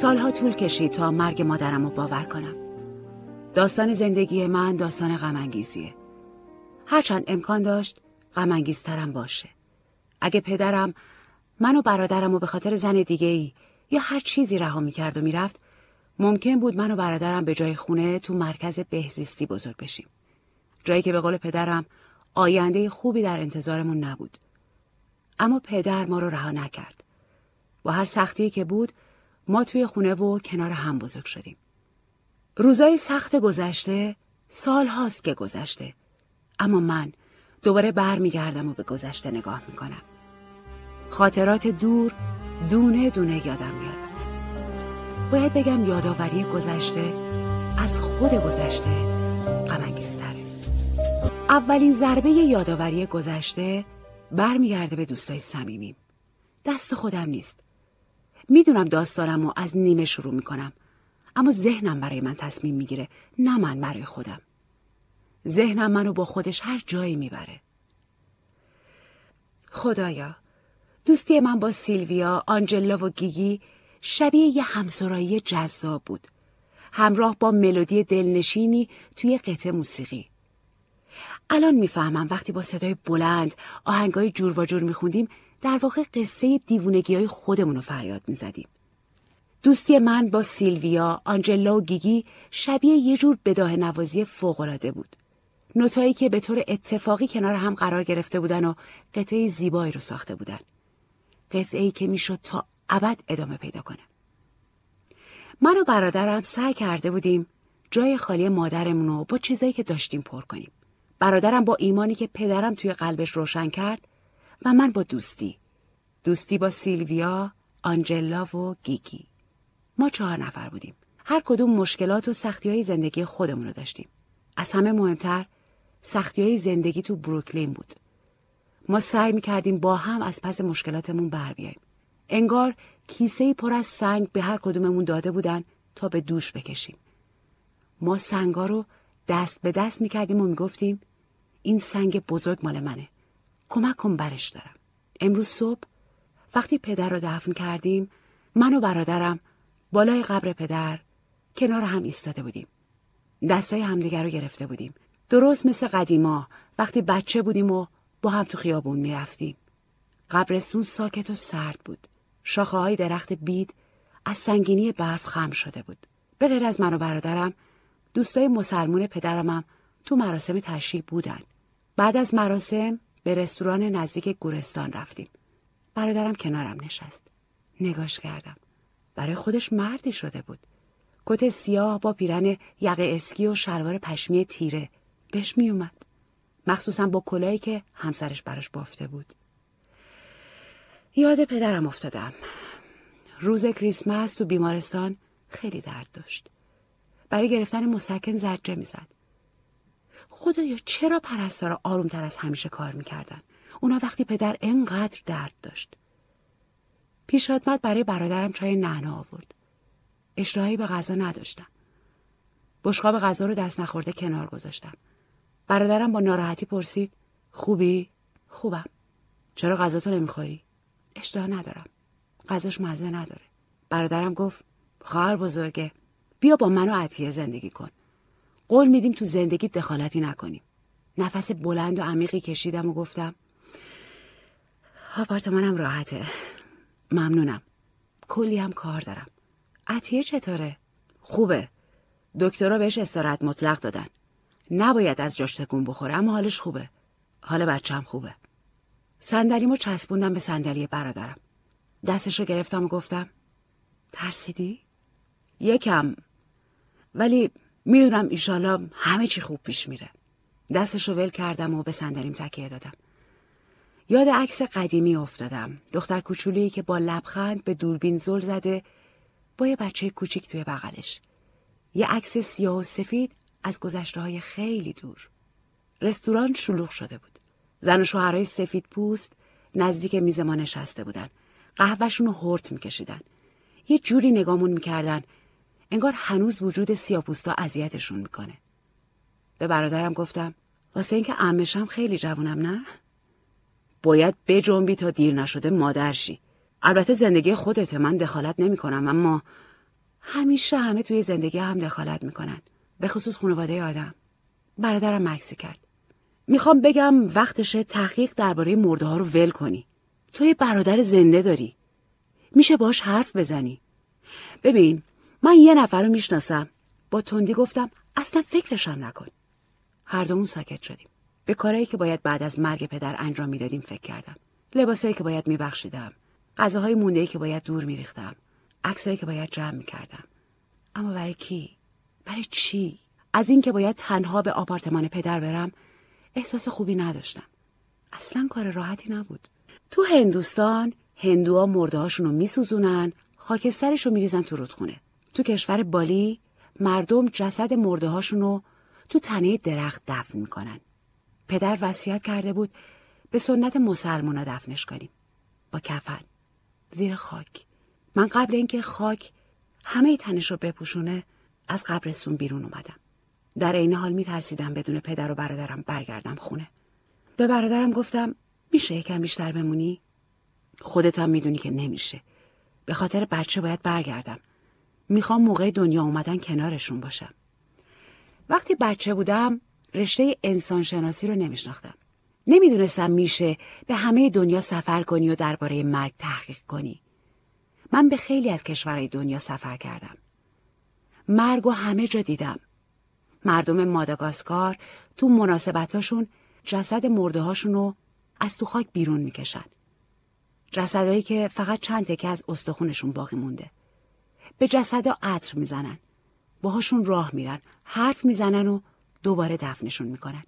سالها طول کشید تا مرگ مادرم رو باور کنم داستان زندگی من داستان غمانگیزیه هرچند امکان داشت غمانگیزترم باشه اگه پدرم من و برادرم و به خاطر زن دیگه ای یا هر چیزی رها میکرد و میرفت ممکن بود من و برادرم به جای خونه تو مرکز بهزیستی بزرگ بشیم جایی که به قول پدرم آینده خوبی در انتظارمون نبود اما پدر ما رو رها نکرد با هر سختی که بود ما توی خونه و کنار هم بزرگ شدیم. روزای سخت گذشته سال هاست که گذشته اما من دوباره برمیگردم و به گذشته نگاه میکنم خاطرات دور دونه دونه یادم میاد باید بگم یادآوری گذشته از خود گذشته غمانگیزتره اولین ضربه یادآوری گذشته برمیگرده به دوستای صمیمیم دست خودم نیست میدونم داستانم و از نیمه شروع میکنم اما ذهنم برای من تصمیم میگیره نه من برای خودم ذهنم منو با خودش هر جایی میبره خدایا دوستی من با سیلویا، آنجلا و گیگی شبیه یه همسرایی جذاب بود همراه با ملودی دلنشینی توی قطعه موسیقی الان میفهمم وقتی با صدای بلند آهنگای جور و جور میخوندیم در واقع قصه دیوونگی های خودمون رو فریاد میزدیم. دوستی من با سیلویا، آنجلا و گیگی شبیه یه جور بداه نوازی فوقالعاده بود. نوتایی که به طور اتفاقی کنار هم قرار گرفته بودن و قطعه زیبایی رو ساخته بودن. قطعه ای که میشد تا ابد ادامه پیدا کنه. من و برادرم سعی کرده بودیم جای خالی مادرمون رو با چیزایی که داشتیم پر کنیم. برادرم با ایمانی که پدرم توی قلبش روشن کرد و من با دوستی دوستی با سیلویا، آنجلا و گیگی ما چهار نفر بودیم هر کدوم مشکلات و سختی های زندگی خودمون رو داشتیم از همه مهمتر سختی های زندگی تو بروکلین بود ما سعی می کردیم با هم از پس مشکلاتمون بر بیاییم انگار کیسه پر از سنگ به هر کدوممون داده بودن تا به دوش بکشیم ما سنگا رو دست به دست می کردیم و می گفتیم این سنگ بزرگ مال منه کمک کن برش دارم امروز صبح وقتی پدر رو دفن کردیم من و برادرم بالای قبر پدر کنار هم ایستاده بودیم دستای همدیگر رو گرفته بودیم درست مثل قدیما وقتی بچه بودیم و با هم تو خیابون رفتیم. قبرستون ساکت و سرد بود شاخه های درخت بید از سنگینی برف خم شده بود به غیر از من و برادرم دوستای مسلمون پدرمم تو مراسم تشریف بودن بعد از مراسم به رستوران نزدیک گورستان رفتیم برادرم کنارم نشست نگاش کردم برای خودش مردی شده بود کت سیاه با پیرن یقه اسکی و شلوار پشمی تیره بهش میومد مخصوصا با کلایی که همسرش براش بافته بود یاد پدرم افتادم روز کریسمس تو بیمارستان خیلی درد داشت برای گرفتن مسکن زجه میزد خدایا چرا پرستارا آرومتر از همیشه کار میکردن؟ اونا وقتی پدر انقدر درد داشت. پیشادمت برای برادرم چای نعنا آورد. اشراهی به غذا نداشتم. بشقاب غذا رو دست نخورده کنار گذاشتم. برادرم با ناراحتی پرسید خوبی؟ خوبم. چرا غذا تو نمیخوری؟ اشتها ندارم. غذاش مزه نداره. برادرم گفت خواهر بزرگه بیا با من و عطیه زندگی کن. قول میدیم تو زندگی دخالتی نکنیم نفس بلند و عمیقی کشیدم و گفتم آپارتمانم راحته ممنونم کلی هم کار دارم عطیه چطوره؟ خوبه دکترها بهش استراحت مطلق دادن نباید از جاش تکون بخوره اما حالش خوبه حال هم خوبه صندلیمو چسبوندم به صندلی برادرم دستشو گرفتم و گفتم ترسیدی؟ یکم ولی میدونم ایشالا همه چی خوب پیش میره دستشو ول کردم و به صندلیم تکیه دادم یاد عکس قدیمی افتادم دختر کوچولویی که با لبخند به دوربین زل زده با یه بچه کوچیک توی بغلش یه عکس سیاه و سفید از گذشته های خیلی دور رستوران شلوغ شده بود زن و شوهرای سفید پوست نزدیک میز ما نشسته بودن قهوهشون رو هرت میکشیدن یه جوری نگامون میکردن انگار هنوز وجود سیاپوستا اذیتشون میکنه به برادرم گفتم واسه اینکه امشم خیلی جوونم نه باید بجنبی تا دیر نشده مادرشی البته زندگی خودت من دخالت نمیکنم اما همیشه همه توی زندگی هم دخالت میکنن به خصوص خانواده آدم برادرم مکسی کرد میخوام بگم وقتشه تحقیق درباره مرده ها رو ول کنی تو یه برادر زنده داری میشه باش حرف بزنی ببین من یه نفر رو میشناسم با تندی گفتم اصلا فکرشم نکن هر دومون ساکت شدیم به کارهایی که باید بعد از مرگ پدر انجام میدادیم فکر کردم لباسهایی که باید میبخشیدم غذاهای موندهای که باید دور میریختم عکسهایی که باید جمع میکردم اما برای کی برای چی از اینکه باید تنها به آپارتمان پدر برم احساس خوبی نداشتم اصلا کار راحتی نبود تو هندوستان هندوها مردههاشون رو میسوزونن خاکسترش رو میریزن تو رودخونه تو کشور بالی مردم جسد مرده رو تو تنه درخت دفن میکنن پدر وصیت کرده بود به سنت مسلمان دفنش کنیم با کفن زیر خاک من قبل اینکه خاک همه تنش رو بپوشونه از قبرستون بیرون اومدم در این حال میترسیدم بدون پدر و برادرم برگردم خونه به برادرم گفتم میشه یکم بیشتر بمونی خودت هم میدونی که نمیشه به خاطر بچه باید برگردم میخوام موقع دنیا اومدن کنارشون باشم وقتی بچه بودم رشته انسانشناسی رو نمیشناختم نمیدونستم میشه به همه دنیا سفر کنی و درباره مرگ تحقیق کنی من به خیلی از کشورهای دنیا سفر کردم مرگ و همه جا دیدم مردم ماداگاسکار تو مناسبتاشون جسد مرده رو از تو خاک بیرون میکشن جسدهایی که فقط چند تکه از استخونشون باقی مونده به و عطر میزنن باهاشون راه میرن حرف میزنن و دوباره دفنشون میکنن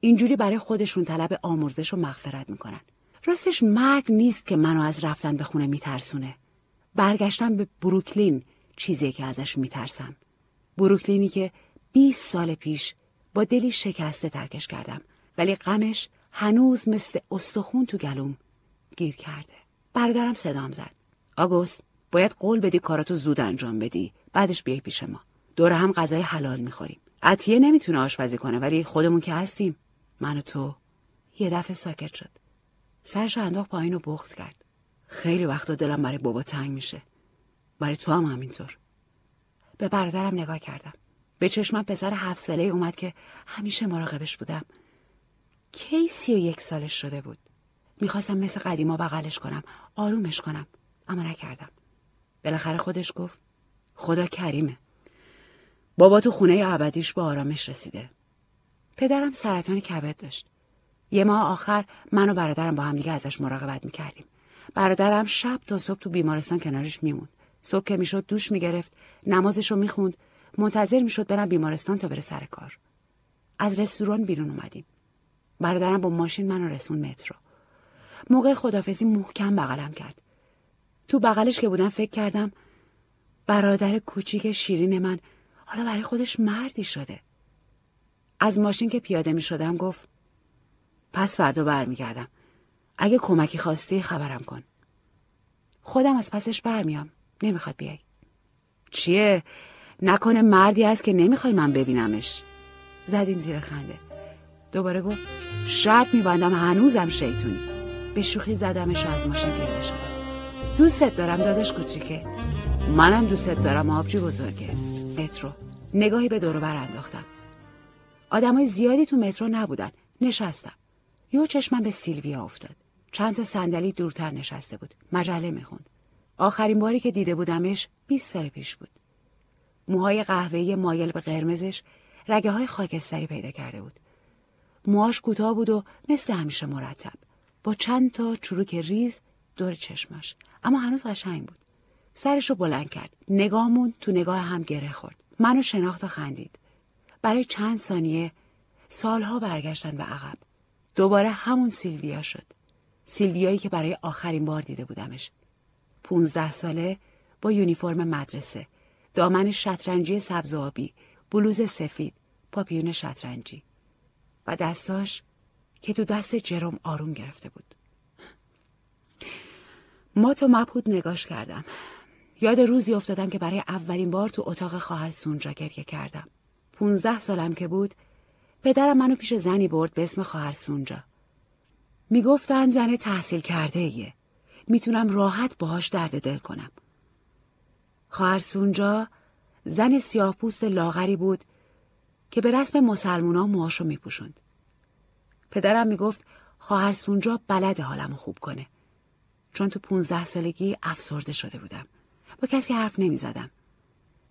اینجوری برای خودشون طلب آمرزش و مغفرت میکنن راستش مرگ نیست که منو از رفتن به خونه میترسونه برگشتن به بروکلین چیزی که ازش میترسم بروکلینی که 20 سال پیش با دلی شکسته ترکش کردم ولی غمش هنوز مثل استخون تو گلوم گیر کرده برادرم صدام زد آگوست باید قول بدی کاراتو زود انجام بدی بعدش بیای پیش ما دور هم غذای حلال میخوریم عطیه نمیتونه آشپزی کنه ولی خودمون که هستیم من و تو یه دفعه ساکت شد سرش انداخت پایین و بغز کرد خیلی وقتا دلم برای بابا تنگ میشه برای تو هم همینطور به برادرم نگاه کردم به چشمم پسر هفت ساله اومد که همیشه مراقبش بودم کی سی و یک سالش شده بود میخواستم مثل قدیما بغلش کنم آرومش کنم اما نکردم بالاخره خودش گفت خدا کریمه بابا تو خونه ابدیش با آرامش رسیده پدرم سرطان کبد داشت یه ماه آخر من و برادرم با هم دیگه ازش مراقبت میکردیم برادرم شب تا صبح تو بیمارستان کنارش میموند صبح که میشد دوش میگرفت نمازش رو میخوند منتظر میشد برم بیمارستان تا بره سر کار از رستوران بیرون اومدیم برادرم با ماشین منو رسون مترو موقع خدافزی محکم بغلم کرد تو بغلش که بودم فکر کردم برادر کوچیک شیرین من حالا برای خودش مردی شده از ماشین که پیاده می شدم گفت پس فردا برمیگردم اگه کمکی خواستی خبرم کن خودم از پسش برمیام نمیخواد بیای چیه نکنه مردی است که نمیخوای من ببینمش زدیم زیر خنده دوباره گفت شرط میبندم هنوزم شیطونی به شوخی زدمش از ماشین پیاده شدم دوستت دارم داداش کوچیکه منم دوستت دارم آبجی بزرگه مترو نگاهی به دور بر انداختم آدمای زیادی تو مترو نبودن نشستم یو چشمم به سیلویا افتاد چند تا صندلی دورتر نشسته بود مجله میخوند آخرین باری که دیده بودمش 20 سال پیش بود موهای قهوه‌ای مایل به قرمزش رگه های خاکستری پیدا کرده بود موهاش کوتاه بود و مثل همیشه مرتب با چند تا چروک ریز دور چشماش اما هنوز قشنگ بود سرش رو بلند کرد نگامون تو نگاه هم گره خورد منو شناخت و خندید برای چند ثانیه سالها برگشتن به عقب دوباره همون سیلویا شد سیلویایی که برای آخرین بار دیده بودمش پونزده ساله با یونیفرم مدرسه دامن شطرنجی سبز و آبی بلوز سفید پاپیون شطرنجی و دستاش که تو دست جرم آروم گرفته بود ما تو مبهود نگاش کردم یاد روزی افتادم که برای اولین بار تو اتاق خواهر سونجا گریه کردم پونزده سالم که بود پدرم منو پیش زنی برد به اسم خواهر سونجا میگفتن زن تحصیل کرده ایه میتونم راحت باهاش درد دل کنم خواهر سونجا زن سیاه پوست لاغری بود که به رسم مسلمونا موهاشو میپوشوند پدرم میگفت خواهر سونجا بلد حالمو خوب کنه چون تو پونزده سالگی افسرده شده بودم با کسی حرف نمی زدم.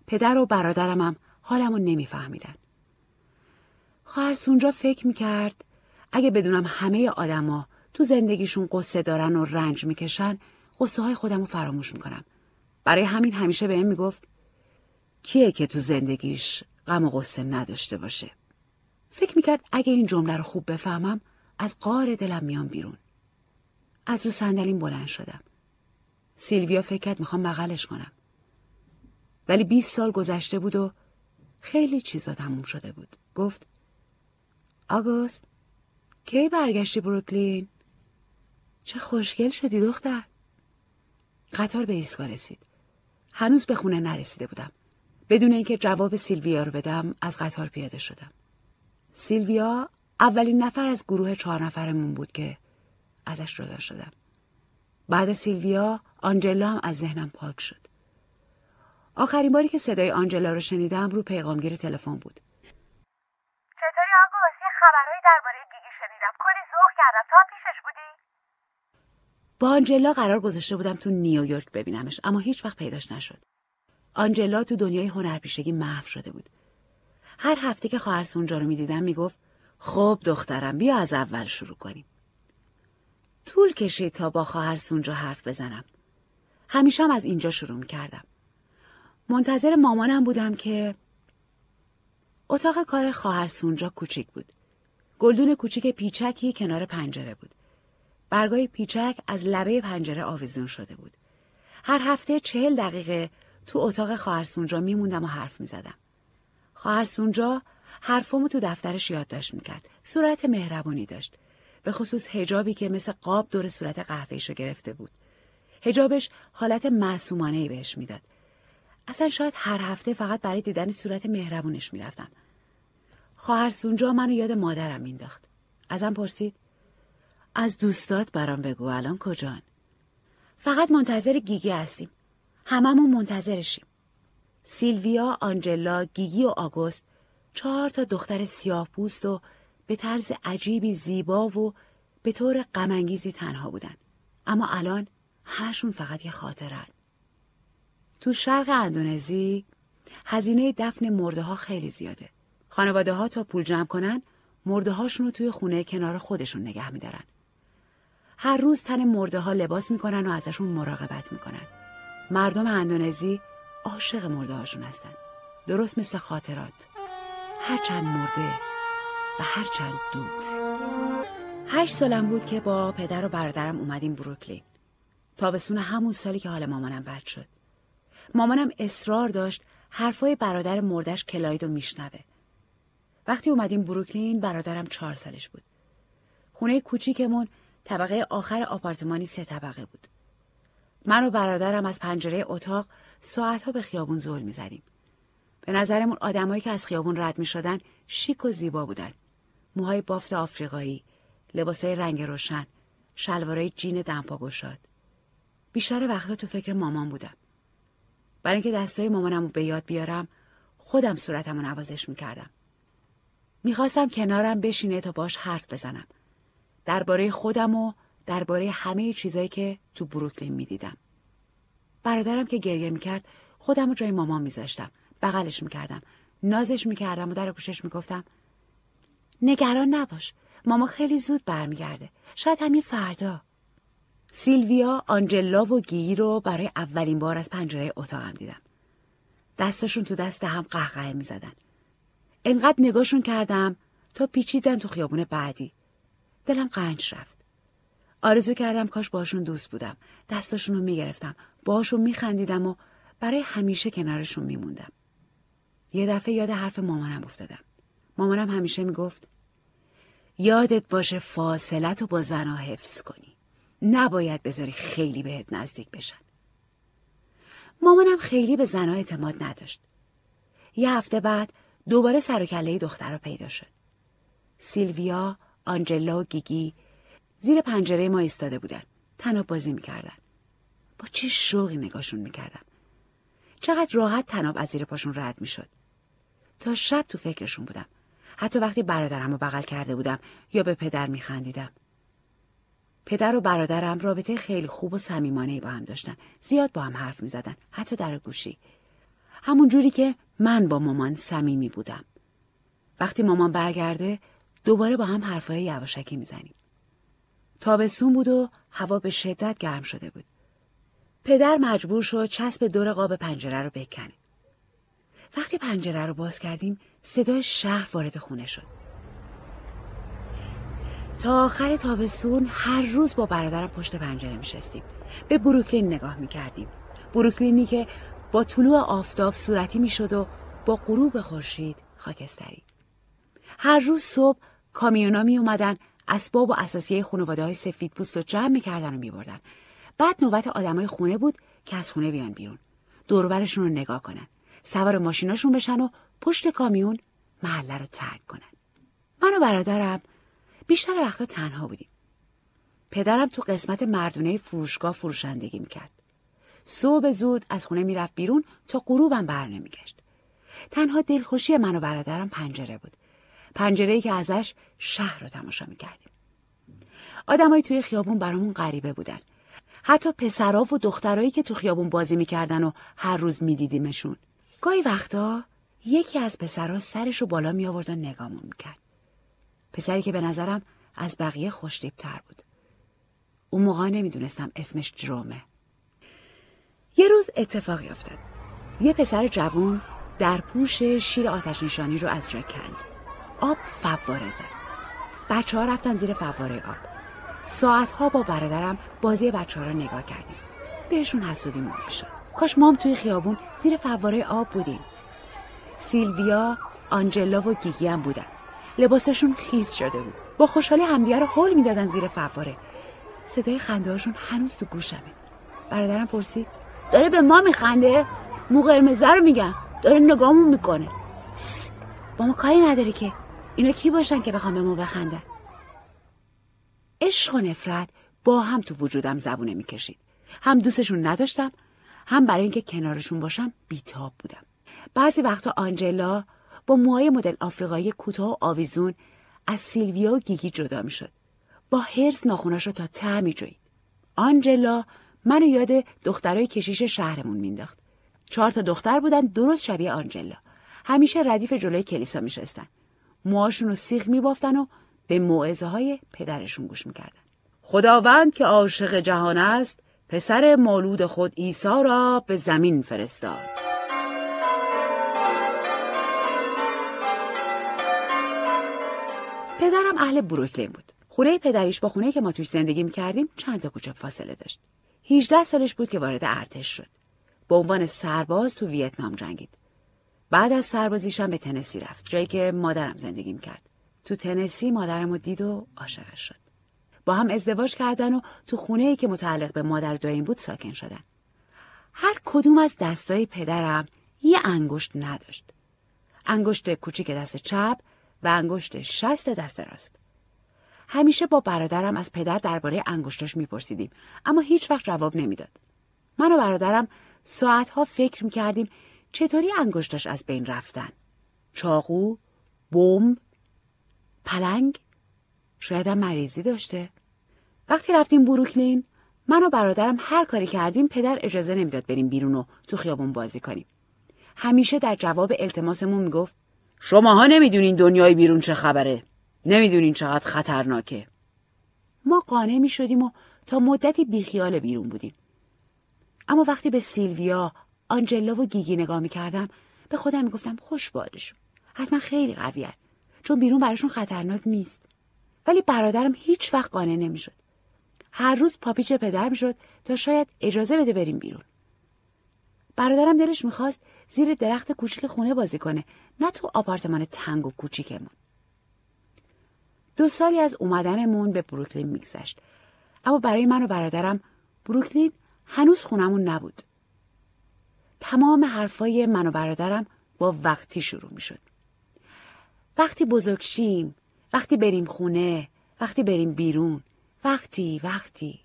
پدر و برادرم هم حالمو نمیفهمیدن. خواهر سونجا فکر میکرد اگه بدونم همه آدما تو زندگیشون قصه دارن و رنج میکشن قصه های خودم رو فراموش میکنم برای همین همیشه به بهم میگفت کیه که تو زندگیش غم و قصه نداشته باشه فکر میکرد اگه این جمله رو خوب بفهمم از قار دلم میان بیرون از رو صندلیم بلند شدم سیلویا فکر کرد میخوام بغلش کنم ولی 20 سال گذشته بود و خیلی چیزا تموم شده بود گفت آگوست کی برگشتی بروکلین چه خوشگل شدی دختر قطار به ایستگاه رسید هنوز به خونه نرسیده بودم بدون اینکه جواب سیلویا رو بدم از قطار پیاده شدم سیلویا اولین نفر از گروه چهار نفرمون بود که ازش جدا شدم بعد سیلویا آنجلا هم از ذهنم پاک شد آخرین باری که صدای آنجلا رو شنیدم رو پیغامگیر تلفن بود چطوری آنگو واسه خبرهایی درباره گیگی شنیدم کلی زوغ کردم تو پیشش بودی با آنجلا قرار گذاشته بودم تو نیویورک ببینمش اما هیچ وقت پیداش نشد آنجلا تو دنیای هنرپیشگی محو شده بود هر هفته که خواهرس اونجا رو میدیدم میگفت خب دخترم بیا از اول شروع کنیم طول کشید تا با خواهر سونجا حرف بزنم. همیشه هم از اینجا شروع کردم. منتظر مامانم بودم که اتاق کار خواهر سونجا کوچیک بود. گلدون کوچیک پیچکی کنار پنجره بود. برگای پیچک از لبه پنجره آویزون شده بود. هر هفته چهل دقیقه تو اتاق خواهر سونجا میموندم و حرف میزدم. خواهر سونجا حرفمو تو دفترش یادداشت میکرد. صورت مهربونی داشت. به خصوص هجابی که مثل قاب دور صورت قهفه رو گرفته بود. هجابش حالت معصومانه ای بهش میداد. اصلا شاید هر هفته فقط برای دیدن صورت مهربونش میرفتم. خواهر سونجا منو یاد مادرم مینداخت. ازم پرسید از دوستات برام بگو الان کجان؟ فقط منتظر گیگی هستیم. هممون منتظرشیم. سیلویا، آنجلا، گیگی و آگوست چهار تا دختر سیاه پوست و به طرز عجیبی زیبا و به طور غمانگیزی تنها بودن اما الان همشون فقط یه خاطرن تو شرق اندونزی هزینه دفن مرده ها خیلی زیاده خانواده ها تا پول جمع کنن مرده هاشون رو توی خونه کنار خودشون نگه میدارن هر روز تن مرده ها لباس میکنن و ازشون مراقبت میکنن مردم اندونزی عاشق مرده هاشون هستن درست مثل خاطرات هر مرده و هرچند دور هشت سالم بود که با پدر و برادرم اومدیم بروکلین تابستون همون سالی که حال مامانم بد شد مامانم اصرار داشت حرفای برادر مردش کلاید و میشنوه وقتی اومدیم بروکلین برادرم چهار سالش بود خونه کوچیکمون طبقه آخر آپارتمانی سه طبقه بود من و برادرم از پنجره اتاق ساعتها به خیابون زول میزدیم به نظرمون آدمایی که از خیابون رد میشدن شیک و زیبا بودن موهای بافت آفریقایی، لباسای رنگ روشن، شلوارای جین دمپا گشاد. بیشتر وقتا تو فکر مامان بودم. برای اینکه دستای مامانم رو به یاد بیارم، خودم صورتم رو نوازش میکردم. میخواستم کنارم بشینه تا باش حرف بزنم. درباره خودم و درباره همه چیزایی که تو بروکلین میدیدم. برادرم که گریه میکرد خودم رو جای مامان میذاشتم. بغلش میکردم. نازش میکردم و در گوشش میگفتم نگران نباش ماما خیلی زود برمیگرده شاید همین فردا سیلویا آنجلا و گیی رو برای اولین بار از پنجره اتاقم دیدم دستشون تو دست هم قهقهه میزدن انقدر نگاهشون کردم تا پیچیدن تو خیابون بعدی دلم قنج رفت آرزو کردم کاش باشون دوست بودم دستاشون رو میگرفتم باشون خندیدم و برای همیشه کنارشون میموندم یه دفعه یاد حرف مامانم افتادم مامانم همیشه میگفت یادت باشه فاصلت رو با زنها حفظ کنی نباید بذاری خیلی بهت نزدیک بشن مامانم خیلی به زنها اعتماد نداشت یه هفته بعد دوباره سر و کله دختر رو پیدا شد سیلویا، آنجلا و گیگی زیر پنجره ما ایستاده بودن تناب بازی میکردن با چه شوقی نگاشون میکردم چقدر راحت تناب از زیر پاشون رد میشد تا شب تو فکرشون بودم حتی وقتی برادرم رو بغل کرده بودم یا به پدر میخندیدم پدر و برادرم رابطه خیلی خوب و صمیمانه با هم داشتن زیاد با هم حرف زدن حتی در گوشی همون جوری که من با مامان صمیمی بودم وقتی مامان برگرده دوباره با هم حرفهای یواشکی میزنیم تابستون بود و هوا به شدت گرم شده بود پدر مجبور شد چسب دور قاب پنجره رو بکنه وقتی پنجره رو باز کردیم صدای شهر وارد خونه شد تا آخر تابستون هر روز با برادرم پشت پنجره میشستیم به بروکلین نگاه می کردیم. بروکلینی که با طلوع آفتاب صورتی میشد و با غروب خورشید خاکستری هر روز صبح کامیونا می اومدن اسباب و اساسیه خانواده های سفید پوست رو جمع میکردن و میبردن بعد نوبت آدمای خونه بود که از خونه بیان بیرون دوربرشون رو نگاه کنن سوار ماشیناشون بشن و پشت کامیون محله رو ترک کنن من و برادرم بیشتر وقتا تنها بودیم پدرم تو قسمت مردونه فروشگاه فروشندگی میکرد صبح زود از خونه میرفت بیرون تا غروبم بر نمیگشت تنها دلخوشی من و برادرم پنجره بود پنجره ای که ازش شهر رو تماشا میکردیم آدمایی توی خیابون برامون غریبه بودن حتی پسرا و دخترایی که تو خیابون بازی میکردن و هر روز میدیدیمشون گاهی وقتا یکی از پسرها سرش رو بالا می آورد و نگامون میکرد. پسری که به نظرم از بقیه خوشتیب تر بود. اون موقع نمیدونستم اسمش جرومه. یه روز اتفاقی افتاد. یه پسر جوون در پوش شیر آتش نشانی رو از جا کند. آب فواره زد. بچه ها رفتن زیر فواره آب. ها با برادرم بازی بچه ها رو نگاه کردیم. بهشون حسودی موقع شد. کاش مام توی خیابون زیر فواره آب بودیم سیلویا آنجلا و گیگی هم بودن لباسشون خیز شده بود با خوشحالی همدیگه رو می میدادن زیر فواره صدای خندههاشون هنوز تو گوشمه برادرم پرسید داره به ما میخنده مو قرمزه رو میگم داره نگامون میکنه با ما کاری نداری که اینا کی باشن که بخوام به ما بخندن عشق و نفرت با هم تو وجودم زبونه میکشید هم دوستشون نداشتم هم برای اینکه کنارشون باشم بیتاب بودم بعضی وقتا آنجلا با موهای مدل آفریقایی کوتاه و آویزون از سیلویا و گیگی جدا میشد با حرس ناخوناش رو تا ته میجوید آنجلا منو یاد دخترای کشیش شهرمون مینداخت چهار تا دختر بودن درست شبیه آنجلا همیشه ردیف جلوی کلیسا میشستن موهاشون رو سیخ میبافتن و به موعظه های پدرشون گوش میکردن خداوند که عاشق جهان است پسر مولود خود عیسی را به زمین فرستاد پدرم اهل بروکلین بود خونه پدریش با خونه که ما توش زندگی میکردیم چند تا کوچه فاصله داشت 18 سالش بود که وارد ارتش شد به عنوان سرباز تو ویتنام جنگید بعد از سربازیشم به تنسی رفت جایی که مادرم زندگی کرد. تو تنسی مادرم رو دید و عاشقش شد با هم ازدواج کردن و تو خونه ای که متعلق به مادر دایین بود ساکن شدن هر کدوم از دستای پدرم یه انگشت نداشت انگشت کوچیک دست چپ و انگشت شست دست راست همیشه با برادرم از پدر درباره انگشتاش میپرسیدیم اما هیچ وقت جواب نمیداد من و برادرم ساعتها فکر میکردیم چطوری انگشتاش از بین رفتن چاقو بمب پلنگ شاید هم مریضی داشته وقتی رفتیم بروکلین من و برادرم هر کاری کردیم پدر اجازه نمیداد بریم بیرون و تو خیابون بازی کنیم همیشه در جواب التماسمون میگفت شماها نمیدونین دنیای بیرون چه خبره نمیدونین چقدر خطرناکه ما قانع می شدیم و تا مدتی بیخیال بیرون بودیم اما وقتی به سیلویا آنجلا و گیگی نگاه میکردم به خودم می گفتم خوش بادشون حتما خیلی قویه، چون بیرون براشون خطرناک نیست ولی برادرم هیچ وقت قانع نمیشد هر روز پاپیچ پدر میشد تا شاید اجازه بده بریم بیرون برادرم دلش میخواست زیر درخت کوچیک خونه بازی کنه نه تو آپارتمان تنگ و کوچیکمون دو سالی از اومدنمون به بروکلین میگذشت اما برای من و برادرم بروکلین هنوز خونمون نبود تمام حرفای من و برادرم با وقتی شروع میشد وقتی بزرگ شیم وقتی بریم خونه وقتی بریم بیرون وقتی وقتی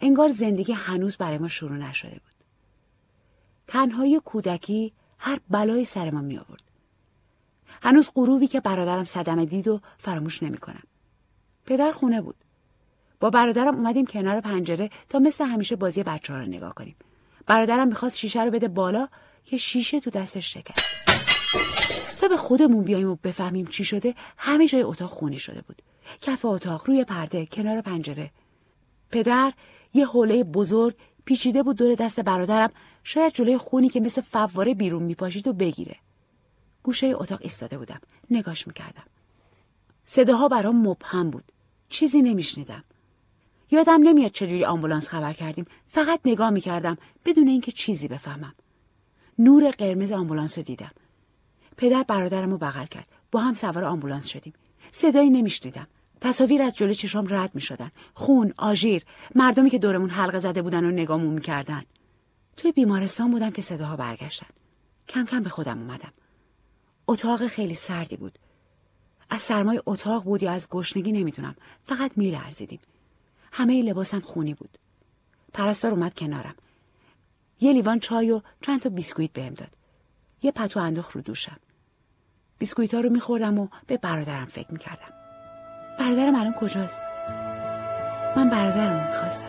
انگار زندگی هنوز برای ما شروع نشده بود تنهایی کودکی هر بلایی سر ما می آورد هنوز غروبی که برادرم صدمه دید و فراموش نمی کنم. پدر خونه بود با برادرم اومدیم کنار پنجره تا مثل همیشه بازی بچه ها رو نگاه کنیم برادرم میخواست شیشه رو بده بالا که شیشه تو دستش شکست تا به خودمون بیاییم و بفهمیم چی شده همه جای اتاق خونی شده بود کف اتاق روی پرده کنار پنجره پدر یه حوله بزرگ پیچیده بود دور دست برادرم شاید جلوی خونی که مثل فواره بیرون میپاشید و بگیره گوشه اتاق ایستاده بودم نگاش میکردم صداها برام مبهم بود چیزی نمیشنیدم یادم نمیاد چجوری آمبولانس خبر کردیم فقط نگاه میکردم بدون اینکه چیزی بفهمم نور قرمز آمبولانس رو دیدم پدر برادرم رو بغل کرد با هم سوار آمبولانس شدیم صدایی نمیشنیدم تصاویر از جلوی چشام رد می شدن. خون، آژیر، مردمی که دورمون حلقه زده بودن و نگامون میکردن. توی بیمارستان بودم که صداها برگشتن. کم کم به خودم اومدم. اتاق خیلی سردی بود. از سرمای اتاق بود یا از گشنگی نمیدونم. فقط میلرزیدیم. همه لباسم خونی بود. پرستار اومد کنارم. یه لیوان چای و چند تا بیسکویت بهم داد. یه پتو انداخت رو دوشم. بیسکویت ها رو میخوردم و به برادرم فکر میکردم. برادرم الان کجاست من برادرم رو میخواستم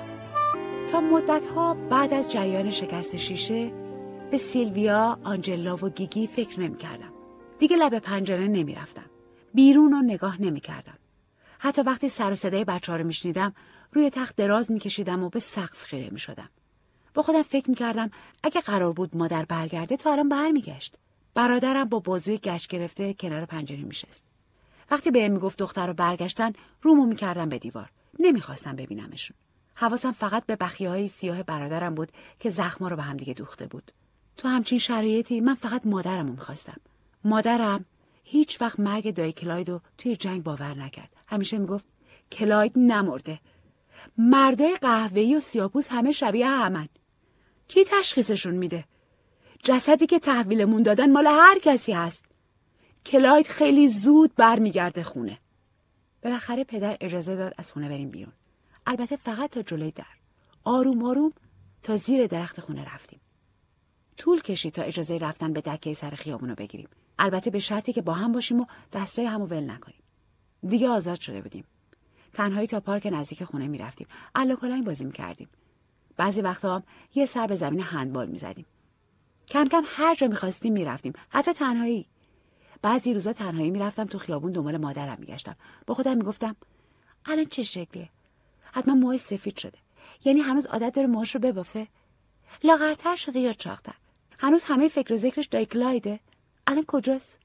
تا مدت ها بعد از جریان شکست شیشه به سیلویا، آنجلا و گیگی فکر نمی دیگه لب پنجره نمی بیرون رو نگاه نمی حتی وقتی سر و صدای بچه ها رو می روی تخت دراز می کشیدم و به سقف خیره می با خودم فکر می کردم اگه قرار بود مادر برگرده تا الان برمیگشت. برادرم با بازوی گشت گرفته کنار پنجره می وقتی بهم میگفت دختر رو برگشتن رومو میکردم به دیوار نمیخواستم ببینمشون حواسم فقط به بخیه های سیاه برادرم بود که زخم رو به هم دیگه دوخته بود تو همچین شرایطی من فقط مادرم رو میخواستم مادرم هیچ وقت مرگ دای کلاید توی جنگ باور نکرد همیشه میگفت کلاید نمرده مردای قهوه‌ای و سیاپوس همه شبیه همن کی تشخیصشون میده جسدی که تحویلمون دادن مال هر کسی هست کلاید خیلی زود برمیگرده خونه بالاخره پدر اجازه داد از خونه بریم بیرون البته فقط تا جلوی در آروم آروم تا زیر درخت خونه رفتیم طول کشید تا اجازه رفتن به دکه سر خیابون رو بگیریم البته به شرطی که با هم باشیم و دستای همو ول نکنیم دیگه آزاد شده بودیم تنهایی تا پارک نزدیک خونه میرفتیم الاکلاین بازی کردیم. بعضی وقتها هم یه سر به زمین هندبال میزدیم کم کم هر جا میخواستیم میرفتیم حتی تنهایی بعضی روزا تنهایی میرفتم تو خیابون دنبال مادرم میگشتم با خودم میگفتم الان چه شکلیه حتما موهای سفید شده یعنی هنوز عادت داره موهاش رو ببافه لاغرتر شده یا چاقتر هنوز همه فکر و ذکرش دایکلایده الان کجاست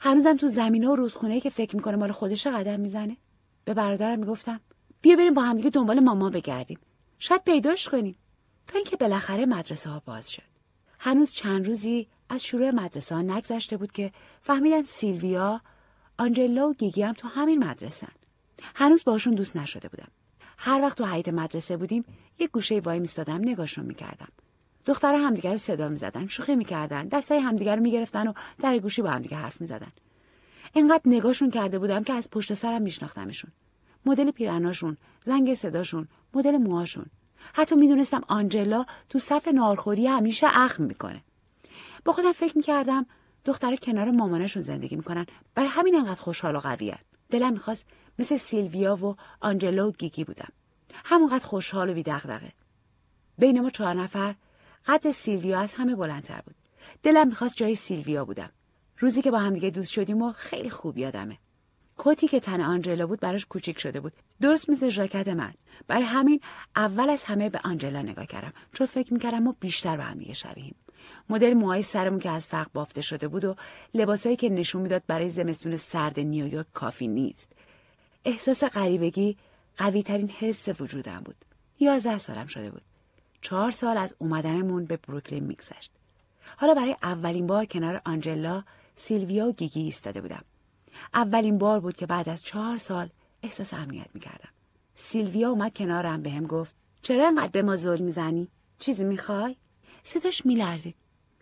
هنوزم تو زمینه و رودخونه که فکر میکنه مال خودش قدم میزنه به برادرم میگفتم بیا بریم با همدیگه دنبال ماما بگردیم شاید پیداش کنیم تا اینکه بالاخره مدرسه ها باز شد هنوز چند روزی از شروع مدرسه ها نگذشته بود که فهمیدم سیلویا، آنجلا و گیگی هم تو همین مدرسن. هنوز باشون دوست نشده بودم. هر وقت تو حیط مدرسه بودیم یک گوشه وای میستادم نگاهشون میکردم دخترها همدیگر رو صدا میزدن شوخی میکردن دستای همدیگر رو میگرفتن و در گوشی با همدیگه حرف میزدن انقدر نگاهشون کرده بودم که از پشت سرم میشناختمشون مدل پیرناشون زنگ صداشون مدل موهاشون حتی میدونستم آنجلا تو صف نارخوری همیشه اخم میکنه با خودم فکر میکردم دختر کنار مامانشون زندگی میکنن برای همین انقدر خوشحال و قویان دلم میخواست مثل سیلویا و آنجلو و گیگی بودم همونقدر خوشحال و بیدغدغه بین ما چهار نفر قد سیلویا از همه بلندتر بود دلم میخواست جای سیلویا بودم روزی که با همدیگه دوست شدیم و خیلی خوب یادمه کتی که تن آنجلا بود براش کوچیک شده بود درست میز ژاکت من برای همین اول از همه به آنجلا نگاه کردم چون فکر میکردم ما بیشتر به هم شبیهیم مدل موهای سرمون که از فرق بافته شده بود و لباسایی که نشون میداد برای زمستون سرد نیویورک کافی نیست احساس غریبگی قوی ترین حس وجودم بود یازده سالم شده بود چهار سال از اومدنمون به بروکلین میگذشت حالا برای اولین بار کنار آنجلا سیلویا و گیگی ایستاده بودم اولین بار بود که بعد از چهار سال احساس امنیت میکردم سیلویا اومد کنارم بهم گفت چرا انقدر به ما ظلم میزنی چیزی میخوای صداش میلرزید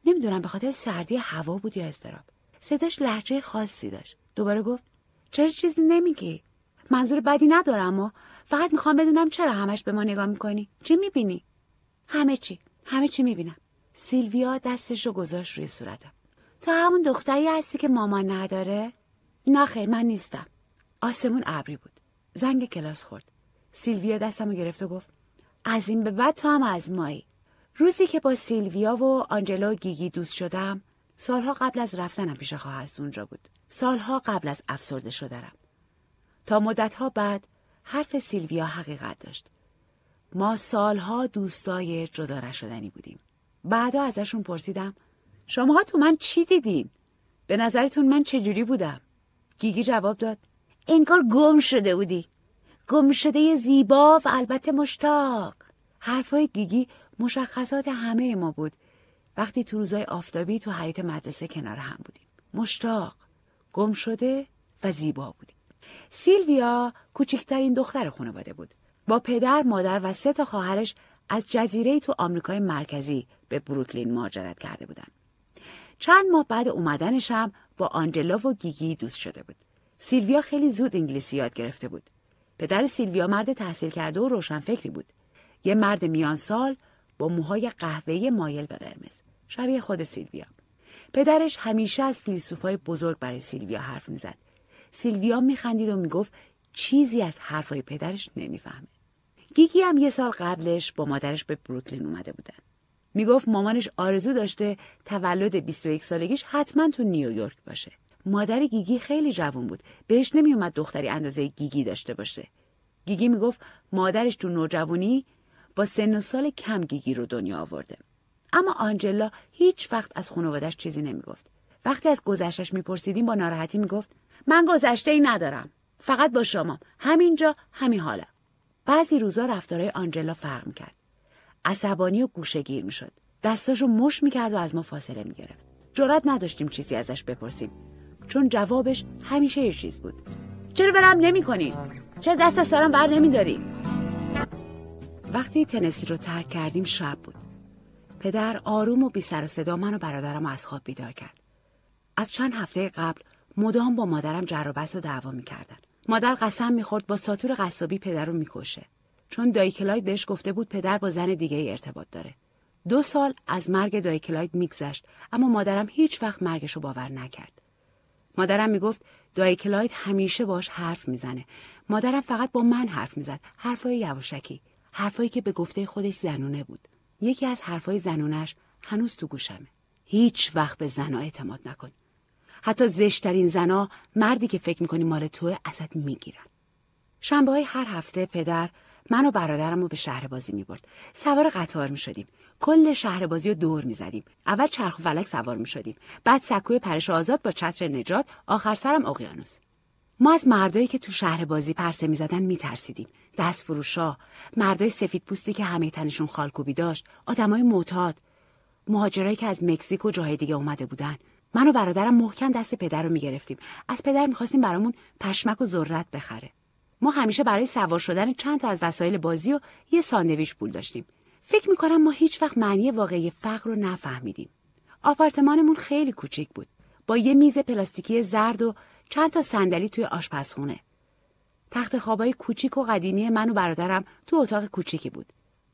نمیدونم به خاطر سردی هوا بود یا اضطراب صداش لحجه خاصی داشت دوباره گفت چرا چیزی نمیگی منظور بدی ندارم و فقط میخوام بدونم چرا همش به ما نگاه میکنی چی میبینی همه چی همه چی میبینم سیلویا دستش رو گذاشت روی صورتم تو همون دختری هستی که مامان نداره نه من نیستم آسمون ابری بود زنگ کلاس خورد سیلویا دستم رو گرفت و گفت از این به بعد تو هم از مایی روزی که با سیلویا و آنجلا گیگی دوست شدم سالها قبل از رفتنم پیش از اونجا بود سالها قبل از افسرده شدنم تا مدتها بعد حرف سیلویا حقیقت داشت ما سالها دوستای جدا نشدنی بودیم بعدا ازشون پرسیدم شماها تو من چی دیدین به نظرتون من چجوری بودم گیگی جواب داد انگار گم شده بودی گم شده زیبا و البته مشتاق حرفای گیگی مشخصات همه ما بود وقتی تو روزای آفتابی تو حیات مدرسه کنار هم بودیم مشتاق گم شده و زیبا بودیم سیلویا کوچکترین دختر خانواده بود با پدر مادر و سه تا خواهرش از جزیره تو آمریکای مرکزی به بروکلین مهاجرت کرده بودند چند ماه بعد اومدنش هم با آنجلا و گیگی دوست شده بود سیلویا خیلی زود انگلیسی یاد گرفته بود پدر سیلویا مرد تحصیل کرده و روشنفکری بود یه مرد میان سال با موهای قهوه‌ای مایل به قرمز شبیه خود سیلویا پدرش همیشه از فیلسوفای بزرگ برای سیلویا حرف میزد سیلویا میخندید و میگفت چیزی از حرفای پدرش نمیفهمه گیگی هم یه سال قبلش با مادرش به بروکلین اومده بودن میگفت مامانش آرزو داشته تولد 21 سالگیش حتما تو نیویورک باشه مادر گیگی خیلی جوان بود بهش نمیومد دختری اندازه گیگی داشته باشه گیگی میگفت مادرش تو نوجوانی با سن و سال کم رو دنیا آورده اما آنجلا هیچ وقت از خانوادش چیزی نمیگفت وقتی از گذشتش میپرسیدیم با ناراحتی میگفت من گذشته ای ندارم فقط با شما همینجا همین حالا بعضی روزا رفتارهای آنجلا فرق کرد. عصبانی و گوشهگیر میشد دستاشو مش میکرد و از ما فاصله میگرفت جرات نداشتیم چیزی ازش بپرسیم چون جوابش همیشه یه چیز بود چرا برم نمیکنی چرا دست از سرم بر نمیداری وقتی تنسی رو ترک کردیم شب بود. پدر آروم و بی سر و صدا من و برادرم از خواب بیدار کرد. از چند هفته قبل مدام با مادرم جر و بس و دعوا میکردن. مادر قسم میخورد با ساتور قصابی پدر رو میکشه. چون دایی بهش گفته بود پدر با زن دیگه ای ارتباط داره. دو سال از مرگ دایکلاید کلاید میگذشت اما مادرم هیچ وقت مرگش رو باور نکرد. مادرم میگفت دایی کلاید همیشه باش حرف میزنه. مادرم فقط با من حرف میزد. حرفای یواشکی. حرفایی که به گفته خودش زنونه بود یکی از حرفای زنونش هنوز تو گوشمه هیچ وقت به زنا اعتماد نکن حتی زشترین زنا مردی که فکر میکنی مال توه ازت میگیرن شنبه های هر هفته پدر من و برادرم رو به شهر بازی می سوار قطار میشدیم. کل شهر بازی رو دور میزدیم. اول چرخ و فلک سوار میشدیم. بعد سکوی پرش آزاد با چتر نجات آخر سرم اقیانوس. ما از مردایی که تو شهر بازی پرسه میزدن میترسیدیم دست فروشا مردای سفید پوستی که همه تنشون خالکوبی داشت آدمای معتاد مهاجرایی که از مکزیک و جاهای دیگه اومده بودن من و برادرم محکم دست پدر رو میگرفتیم از پدر میخواستیم برامون پشمک و ذرت بخره ما همیشه برای سوار شدن چند تا از وسایل بازی و یه ساندویچ پول داشتیم فکر میکنم ما هیچ وقت معنی واقعی فقر رو نفهمیدیم آپارتمانمون خیلی کوچیک بود با یه میز پلاستیکی زرد و چند تا صندلی توی آشپزخونه تخت خوابای کوچیک و قدیمی من و برادرم تو اتاق کوچیکی بود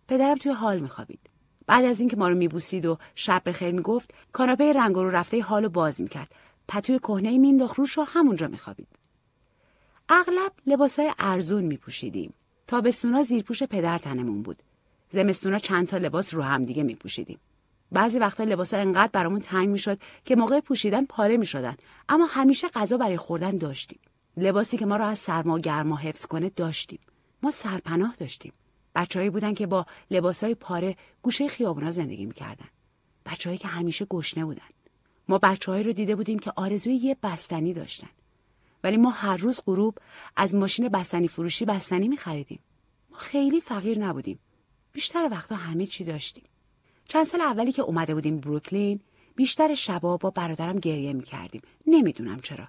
پدرم توی حال میخوابید بعد از اینکه ما رو میبوسید و شب به خیر میگفت کاناپه رنگ رو رفته حالو باز میکرد پتوی کهنه ای مینداخت روش رو همونجا میخوابید اغلب لباسهای ارزون میپوشیدیم تابستونا زیرپوش پدر تنمون بود زمستونا چند تا لباس رو هم دیگه میپوشیدیم بعضی وقتا لباسا انقدر برامون تنگ میشد که موقع پوشیدن پاره میشدن اما همیشه غذا برای خوردن داشتیم لباسی که ما را از سرما و گرما حفظ کنه داشتیم ما سرپناه داشتیم بچههایی بودن که با لباسای پاره گوشه خیابونا زندگی میکردن بچههایی که همیشه گشنه بودن ما بچههایی رو دیده بودیم که آرزوی یه بستنی داشتن ولی ما هر روز غروب از ماشین بستنی فروشی بستنی می ما خیلی فقیر نبودیم بیشتر وقتا همه چی داشتیم چند سال اولی که اومده بودیم بروکلین بیشتر شبا با برادرم گریه میکردیم نمیدونم چرا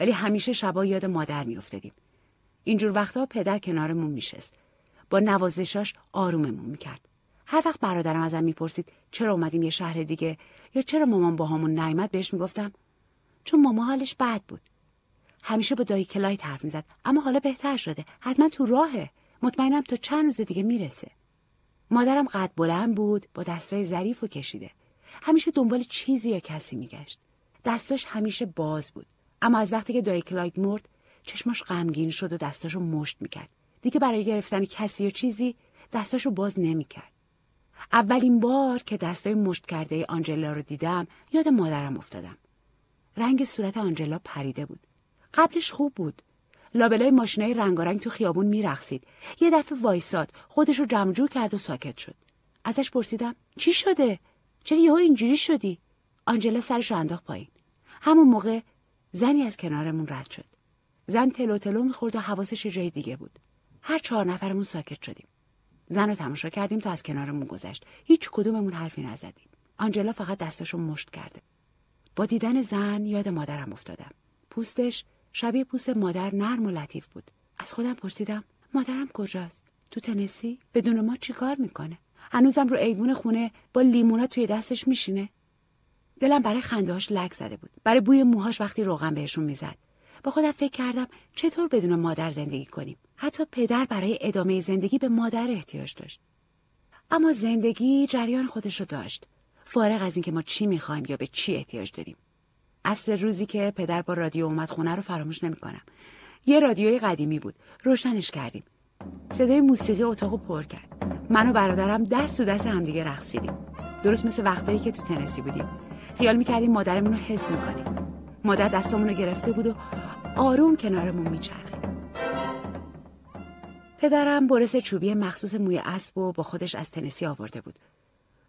ولی همیشه شبا یاد مادر میافتدیم. اینجور وقتها پدر کنارمون میشست با نوازشاش آروممون میکرد هر وقت برادرم ازم میپرسید چرا اومدیم یه شهر دیگه یا چرا مامان با همون نایمت بهش میگفتم چون ماما حالش بد بود همیشه با دایی کلایت حرف میزد اما حالا بهتر شده حتما تو راهه مطمئنم تا چند روز دیگه میرسه مادرم قد بلند بود با دستای ظریف و کشیده همیشه دنبال چیزی یا کسی میگشت دستاش همیشه باز بود اما از وقتی که دای کلاید مرد چشماش غمگین شد و دستاشو مشت میکرد دیگه برای گرفتن کسی یا چیزی دستاشو باز نمیکرد اولین بار که دستای مشت کرده آنجلا رو دیدم یاد مادرم افتادم رنگ صورت آنجلا پریده بود قبلش خوب بود لابلای ماشینای رنگارنگ تو خیابون میرقصید یه دفعه وایساد خودش رو جمجو کرد و ساکت شد ازش پرسیدم چی شده چرا یهو اینجوری شدی آنجلا سرش رو انداخت پایین همون موقع زنی از کنارمون رد شد زن تلو تلو میخورد و حواسش جای دیگه بود هر چهار نفرمون ساکت شدیم زن رو تماشا کردیم تا از کنارمون گذشت هیچ کدوممون حرفی نزدیم آنجلا فقط دستشو مشت کرده با دیدن زن یاد مادرم افتادم پوستش شبیه پوست مادر نرم و لطیف بود از خودم پرسیدم مادرم کجاست تو تنسی بدون ما چیکار میکنه هنوزم رو ایوون خونه با لیمونا توی دستش میشینه دلم برای خندهاش لگ زده بود برای بوی موهاش وقتی روغن بهشون میزد با خودم فکر کردم چطور بدون مادر زندگی کنیم حتی پدر برای ادامه زندگی به مادر احتیاج داشت اما زندگی جریان خودش رو داشت فارغ از اینکه ما چی میخوایم یا به چی احتیاج داریم اصر روزی که پدر با رادیو اومد خونه رو فراموش نمیکنم یه رادیوی قدیمی بود روشنش کردیم صدای موسیقی اتاقو پر کرد من و برادرم دست و دست همدیگه رقصیدیم درست مثل وقتایی که تو تنسی بودیم خیال میکردیم مادرمون رو حس میکنیم مادر دستمون رو گرفته بود و آروم کنارمون میچرخید پدرم برس چوبی مخصوص موی اسب و با خودش از تنسی آورده بود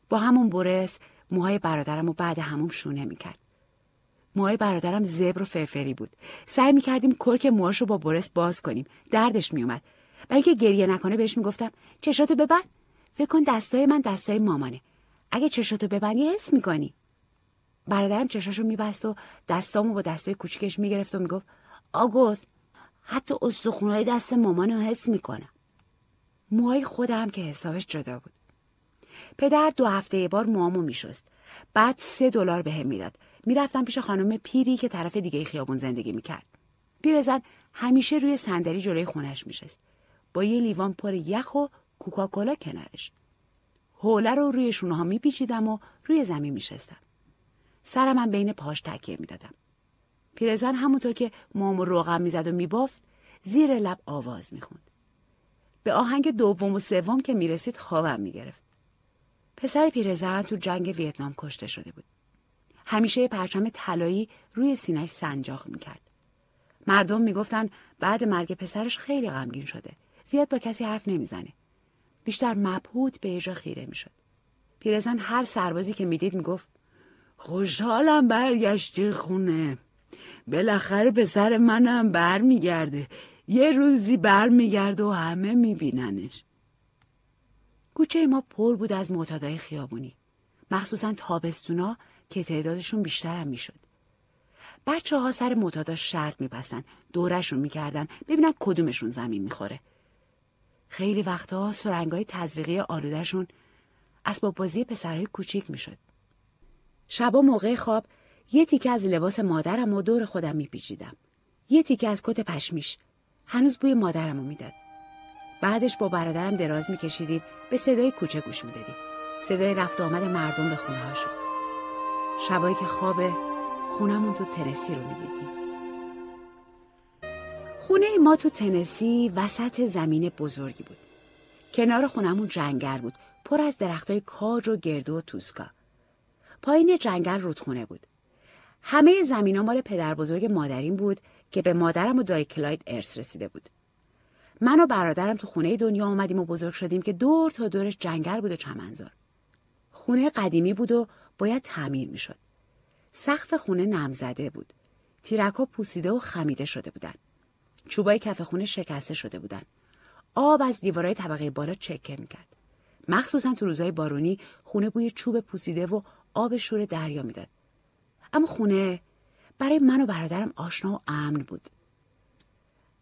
با همون برس موهای برادرم و بعد هموم شونه میکرد موهای برادرم زبر و فرفری بود سعی میکردیم کرک موهاش رو با برس باز کنیم دردش میومد برای اینکه گریه نکنه بهش میگفتم چشاتو ببند فکر کن دستای من دستای مامانه اگه چشاتو ببندی حس میکنی برادرم چشاشو میبست و دستامو با دستای کوچیکش میگرفت و میگفت آگوست حتی استخونهای دست مامانو حس میکنم موهای خودم که حسابش جدا بود پدر دو هفته بار موامو میشست بعد سه دلار بهم میداد میرفتم پیش خانم پیری که طرف دیگه خیابون زندگی میکرد پیرزن همیشه روی صندلی جلوی خونش میشست با یه لیوان پر یخ و کوکاکولا کنارش حوله رو روی شونه ها میپیچیدم و روی زمین میشستم سرم من بین پاش تکیه میدادم پیرزن همونطور که مام روغم میزد و میبافت زیر لب آواز میخوند به آهنگ دوم و سوم که میرسید خوابم میگرفت پسر پیرزن تو جنگ ویتنام کشته شده بود همیشه پرچم طلایی روی سینش سنجاق میکرد. مردم میگفتن بعد مرگ پسرش خیلی غمگین شده. زیاد با کسی حرف نمیزنه. بیشتر مبهوت به اجرا خیره میشد. پیرزن هر سربازی که میدید میگفت خوشحالم برگشتی خونه. بالاخره پسر منم برمیگرده. یه روزی برمیگرده و همه میبیننش. گوچه ما پر بود از معتادای خیابونی. مخصوصا تابستونا که تعدادشون بیشتر هم میشد. بچه ها سر متادا شرط میبستن دورشون میکردن ببینن کدومشون زمین میخوره خیلی وقتها سرنگای تزریقی آلودهشون با بازی پسرهای کوچیک میشد شبا موقع خواب یه تیکه از لباس مادرم و دور خودم میپیچیدم یه تیکه از کت پشمیش هنوز بوی مادرم رو میداد بعدش با برادرم دراز میکشیدیم به صدای کوچه گوش میدادیم صدای رفت آمد مردم به خونه شبایی که خواب خونمون تو تنسی رو میدیدیم خونه ما تو تنسی وسط زمین بزرگی بود کنار خونمون جنگل بود پر از درختای کاج و گردو و توسکا پایین جنگل رودخونه بود همه زمینا مال پدر بزرگ مادریم بود که به مادرم و دای کلاید ارث رسیده بود من و برادرم تو خونه دنیا آمدیم و بزرگ شدیم که دور تا دورش جنگل بود و چمنزار خونه قدیمی بود و باید تعمیر میشد. سقف خونه نمزده زده بود. تیرکا پوسیده و خمیده شده بودن چوبای کف خونه شکسته شده بودن آب از دیوارهای طبقه بالا چکه میکرد. مخصوصا تو روزهای بارونی خونه بوی چوب پوسیده و آب شور دریا میداد. اما خونه برای من و برادرم آشنا و امن بود.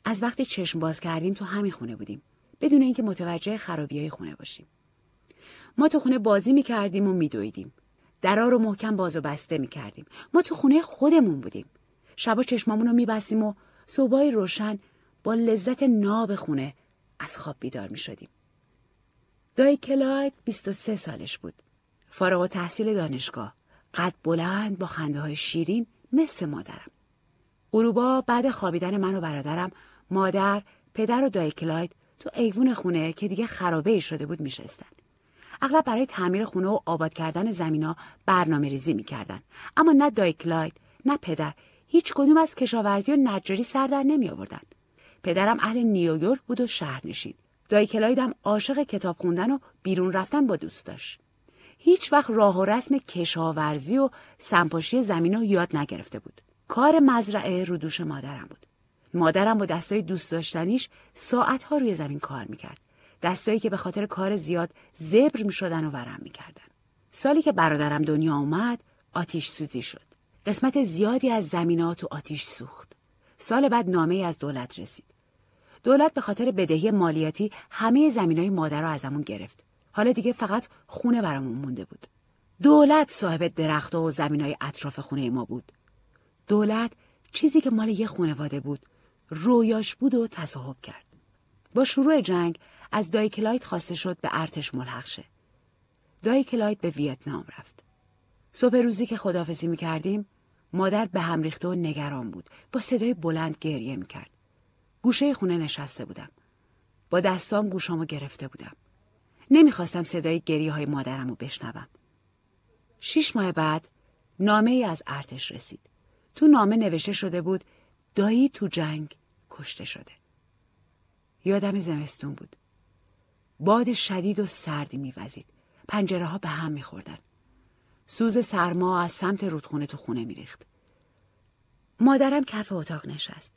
از وقتی چشم باز کردیم تو همین خونه بودیم بدون اینکه متوجه خرابی های خونه باشیم. ما تو خونه بازی میکردیم و میدویدیم. درا رو محکم باز و بسته کردیم. ما تو خونه خودمون بودیم شبا چشمامون رو بستیم و صبحای روشن با لذت ناب خونه از خواب بیدار میشدیم دای کلاید 23 سالش بود فارغ و تحصیل دانشگاه قد بلند با خنده های شیرین مثل مادرم اروبا بعد خوابیدن من و برادرم مادر پدر و دای کلاید تو ایوون خونه که دیگه خرابه ای شده بود می شستن. اغلب برای تعمیر خونه و آباد کردن زمینا برنامه ریزی کردن. اما نه دایکلاید نه پدر هیچ کدوم از کشاورزی و نجاری سر در نمی آوردن. پدرم اهل نیویورک بود و شهر نشین. دایکلاید هم عاشق کتاب خوندن و بیرون رفتن با دوست داشت. هیچ وقت راه و رسم کشاورزی و سنپاشی زمین رو یاد نگرفته بود. کار مزرعه رو دوش مادرم بود. مادرم با دستای دوست داشتنیش ساعتها روی زمین کار میکرد. دستایی که به خاطر کار زیاد زبر می شدن و ورم می کردن. سالی که برادرم دنیا اومد آتیش سوزی شد. قسمت زیادی از زمینات تو آتیش سوخت. سال بعد نامه از دولت رسید. دولت به خاطر بدهی مالیاتی همه زمینای مادر رو ازمون گرفت. حالا دیگه فقط خونه برامون مونده بود. دولت صاحب درخت و زمینای اطراف خونه ما بود. دولت چیزی که مال یه خونواده بود رویاش بود و تصاحب کرد. با شروع جنگ از کلایت خواسته شد به ارتش ملحق شه. کلایت به ویتنام رفت. صبح روزی که خدافزی میکردیم مادر به هم ریخته و نگران بود. با صدای بلند گریه میکرد. گوشه خونه نشسته بودم. با دستام گوشامو گرفته بودم. نمیخواستم صدای گریه های مادرم رو بشنوم. شیش ماه بعد نامه ای از ارتش رسید. تو نامه نوشته شده بود دایی تو جنگ کشته شده. یادم زمستون بود. باد شدید و سردی میوزید پنجره ها به هم میخوردن سوز سرما از سمت رودخونه تو خونه میریخت مادرم کف اتاق نشست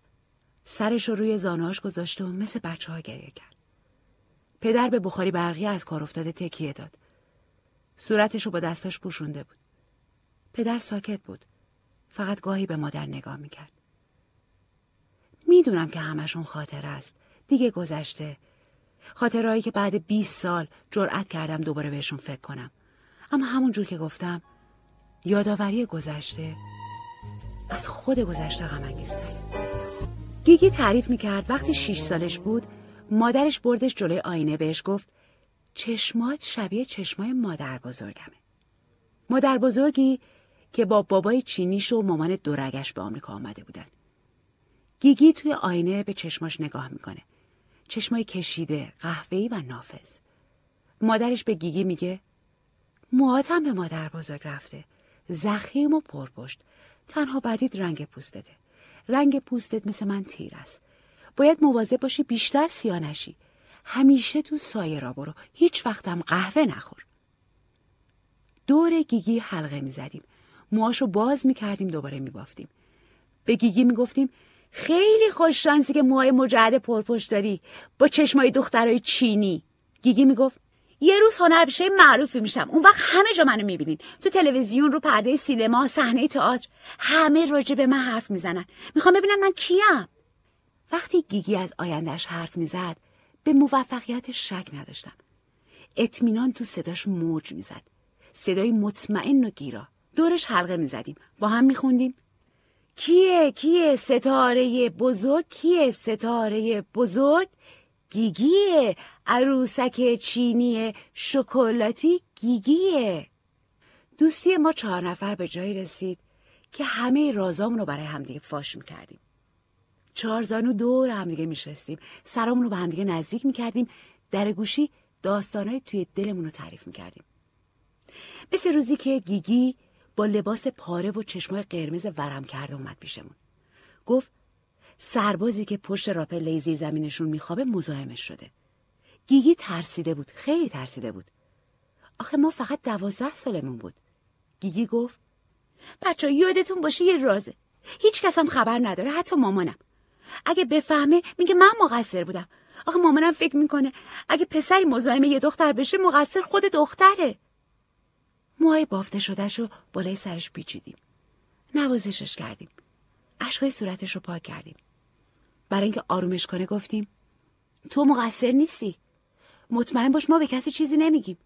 سرش رو روی زانوهاش گذاشته و مثل بچه ها گریه کرد پدر به بخاری برقی از کار افتاده تکیه داد صورتش رو با دستاش پوشونده بود پدر ساکت بود فقط گاهی به مادر نگاه میکرد میدونم که همشون خاطر است دیگه گذشته خاطرهایی که بعد 20 سال جرأت کردم دوباره بهشون فکر کنم اما همون جور که گفتم یادآوری گذشته از خود گذشته غم گیگی تعریف میکرد وقتی 6 سالش بود مادرش بردش جلوی آینه بهش گفت چشمات شبیه چشمای مادر بزرگمه مادر بزرگی که با بابای چینیش و مامان دورگش به آمریکا آمده بودن گیگی توی آینه به چشماش نگاه میکنه چشمای کشیده قهوه‌ای و نافذ مادرش به گیگی میگه موهاتم به مادر بزرگ رفته زخیم و پرپشت تنها بدید رنگ پوستته رنگ پوستت مثل من تیر است باید مواظب باشی بیشتر سیاه نشی همیشه تو سایه را برو هیچ وقتم قهوه نخور دور گیگی حلقه میزدیم موهاشو باز میکردیم دوباره میبافتیم به گیگی میگفتیم خیلی خوش شانسی که موهای مجعد پرپشت داری با چشمای دخترای چینی گیگی میگفت یه روز هنرپیشه معروفی میشم اون وقت همه جا منو میبینین تو تلویزیون رو پرده سینما صحنه تئاتر همه راجع به من حرف میزنن میخوام ببینم من کیم وقتی گیگی از آیندهش حرف میزد به موفقیت شک نداشتم اطمینان تو صداش موج میزد صدای مطمئن و گیرا دورش حلقه میزدیم با هم میخوندیم کیه کیه ستاره بزرگ کیه ستاره بزرگ گیگیه عروسک چینی شکلاتی گیگیه دوستی ما چهار نفر به جایی رسید که همه رازامون رو برای همدیگه فاش میکردیم چهار زانو دور همدیگه میشستیم سرامون رو به همدیگه نزدیک میکردیم در گوشی داستانهای توی دلمون رو تعریف میکردیم مثل روزی که گیگی با لباس پاره و چشمای قرمز ورم کرده اومد پیشمون گفت سربازی که پشت راپله زیر زمینشون میخوابه مزاحمش شده گیگی ترسیده بود خیلی ترسیده بود آخه ما فقط دوازده سالمون بود گیگی گفت بچه یادتون باشه یه رازه هیچ هم خبر نداره حتی مامانم اگه بفهمه میگه من مقصر بودم آخه مامانم فکر میکنه اگه پسری مزاحم یه دختر بشه مقصر خود دختره موهای بافته شدهش رو بالای سرش پیچیدیم نوازشش کردیم اشکای صورتش رو پاک کردیم برای اینکه آرومش کنه گفتیم تو مقصر نیستی مطمئن باش ما به کسی چیزی نمیگیم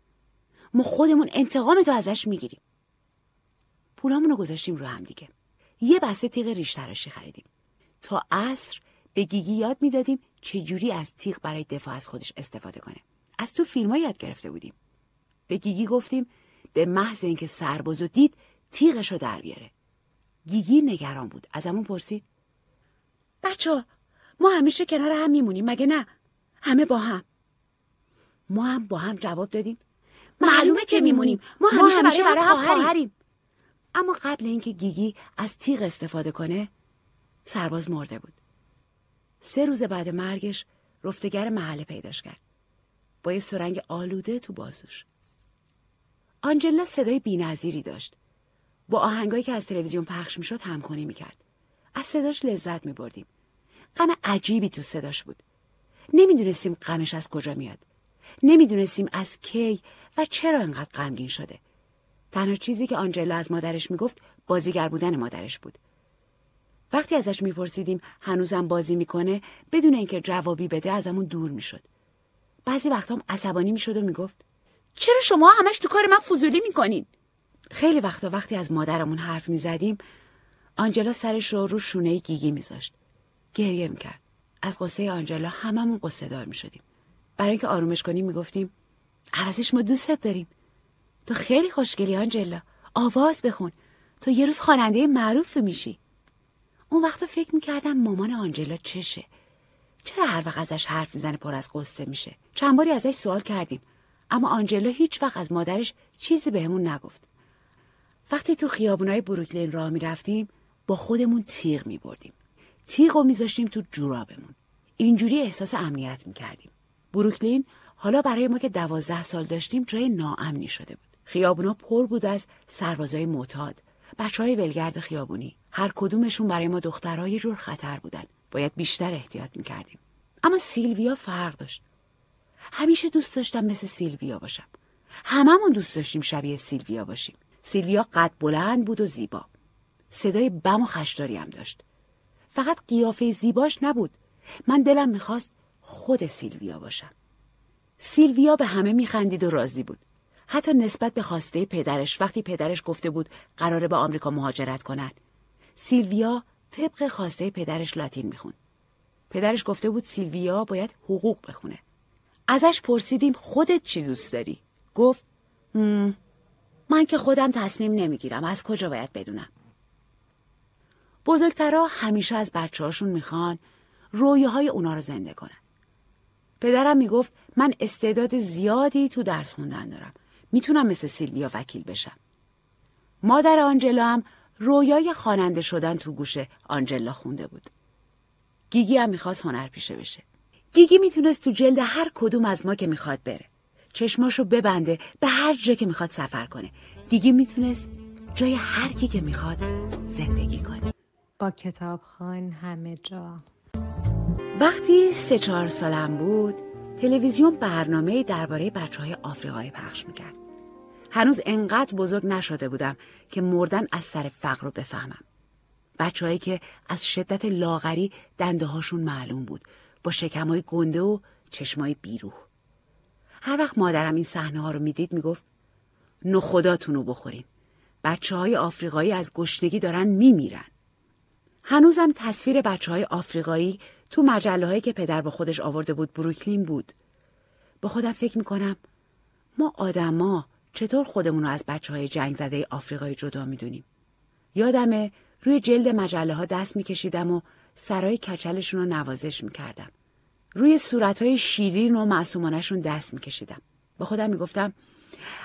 ما خودمون انتقام تو ازش میگیریم پولامون رو گذاشتیم رو هم دیگه یه بسته تیغ ریش تراشی خریدیم تا عصر به گیگی یاد میدادیم چجوری از تیغ برای دفاع از خودش استفاده کنه از تو فیلم یاد گرفته بودیم به گیگی گفتیم به محض اینکه سربازو دید تیغشو در بیاره گیگی نگران بود همون پرسید بچه ما همیشه کنار هم میمونیم مگه نه همه با هم ما هم با هم جواب دادیم معلومه که میمونیم ما همیشه, ما برای هم خواهریم اما قبل اینکه گیگی از تیغ استفاده کنه سرباز مرده بود سه روز بعد مرگش رفتگر محله پیداش کرد با یه سرنگ آلوده تو بازوش آنجلا صدای بینظیری داشت با آهنگایی که از تلویزیون پخش میشد همخونی میکرد از صداش لذت میبردیم غم عجیبی تو صداش بود نمیدونستیم غمش از کجا میاد نمیدونستیم از کی و چرا انقدر غمگین شده تنها چیزی که آنجلا از مادرش میگفت بازیگر بودن مادرش بود وقتی ازش میپرسیدیم هنوزم بازی میکنه بدون اینکه جوابی بده ازمون دور میشد بعضی وقتام عصبانی میشد و میگفت چرا شما همش تو کار من فضولی میکنین؟ خیلی وقتا وقتی از مادرمون حرف میزدیم آنجلا سرش رو رو شونه گیگی میذاشت گریه میکرد از قصه آنجلا هممون قصه دار میشدیم برای اینکه آرومش کنیم میگفتیم عوضش ما دوستت داریم تو خیلی خوشگلی آنجلا آواز بخون تو یه روز خواننده معروف میشی اون وقتا فکر میکردم مامان آنجلا چشه چرا هر وقت ازش حرف میزنه پر از قصه میشه چند باری ازش سوال کردیم اما آنجلا هیچ وقت از مادرش چیزی بهمون نگفت. وقتی تو خیابونای بروکلین راه می رفتیم با خودمون تیغ می بردیم. تیغ رو میذاشتیم تو جورابمون. اینجوری احساس امنیت می کردیم. بروکلین حالا برای ما که دوازده سال داشتیم جای ناامنی شده بود. خیابونا پر بود از سربازای معتاد، بچه های ولگرد خیابونی. هر کدومشون برای ما دخترها جور خطر بودن. باید بیشتر احتیاط می کردیم. اما سیلویا فرق داشت. همیشه دوست داشتم مثل سیلویا باشم هممون دوست داشتیم شبیه سیلویا باشیم سیلویا قد بلند بود و زیبا صدای بم و خشداری هم داشت فقط قیافه زیباش نبود من دلم میخواست خود سیلویا باشم سیلویا به همه میخندید و راضی بود حتی نسبت به خواسته پدرش وقتی پدرش گفته بود قراره به آمریکا مهاجرت کنن سیلویا طبق خواسته پدرش لاتین میخوند پدرش گفته بود سیلویا باید حقوق بخونه ازش پرسیدیم خودت چی دوست داری؟ گفت مم. من که خودم تصمیم نمیگیرم از کجا باید بدونم بزرگترها همیشه از بچه هاشون میخوان رویه های اونا رو زنده کنن پدرم میگفت من استعداد زیادی تو درس خوندن دارم میتونم مثل سیلویا وکیل بشم مادر آنجلا هم رویای خواننده شدن تو گوش آنجلا خونده بود گیگی هم میخواست هنر پیشه بشه گیگی میتونست تو جلد هر کدوم از ما که میخواد بره چشماشو ببنده به هر جا که میخواد سفر کنه گیگی میتونست جای هر کی که میخواد زندگی کنه با خوان همه جا وقتی سه چهار سالم بود تلویزیون برنامه درباره بچه های آفریقایی پخش میکرد هنوز انقدر بزرگ نشده بودم که مردن از سر فقر رو بفهمم بچههایی که از شدت لاغری دنده هاشون معلوم بود با شکمای گنده و چشمای بیروح هر وقت مادرم این صحنه ها رو میدید میگفت نخداتون رو بخورین بچه های آفریقایی از گشنگی دارن میمیرن هنوزم تصویر بچه های آفریقایی تو مجله هایی که پدر با خودش آورده بود بروکلین بود با خودم فکر میکنم ما آدما چطور خودمون رو از بچه های جنگ زده آفریقایی جدا میدونیم یادمه روی جلد مجله ها دست میکشیدم و سرای کچلشون رو نوازش میکردم روی صورتهای شیرین و معصومانشون دست میکشیدم با خودم میگفتم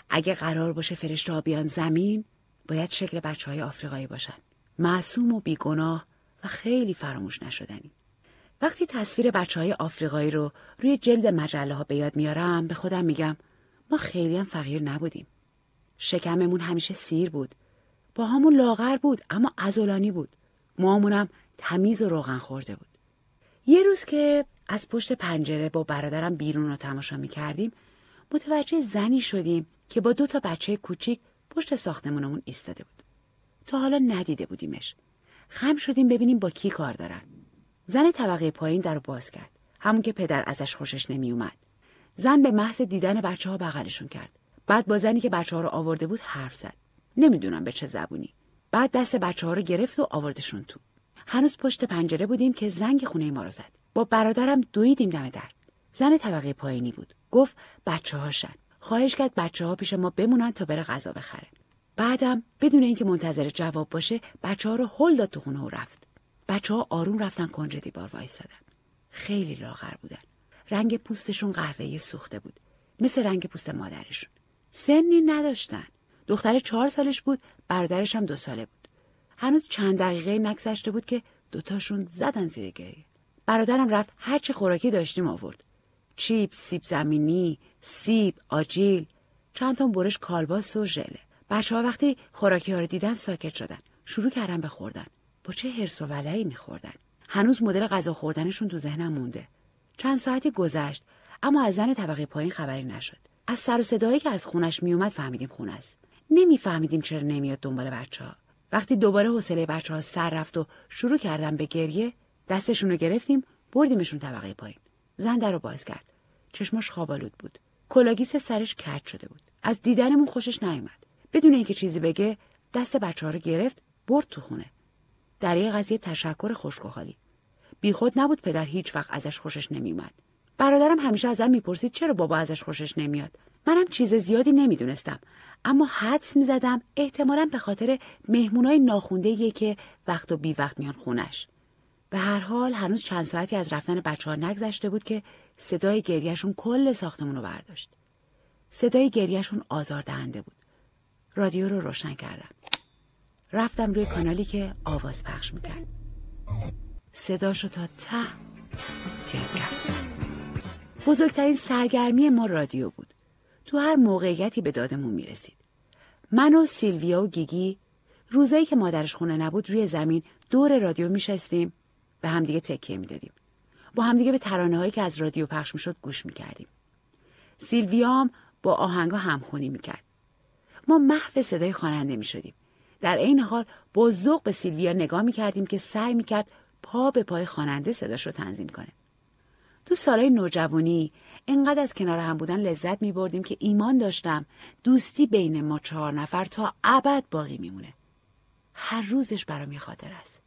اگه قرار باشه فرشته بیان زمین باید شکل بچه های آفریقایی باشن معصوم و بیگناه و خیلی فراموش نشدنی وقتی تصویر بچه های آفریقایی رو روی جلد مجله ها به یاد میارم به خودم میگم ما خیلی هم فقیر نبودیم شکممون همیشه سیر بود با همون لاغر بود اما ازولانی بود موامونم تمیز و روغن خورده بود یه روز که از پشت پنجره با برادرم بیرون رو تماشا می کردیم متوجه زنی شدیم که با دو تا بچه کوچیک پشت ساختمونمون ایستاده بود تا حالا ندیده بودیمش خم شدیم ببینیم با کی کار دارن زن طبقه پایین در باز کرد همون که پدر ازش خوشش نمیومد زن به محض دیدن بچه ها بغلشون کرد بعد با زنی که بچه ها رو آورده بود حرف زد نمیدونم به چه زبونی بعد دست بچه ها رو گرفت و آوردشون تو هنوز پشت پنجره بودیم که زنگ خونه ما رو زد با برادرم دویدیم دم در زن طبقه پایینی بود گفت بچه هاشن خواهش کرد بچه ها پیش ما بمونن تا بره غذا بخره بعدم بدون اینکه منتظر جواب باشه بچه ها رو هل داد تو خونه و رفت بچه ها آروم رفتن کنج دیوار وایسادن خیلی لاغر بودن رنگ پوستشون قهوه‌ای سوخته بود مثل رنگ پوست مادرشون سنی نداشتن دختر چهار سالش بود برادرش هم دو ساله بود هنوز چند دقیقه نگذشته بود که دوتاشون زدن زیر گریه برادرم رفت هر چه خوراکی داشتیم آورد چیپ سیب زمینی سیب آجیل چند تون برش کالباس و ژله بچه ها وقتی خوراکی ها رو دیدن ساکت شدن شروع کردن به خوردن با چه حرس و ولایی میخوردن هنوز مدل غذا خوردنشون تو ذهنم مونده چند ساعتی گذشت اما از زن طبقه پایین خبری نشد از سر و صدایی که از خونش میومد فهمیدیم خونه است نمیفهمیدیم چرا نمیاد دنبال بچه ها. وقتی دوباره حوصله بچه ها سر رفت و شروع کردن به گریه دستشون رو گرفتیم بردیمشون طبقه پایین زن در رو باز کرد چشماش خوابالود بود کلاگیس سرش کرد شده بود از دیدنمون خوشش نیومد بدون اینکه چیزی بگه دست بچه ها رو گرفت برد تو خونه در یه قضیه تشکر خوشگوحالی بیخود نبود پدر هیچ وقت ازش خوشش نمیومد برادرم همیشه ازم میپرسید چرا بابا ازش خوشش نمیاد منم چیز زیادی نمیدونستم اما حدس می زدم احتمالا به خاطر مهمونای ناخونده که وقت و بی وقت میان خونش. به هر حال هنوز چند ساعتی از رفتن بچه ها نگذشته بود که صدای گریهشون کل ساختمون رو برداشت. صدای گریهشون آزار دهنده بود. رادیو رو روشن کردم. رفتم روی کانالی که آواز پخش میکرد. صداش رو تا ته زیاد کردم. بزرگترین سرگرمی ما رادیو بود. تو هر موقعیتی به دادمون میرسید. من و سیلویا و گیگی روزایی که مادرش خونه نبود روی زمین دور رادیو میشستیم به همدیگه تکیه میدادیم. با همدیگه به ترانه هایی که از رادیو پخش میشد گوش میکردیم. هم با آهنگا همخونی میکرد. ما محو صدای خواننده میشدیم. در این حال با ذوق به سیلویا نگاه میکردیم که سعی میکرد پا به پای خواننده صداش رو تنظیم کنه. تو سالای نوجوانی انقدر از کنار هم بودن لذت می بردیم که ایمان داشتم دوستی بین ما چهار نفر تا ابد باقی میمونه. هر روزش برام یه خاطر است.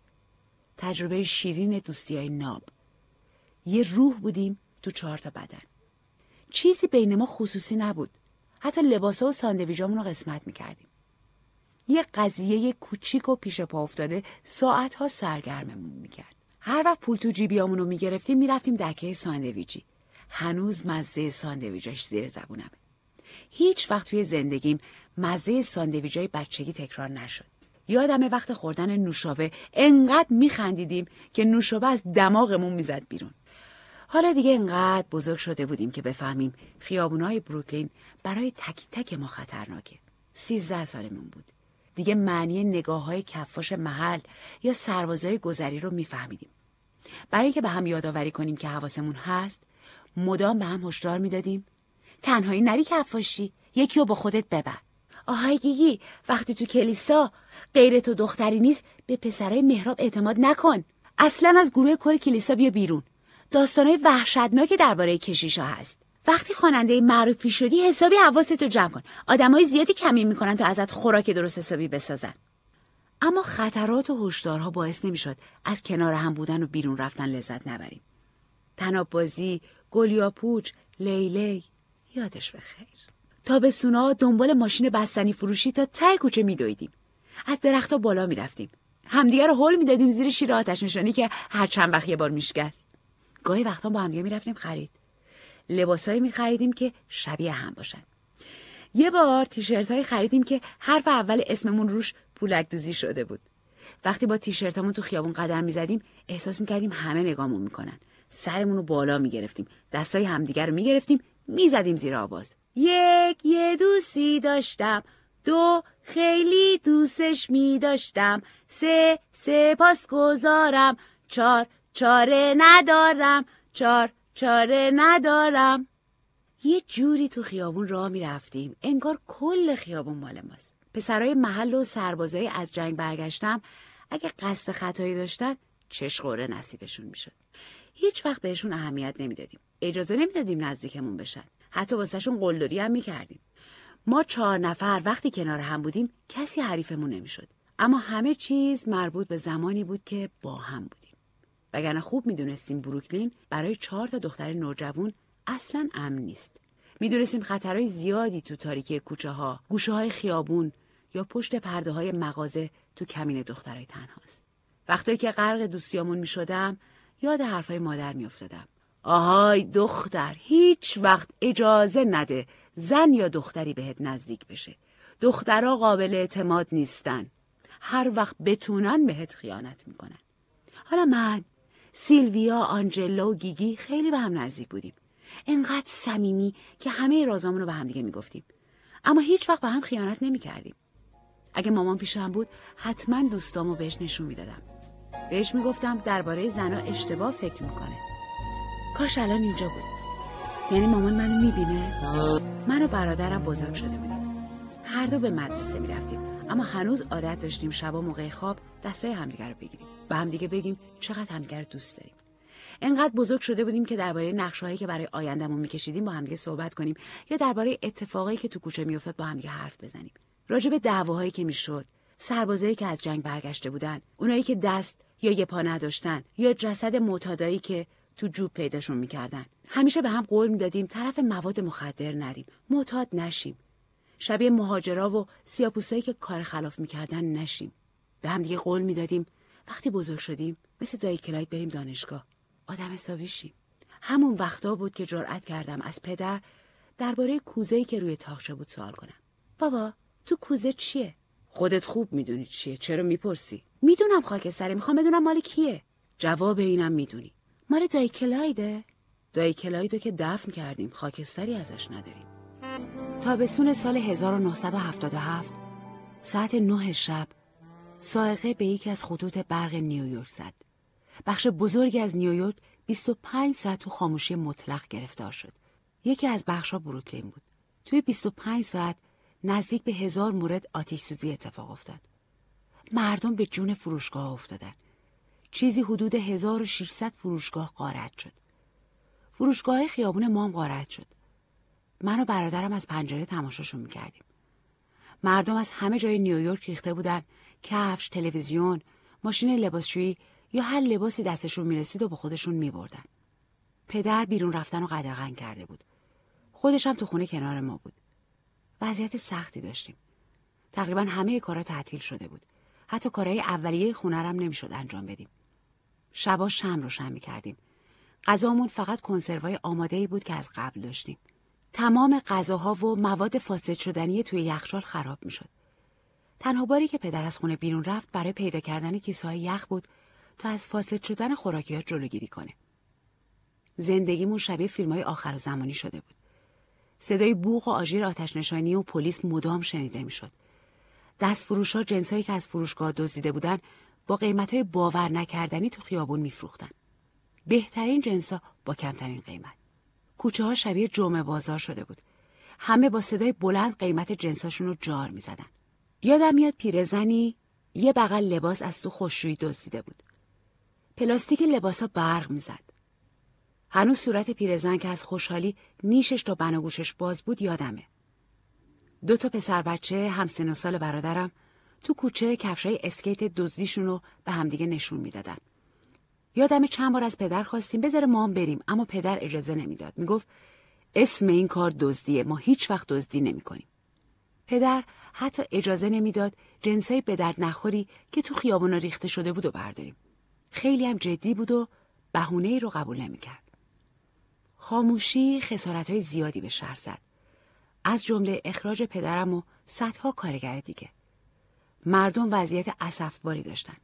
تجربه شیرین دوستی های ناب. یه روح بودیم تو چهار تا بدن. چیزی بین ما خصوصی نبود. حتی لباس و ساندویجامون رو قسمت میکردیم. یه قضیه کوچیک و پیش پا افتاده ساعتها سرگرممون میکرد. هر وقت پول تو جیبیامونو میگرفتیم میرفتیم دکه ساندویجی هنوز مزه ساندویجاش زیر زبونمه هیچ وقت توی زندگیم مزه ساندویجای بچگی تکرار نشد یادم وقت خوردن نوشابه انقدر میخندیدیم که نوشابه از دماغمون میزد بیرون حالا دیگه انقدر بزرگ شده بودیم که بفهمیم خیابونای بروکلین برای تک تک ما خطرناکه سیزده سالمون بود دیگه معنی نگاه های کفاش محل یا سربازای گذری رو میفهمیدیم. برای که به هم یادآوری کنیم که حواسمون هست مدام به هم هشدار میدادیم تنهایی نری کفاشی یکی رو با خودت ببر آهای گیگی وقتی تو کلیسا غیر تو دختری نیست به پسرای محراب اعتماد نکن اصلا از گروه کور کلیسا بیا بیرون داستانهای وحشتناکی درباره کشیشا هست وقتی خواننده معروفی شدی حسابی حواستو جمع کن آدمای زیادی کمی میکنن تا ازت خوراک درست حسابی بسازن اما خطرات و هشدارها باعث نمیشد از کنار هم بودن و بیرون رفتن لذت نبریم تناب بازی گلیا پوچ لیلی یادش بخیر تا به سونا دنبال ماشین بستنی فروشی تا ته کوچه میدویدیم از درختها بالا میرفتیم همدیگه رو هول میدادیم زیر شیر آتش نشانی که هر چند وقت یه بار میشکست گاهی وقتا با همدیگه میرفتیم خرید لباسایی می خریدیم که شبیه هم باشن یه بار تیشرت خریدیم که حرف اول اسممون روش پولک دوزی شده بود وقتی با تیشرتامون تو خیابون قدم میزدیم احساس کردیم همه نگامون میکنن سرمون رو بالا میگرفتیم دستای همدیگر رو می میزدیم زیر آواز یک یه دوسی داشتم دو خیلی دوسش می داشتم سه سپاس گذارم چار چاره ندارم چار چاره ندارم یه جوری تو خیابون راه رفتیم انگار کل خیابون مال ماست پسرای محل و سربازای از جنگ برگشتم اگه قصد خطایی داشتن چشقوره نصیبشون میشد هیچ وقت بهشون اهمیت نمیدادیم اجازه نمیدادیم نزدیکمون بشن حتی واسهشون قلدری هم میکردیم ما چهار نفر وقتی کنار هم بودیم کسی حریفمون نمیشد اما همه چیز مربوط به زمانی بود که با هم بودیم وگرنه خوب میدونستیم بروکلین برای چهار تا دختر نوجوان اصلا امن نیست میدونستیم خطرهای زیادی تو تاریکی کوچه ها گوشه های خیابون یا پشت پرده های مغازه تو کمین دخترای تنهاست وقتی که غرق دوستیامون می شدم یاد حرفای مادر می آهای دختر هیچ وقت اجازه نده زن یا دختری بهت نزدیک بشه دخترها قابل اعتماد نیستن هر وقت بتونن بهت خیانت میکنن حالا من سیلویا، آنجلا و گیگی خیلی به هم نزدیک بودیم. انقدر صمیمی که همه رازامون رو به هم دیگه میگفتیم. اما هیچ وقت به هم خیانت نمی کردیم اگه مامان پیشم بود حتما دوستامو بهش نشون میدادم. بهش میگفتم درباره زنا اشتباه فکر میکنه. کاش الان اینجا بود. یعنی مامان منو میبینه؟ من و برادرم بزرگ شده بودیم. هر دو به مدرسه میرفتیم. اما هنوز عادت داشتیم شبا موقع خواب دستای همدیگه رو بگیریم و همدیگه بگیم چقدر همدیگه دوست داریم انقدر بزرگ شده بودیم که درباره نقشه‌هایی که برای آیندهمون میکشیدیم با همدیگه صحبت کنیم یا درباره اتفاقایی که تو کوچه میافتاد با همدیگه حرف بزنیم راجع به دعواهایی که میشد سربازایی که از جنگ برگشته بودن اونایی که دست یا یه پا نداشتن یا جسد معتادایی که تو جوب پیداشون میکردن همیشه به هم قول میدادیم طرف مواد مخدر نریم معتاد نشیم شبیه مهاجرا و سیاپوسایی که کار خلاف میکردن نشیم به هم دیگه قول میدادیم وقتی بزرگ شدیم مثل دایی کلاید بریم دانشگاه آدم حسابی شیم همون وقتا بود که جرأت کردم از پدر درباره ای که روی تاخچه بود سوال کنم بابا تو کوزه چیه خودت خوب میدونی چیه چرا میپرسی میدونم خاک سری میخوام بدونم مال کیه جواب اینم میدونی مال دایی کلایده دایی که دفن کردیم خاکستری ازش نداریم تابستون سال 1977 ساعت 9 شب سائقه به یکی از خطوط برق نیویورک زد. بخش بزرگی از نیویورک 25 ساعت تو خاموشی مطلق گرفتار شد. یکی از بخشها بروکلین بود. توی 25 ساعت نزدیک به هزار مورد آتیش سوزی اتفاق افتاد. مردم به جون فروشگاه افتادن. چیزی حدود 1600 فروشگاه قارت شد. فروشگاه خیابون مام قارت شد. من و برادرم از پنجره تماشاشون میکردیم مردم از همه جای نیویورک ریخته بودن کفش تلویزیون ماشین لباسشویی یا هر لباسی دستشون میرسید و به خودشون میبردن پدر بیرون رفتن و قدغن کرده بود خودشم تو خونه کنار ما بود وضعیت سختی داشتیم تقریبا همه کارا تعطیل شده بود حتی کارهای اولیه خونه هم نمیشد انجام بدیم شبا شم روشن میکردیم غذامون فقط کنسروهای آماده بود که از قبل داشتیم تمام غذاها و مواد فاسد شدنی توی یخچال خراب میشد. تنها باری که پدر از خونه بیرون رفت برای پیدا کردن کیسه یخ بود تا از فاسد شدن خوراکی جلوگیری کنه. زندگیمون شبیه فیلم های آخر زمانی شده بود. صدای بوغ و آژیر آتش نشانی و پلیس مدام شنیده میشد. دست فروش ها جنسایی که از فروشگاه دزدیده بودن با قیمت های باور نکردنی تو خیابون میفروختن. بهترین جنسا با کمترین قیمت. کوچه ها شبیه جمعه بازار شده بود همه با صدای بلند قیمت جنساشون رو جار زدن. یادم میاد پیرزنی یه بغل لباس از تو خوشرویی دزدیده بود پلاستیک لباسا برق میزد هنوز صورت پیرزن که از خوشحالی نیشش تا بناگوشش باز بود یادمه دو تا پسر بچه هم و سال برادرم تو کوچه کفشای اسکیت دزدیشون رو به همدیگه نشون میدادن یادم چند بار از پدر خواستیم بذاره ما هم بریم اما پدر اجازه نمیداد میگفت اسم این کار دزدیه ما هیچ وقت دزدی نمیکنیم پدر حتی اجازه نمیداد جنسای به درد نخوری که تو خیابونا ریخته شده بود و برداریم خیلی هم جدی بود و بهونه ای رو قبول نمیکرد خاموشی خسارت های زیادی به شهر زد از جمله اخراج پدرم و صدها کارگر دیگه مردم وضعیت اسفباری داشتن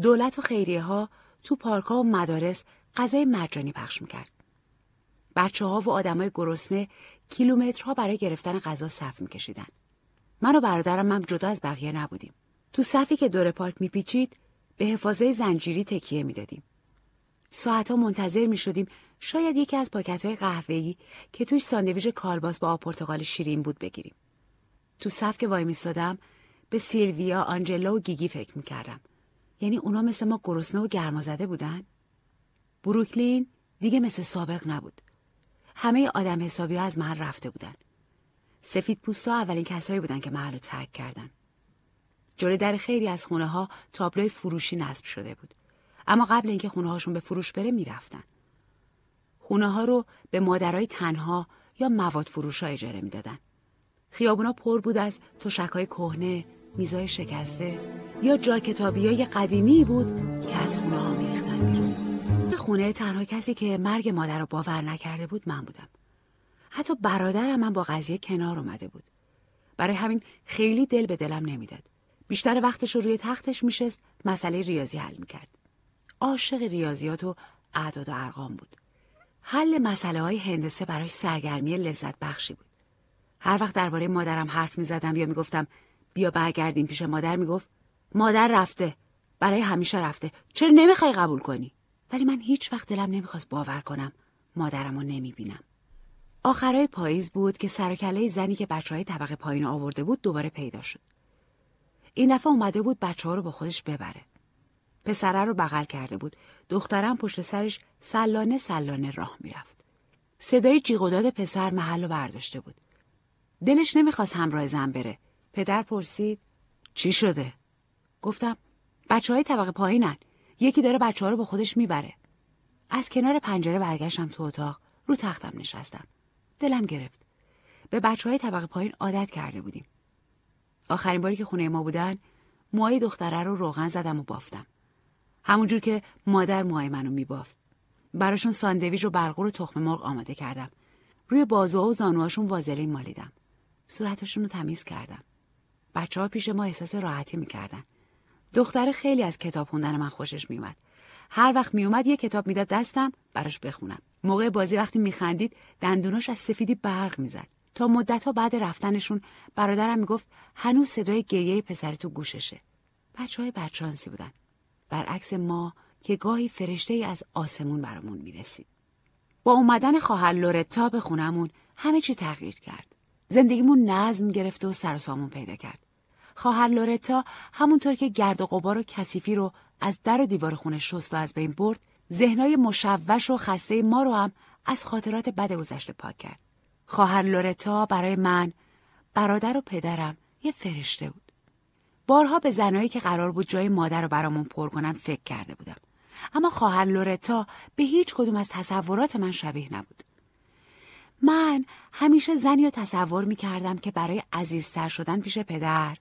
دولت و خیریه ها تو پارکها و مدارس غذای مجانی پخش میکرد. بچه ها و آدمای گرسنه کیلومترها برای گرفتن غذا صف میکشیدن. من و برادرم هم جدا از بقیه نبودیم. تو صفی که دور پارک میپیچید به حفاظه زنجیری تکیه میدادیم. ساعتها منتظر میشدیم شاید یکی از پاکت های قهوه‌ای که توش ساندویژ کالباس با آب پرتقال شیرین بود بگیریم. تو صف که وای میستادم به سیلویا، آنجلا و گیگی فکر میکردم. یعنی اونا مثل ما گرسنه و گرمازده بودن؟ بروکلین دیگه مثل سابق نبود. همه آدم حسابی از محل رفته بودن. سفید پوست ها اولین کسایی بودن که محل رو ترک کردن. جلوی در خیلی از خونه ها تابلوی فروشی نصب شده بود. اما قبل اینکه خونه هاشون به فروش بره میرفتن. خونه ها رو به مادرای تنها یا مواد فروش ها اجاره میدادن. خیابونا پر بود از تشکای کهنه، میزای شکسته یا جا های قدیمی بود که از خونه ها میریختن بیرون خونه تنها کسی که مرگ مادر رو باور نکرده بود من بودم حتی برادرم من با قضیه کنار اومده بود برای همین خیلی دل به دلم نمیداد بیشتر وقتش رو روی تختش میشست مسئله ریاضی حل میکرد عاشق ریاضیات و اعداد و ارقام بود حل مسئله های هندسه براش سرگرمی لذت بخشی بود هر وقت درباره مادرم حرف میزدم یا می بیا برگردیم پیش مادر میگفت مادر رفته برای همیشه رفته چرا نمیخوای قبول کنی ولی من هیچ وقت دلم نمیخواست باور کنم مادرم رو نمیبینم آخرای پاییز بود که سرکله زنی که بچه های طبقه پایین آورده بود دوباره پیدا شد این دفعه اومده بود بچه ها رو با خودش ببره پسره رو بغل کرده بود دخترم پشت سرش سلانه سلانه راه میرفت صدای جیغ پسر محل رو برداشته بود دلش نمیخواست همراه زن بره پدر پرسید چی شده؟ گفتم بچه های طبقه پایینن یکی داره بچه ها رو با خودش میبره از کنار پنجره برگشتم تو اتاق رو تختم نشستم دلم گرفت به بچه های طبقه پایین عادت کرده بودیم آخرین باری که خونه ما بودن موهای دختره رو روغن زدم و بافتم همونجور که مادر موهای منو میبافت براشون ساندویج و بلغور و تخم مرغ آماده کردم روی بازوها و زانوهاشون وازلین مالیدم صورتشون رو تمیز کردم بچه ها پیش ما احساس راحتی میکردن. دختره خیلی از کتاب خوندن من خوشش میومد. هر وقت میومد یه کتاب میداد دستم براش بخونم. موقع بازی وقتی میخندید دندوناش از سفیدی برق میزد. تا مدت ها بعد رفتنشون برادرم میگفت هنوز صدای گریه پسر تو گوششه. بچه های بچانسی بودن. برعکس ما که گاهی فرشته ای از آسمون برامون میرسید. با اومدن خواهر لورتا به خونمون همه چی تغییر کرد. زندگیمون نظم گرفت و سر پیدا کرد. خواهر لورتا همونطور که گرد و قبار و کسیفی رو از در و دیوار خونه شست و از بین برد ذهنای مشوش و خسته ما رو هم از خاطرات بد گذشته پاک کرد خواهر لورتا برای من برادر و پدرم یه فرشته بود بارها به زنایی که قرار بود جای مادر رو برامون پر کنن فکر کرده بودم اما خواهر لورتا به هیچ کدوم از تصورات من شبیه نبود من همیشه زنی رو تصور می کردم که برای عزیزتر شدن پیش پدر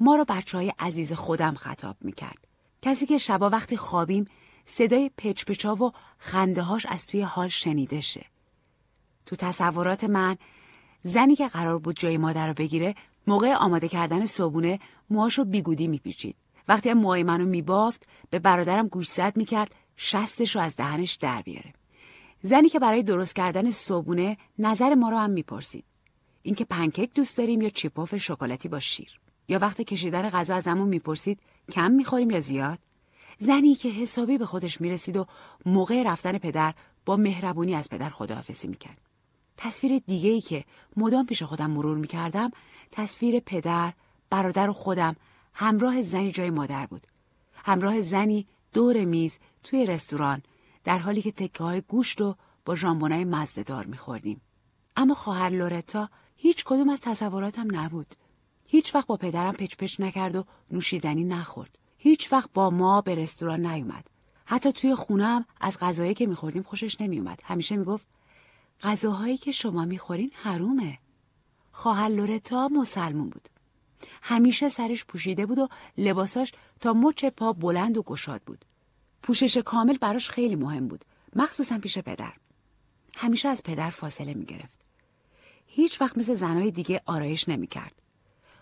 ما رو بچه های عزیز خودم خطاب میکرد. کسی که شبا وقتی خوابیم صدای پچپچا و خنده هاش از توی حال شنیده شه. تو تصورات من زنی که قرار بود جای مادر رو بگیره موقع آماده کردن صبونه موهاش رو بیگودی میپیچید. وقتی موهای منو میبافت به برادرم گوشزد میکرد شستش رو از دهنش در بیاره. زنی که برای درست کردن صبونه نظر ما رو هم میپرسید. اینکه پنکیک دوست داریم یا چیپاف شکلاتی با شیر. یا وقت کشیدن غذا از ازمون میپرسید کم میخوریم یا زیاد زنی که حسابی به خودش میرسید و موقع رفتن پدر با مهربونی از پدر خداحافظی میکرد تصویر دیگه ای که مدام پیش خودم مرور میکردم تصویر پدر برادر و خودم همراه زنی جای مادر بود همراه زنی دور میز توی رستوران در حالی که تکه های گوشت رو با ژامبونای دار میخوردیم اما خواهر لورتا هیچ کدوم از تصوراتم نبود هیچ وقت با پدرم پچپچ نکرد و نوشیدنی نخورد. هیچ وقت با ما به رستوران نیومد. حتی توی خونم از غذایی که میخوردیم خوشش نمیومد. همیشه میگفت غذاهایی که شما میخورین حرومه. خواهر لورتا مسلمون بود. همیشه سرش پوشیده بود و لباساش تا مچ پا بلند و گشاد بود. پوشش کامل براش خیلی مهم بود. مخصوصا پیش پدر. همیشه از پدر فاصله میگرفت. هیچ وقت مثل زنای دیگه آرایش نمیکرد.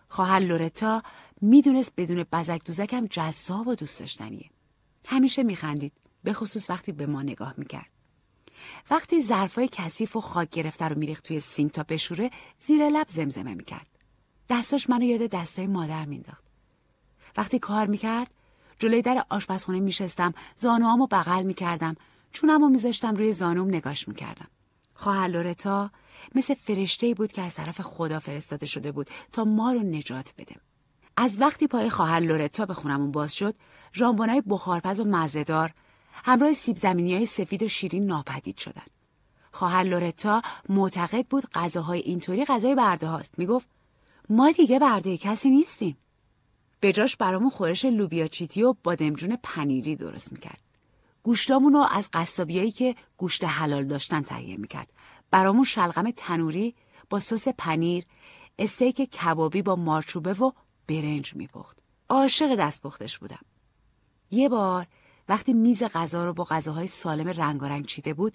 خواهر لورتا میدونست بدون بزک دوزکم جذاب و دوست داشتنیه همیشه میخندید به خصوص وقتی به ما نگاه میکرد وقتی ظرفای کثیف و خاک گرفته رو میریخت توی سینک تا بشوره زیر لب زمزمه میکرد دستاش منو یاد دستای مادر مینداخت وقتی کار میکرد جلوی در آشپزخونه میشستم زانوامو بغل میکردم چونمو میذاشتم روی زانوم نگاش میکردم خواهر لورتا مثل فرشته بود که از طرف خدا فرستاده شده بود تا ما رو نجات بده از وقتی پای خواهر لورتا به خونمون باز شد ژامبونای بخارپز و مزهدار همراه سیب زمینی های سفید و شیرین ناپدید شدن خواهر لورتا معتقد بود غذاهای اینطوری غذای برده هاست میگفت ما دیگه برده کسی نیستیم به جاش برامون خورش لوبیا چیتی و بادمجون پنیری درست میکرد گوشتامون رو از قصابیایی که گوشت حلال داشتن تهیه میکرد برامون شلغم تنوری با سس پنیر استیک کبابی با مارچوبه و برنج میپخت عاشق دستپختش بودم یه بار وقتی میز غذا رو با غذاهای سالم رنگارنگ چیده بود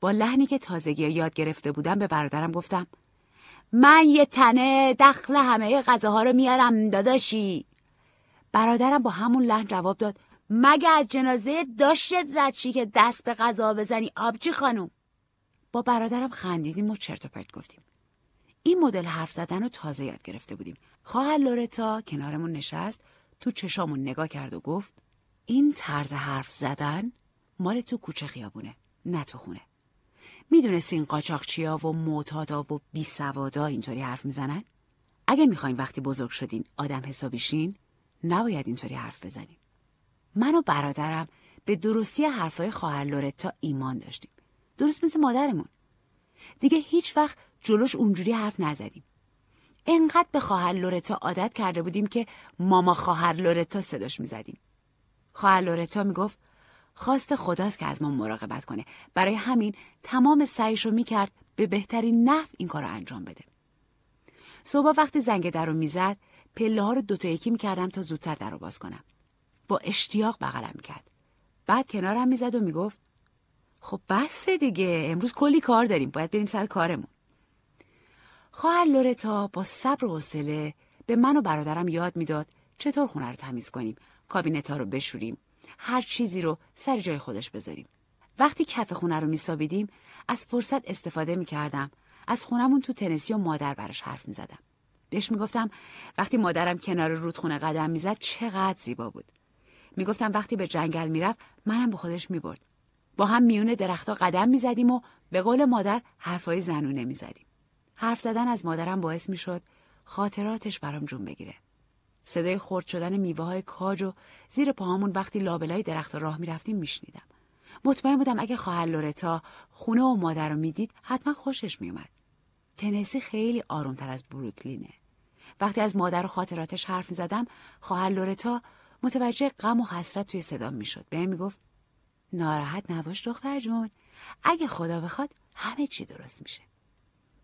با لحنی که تازگی یاد گرفته بودم به برادرم گفتم من یه تنه دخل همه غذاها رو میارم داداشی برادرم با همون لحن جواب داد مگه از جنازه داشت رچی که دست به غذا بزنی آبجی خانم با برادرم خندیدیم و چرت و پرت گفتیم این مدل حرف زدن رو تازه یاد گرفته بودیم خواهر لورتا کنارمون نشست تو چشامون نگاه کرد و گفت این طرز حرف زدن مال تو کوچه خیابونه نه تو خونه میدونستین قاچاقچیا و معتادا و بیسوادا اینطوری حرف میزنن اگه میخوایم وقتی بزرگ شدین آدم حسابیشین نباید اینطوری حرف بزنیم من و برادرم به درستی حرفهای خواهر لورتا ایمان داشتیم درست مثل مادرمون دیگه هیچ وقت جلوش اونجوری حرف نزدیم انقدر به خواهر لورتا عادت کرده بودیم که ماما خواهر لورتا صداش میزدیم خواهر لورتا میگفت خواست خداست که از ما مراقبت کنه برای همین تمام سعیش رو میکرد به بهترین نحو این کار رو انجام بده صبح وقتی زنگ در رو میزد پله ها رو دوتا یکی میکردم تا زودتر در رو باز کنم با اشتیاق بغلم کرد. بعد کنارم میزد و میگفت خب بس دیگه امروز کلی کار داریم باید بریم سر کارمون خواهر لورتا با صبر و حوصله به من و برادرم یاد میداد چطور خونه رو تمیز کنیم کابینت ها رو بشوریم هر چیزی رو سر جای خودش بذاریم وقتی کف خونه رو میسابیدیم از فرصت استفاده میکردم از خونمون تو تنسی و مادر براش حرف میزدم بهش میگفتم وقتی مادرم کنار رودخونه قدم میزد چقدر زیبا بود میگفتم وقتی به جنگل میرفت منم به خودش میبرد با هم میون درختها قدم میزدیم و به قول مادر حرفای زنونه میزدیم حرف زدن از مادرم باعث میشد خاطراتش برام جون بگیره صدای خرد شدن میوه های کاج و زیر پاهامون وقتی لابلای درخت راه میرفتیم میشنیدم مطمئن بودم اگه خواهر لورتا خونه و مادر رو میدید حتما خوشش میومد تنسی خیلی آرومتر از بروکلینه وقتی از مادر و خاطراتش حرف زدم خواهر لورتا متوجه غم و حسرت توی صدام میشد بهم گفت ناراحت نباش دختر جون اگه خدا بخواد همه چی درست میشه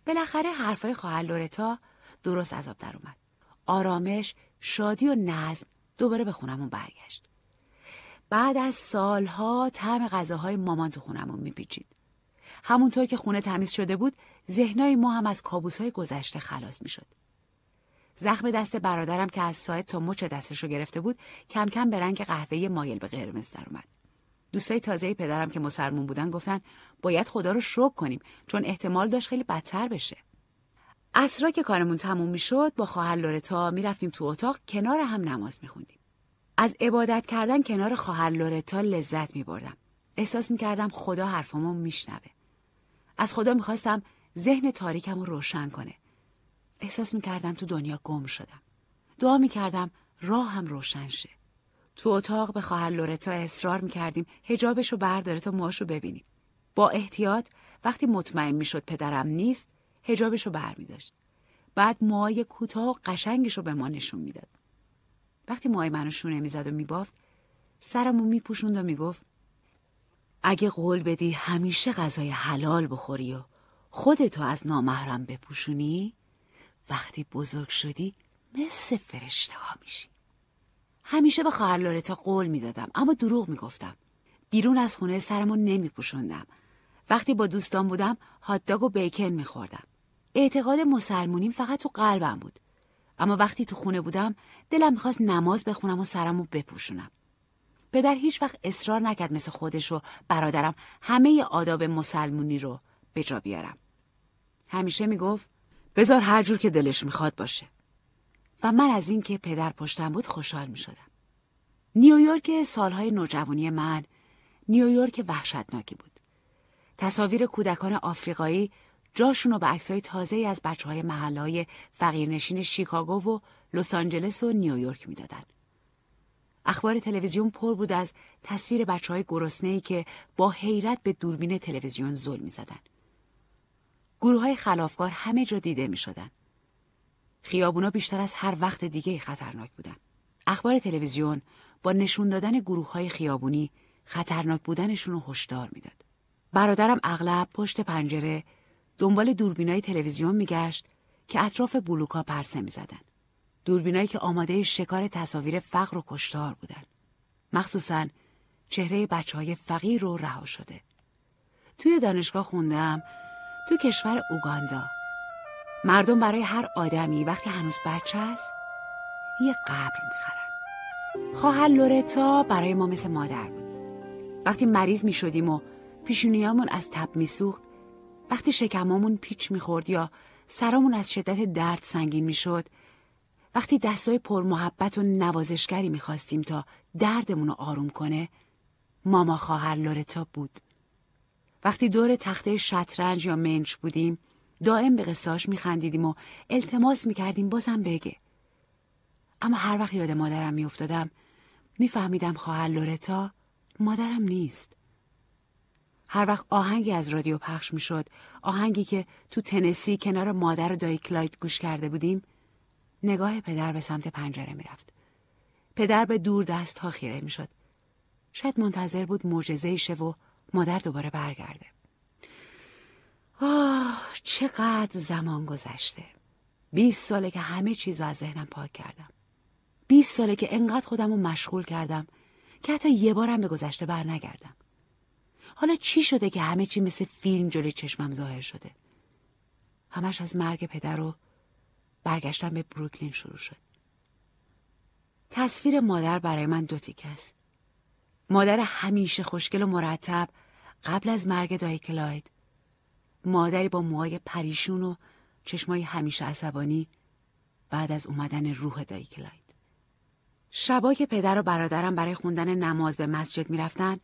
بالاخره حرفای خواهر لورتا درست از آب در اومد آرامش شادی و نظم دوباره به خونمون برگشت بعد از سالها طعم غذاهای مامان تو خونمون میپیچید همونطور که خونه تمیز شده بود ذهنای ما هم از کابوسهای گذشته خلاص میشد زخم دست برادرم که از ساعت تا مچ دستش رو گرفته بود کم کم به رنگ قهوه‌ای مایل به قرمز اومد دوستای تازه پدرم که مسلمون بودن گفتن باید خدا رو شکر کنیم چون احتمال داشت خیلی بدتر بشه اسرا که کارمون تموم میشد با خواهر لورتا میرفتیم تو اتاق کنار هم نماز میخوندیم از عبادت کردن کنار خواهر لورتا لذت میبردم احساس میکردم خدا حرفامو میشنوه از خدا میخواستم ذهن تاریکم رو روشن کنه احساس میکردم تو دنیا گم شدم دعا میکردم راه هم روشن شه تو اتاق به خواهر لورتا اصرار میکردیم هجابش رو برداره تا ماشو ببینیم با احتیاط وقتی مطمئن میشد پدرم نیست هجابش رو برمیداشت بعد موهای کوتاه و قشنگش رو به ما نشون میداد وقتی موهای منو شونه میزد و میبافت سرمو میپوشوند و میگفت اگه قول بدی همیشه غذای حلال بخوری و خودتو از نامحرم بپوشونی وقتی بزرگ شدی مثل فرشته ها میشی همیشه به خواهر لورتا قول میدادم اما دروغ میگفتم بیرون از خونه سرمو نمیپوشوندم وقتی با دوستان بودم هاتداگ و بیکن میخوردم اعتقاد مسلمونیم فقط تو قلبم بود اما وقتی تو خونه بودم دلم میخواست نماز بخونم و سرمو بپوشونم پدر هیچ وقت اصرار نکرد مثل خودش و برادرم همه آداب مسلمونی رو به جا بیارم همیشه میگفت بذار هر جور که دلش میخواد باشه و من از اینکه پدر پشتم بود خوشحال می شدم. نیویورک سالهای نوجوانی من نیویورک وحشتناکی بود. تصاویر کودکان آفریقایی جاشون رو به عکسهای تازه از بچه های فقیرنشین شیکاگو و لس آنجلس و نیویورک میدادند. اخبار تلویزیون پر بود از تصویر بچه های گرسنه که با حیرت به دوربین تلویزیون زل می زدن. گروه های خلافکار همه جا دیده می خیابونا بیشتر از هر وقت دیگه خطرناک بودن. اخبار تلویزیون با نشون دادن گروه های خیابونی خطرناک بودنشون رو هشدار میداد. برادرم اغلب پشت پنجره دنبال دوربینای تلویزیون میگشت که اطراف بلوکا پرسه میزدن. دوربینایی که آماده شکار تصاویر فقر و کشتار بودن. مخصوصا چهره بچه های فقیر رو رها شده. توی دانشگاه خوندم تو کشور اوگاندا مردم برای هر آدمی وقتی هنوز بچه است یه قبر میخرن خواهر لورتا برای ما مثل مادر بود وقتی مریض میشدیم و پیشونیامون از تب میسوخت وقتی شکمامون پیچ میخورد یا سرامون از شدت درد سنگین میشد وقتی دستای پرمحبت و نوازشگری میخواستیم تا دردمون رو آروم کنه ماما خواهر لورتا بود وقتی دور تخته شطرنج یا منچ بودیم دائم به قصاش میخندیدیم و التماس میکردیم بازم بگه اما هر وقت یاد مادرم میافتادم میفهمیدم خواهر لورتا مادرم نیست هر وقت آهنگی از رادیو پخش میشد آهنگی که تو تنسی کنار مادر و دای کلاید گوش کرده بودیم نگاه پدر به سمت پنجره میرفت پدر به دور دست ها خیره میشد شاید منتظر بود معجزه شه و مادر دوباره برگرده آه چقدر زمان گذشته 20 ساله که همه چیز از ذهنم پاک کردم 20 ساله که انقدر خودم مشغول کردم که حتی یه بارم به گذشته بر نگردم حالا چی شده که همه چی مثل فیلم جلوی چشمم ظاهر شده همش از مرگ پدر و برگشتم به بروکلین شروع شد تصویر مادر برای من دو تیک است مادر همیشه خوشگل و مرتب قبل از مرگ دایی کلاید مادری با موهای پریشون و چشمای همیشه عصبانی بعد از اومدن روح دایی کلاید. شبا که پدر و برادرم برای خوندن نماز به مسجد میرفتن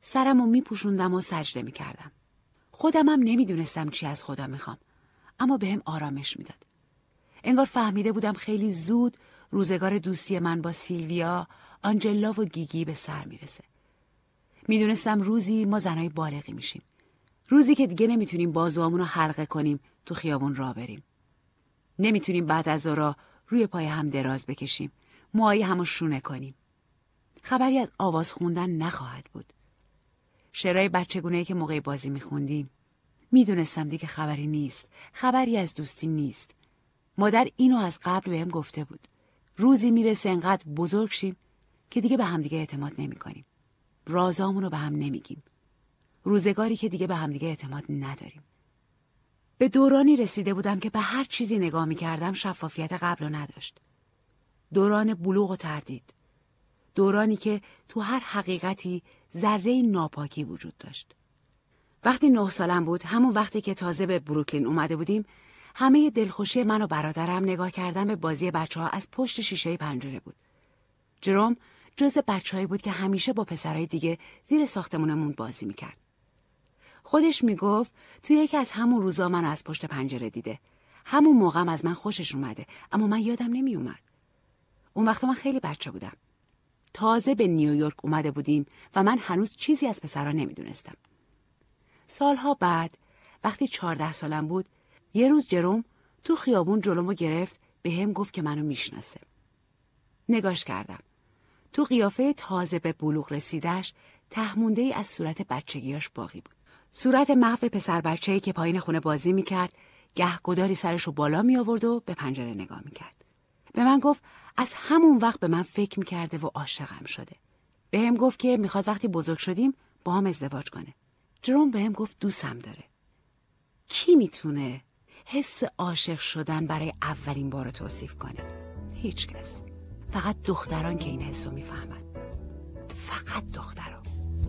سرم و میپوشوندم و سجده میکردم. خودم هم نمیدونستم چی از خدا میخوام اما به هم آرامش میداد. انگار فهمیده بودم خیلی زود روزگار دوستی من با سیلویا، آنجلا و گیگی به سر میرسه. میدونستم روزی ما زنای بالغی میشیم. روزی که دیگه نمیتونیم بازوامون رو حلقه کنیم تو خیابون را بریم نمیتونیم بعد از را روی پای هم دراز بکشیم موهای همو شونه کنیم خبری از آواز خوندن نخواهد بود شعرهای بچگونه که موقع بازی میخوندیم میدونستم دیگه خبری نیست خبری از دوستی نیست مادر اینو از قبل هم گفته بود روزی میرسه انقدر بزرگ شیم که دیگه به همدیگه اعتماد نمیکنیم رازامون رو به هم نمیگیم روزگاری که دیگه به همدیگه اعتماد نداریم به دورانی رسیده بودم که به هر چیزی نگاه می کردم شفافیت قبل نداشت دوران بلوغ و تردید دورانی که تو هر حقیقتی ذره ناپاکی وجود داشت وقتی نه سالم بود همون وقتی که تازه به بروکلین اومده بودیم همه دلخوشی من و برادرم نگاه کردن به بازی بچه ها از پشت شیشه پنجره بود جروم جز بچههایی بود که همیشه با پسرهای دیگه زیر ساختمونمون بازی میکرد خودش میگفت توی یکی از همون روزا من از پشت پنجره دیده همون موقعم از من خوشش اومده اما من یادم نمیومد اون وقت من خیلی بچه بودم تازه به نیویورک اومده بودیم و من هنوز چیزی از پسرا نمیدونستم سالها بعد وقتی چهارده سالم بود یه روز جروم تو خیابون جلومو گرفت به هم گفت که منو میشناسه نگاش کردم تو قیافه تازه به بلوغ رسیدش تهمونده ای از صورت بچگیاش باقی بود صورت محو پسر بچه‌ای که پایین خونه بازی میکرد گه گداری سرش رو بالا می آورد و به پنجره نگاه میکرد. به من گفت از همون وقت به من فکر میکرده و عاشقم شده. به هم گفت که میخواد وقتی بزرگ شدیم با هم ازدواج کنه. جروم به هم گفت دوستم داره. کی میتونه حس عاشق شدن برای اولین بار توصیف کنه؟ هیچکس. فقط دختران که این حس رو میفهمن. فقط دختران.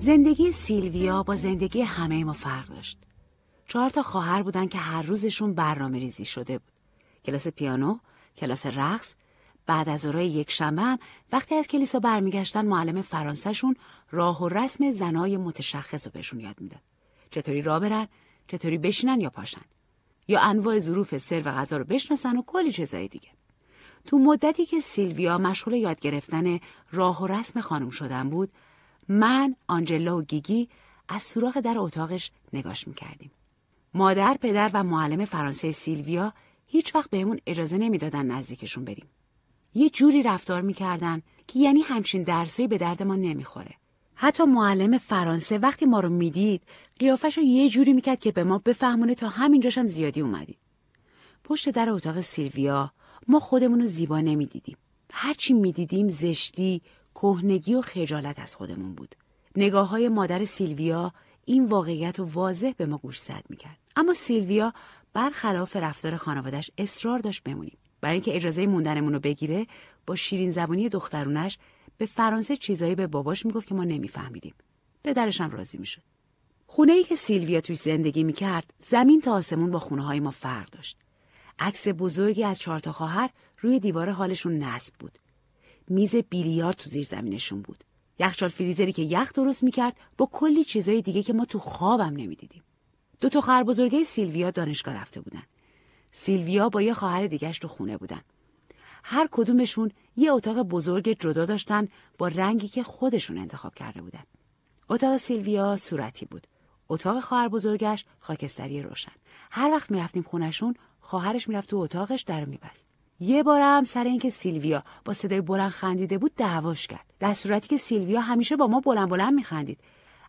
زندگی سیلویا با زندگی همه ما فرق داشت. چهار تا خواهر بودن که هر روزشون برنامه ریزی شده بود. کلاس پیانو، کلاس رقص، بعد از اورای یک شنبه هم وقتی از کلیسا برمیگشتن معلم فرانسهشون راه و رسم زنای متشخص رو بهشون یاد میداد. چطوری راه برن، چطوری بشینن یا پاشن. یا انواع ظروف سر و غذا رو بشناسن و کلی چیزای دیگه. تو مدتی که سیلویا مشغول یاد گرفتن راه و رسم خانم شدن بود، من، آنجلا و گیگی از سوراخ در اتاقش نگاش میکردیم. مادر، پدر و معلم فرانسه سیلویا هیچ وقت بهمون اجازه نمیدادن نزدیکشون بریم. یه جوری رفتار میکردن که یعنی همچین درسایی به درد ما نمیخوره. حتی معلم فرانسه وقتی ما رو میدید قیافش رو یه جوری میکرد که به ما بفهمونه تا همینجاشم هم زیادی اومدیم. پشت در اتاق سیلویا ما خودمون رو زیبا نمیدیدیم. هرچی میدیدیم زشتی، کهنگی و خجالت از خودمون بود نگاه های مادر سیلویا این واقعیت رو واضح به ما گوش زد میکرد اما سیلویا برخلاف رفتار خانوادش اصرار داشت بمونیم برای اینکه اجازه موندنمون رو بگیره با شیرین زبانی دخترونش به فرانسه چیزایی به باباش میگفت که ما نمیفهمیدیم پدرش هم راضی میشد خونه ای که سیلویا توش زندگی کرد زمین تا آسمون با خونه های ما فرق داشت عکس بزرگی از چهار تا خواهر روی دیوار حالشون نصب بود میز بیلیارد تو زیر زمینشون بود یخچال فریزری که یخ درست میکرد با کلی چیزای دیگه که ما تو خوابم نمیدیدیم دو تا خواهر بزرگه سیلویا دانشگاه رفته بودن سیلویا با یه خواهر دیگهش تو خونه بودن هر کدومشون یه اتاق بزرگ جدا داشتن با رنگی که خودشون انتخاب کرده بودن اتاق سیلویا صورتی بود اتاق خواهر بزرگش خاکستری روشن هر وقت میرفتیم خونشون خواهرش میرفت تو اتاقش در میبست یه بارم سر اینکه سیلویا با صدای بلند خندیده بود دعواش کرد در صورتی که سیلویا همیشه با ما بلند بلند میخندید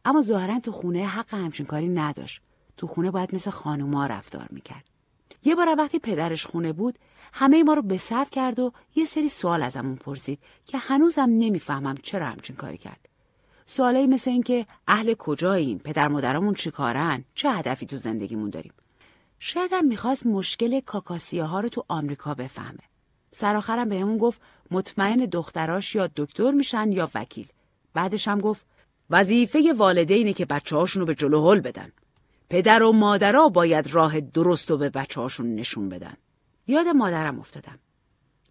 اما ظاهرا تو خونه حق همچین کاری نداشت تو خونه باید مثل خانوما رفتار میکرد یه بار وقتی پدرش خونه بود همه ما رو به صف کرد و یه سری سوال ازمون پرسید که هنوزم نمیفهمم چرا همچین کاری کرد سوالایی مثل اینکه اهل کجاییم پدر مادرمون چیکارن چه هدفی تو زندگیمون داریم شاید هم میخواست مشکل کاکاسیه ها رو تو آمریکا بفهمه. سراخرم به همون گفت مطمئن دختراش یا دکتر میشن یا وکیل. بعدش هم گفت وظیفه والدینه که بچه رو به جلو هل بدن. پدر و مادرها باید راه درست رو به بچه هاشون نشون بدن. یاد مادرم افتادم.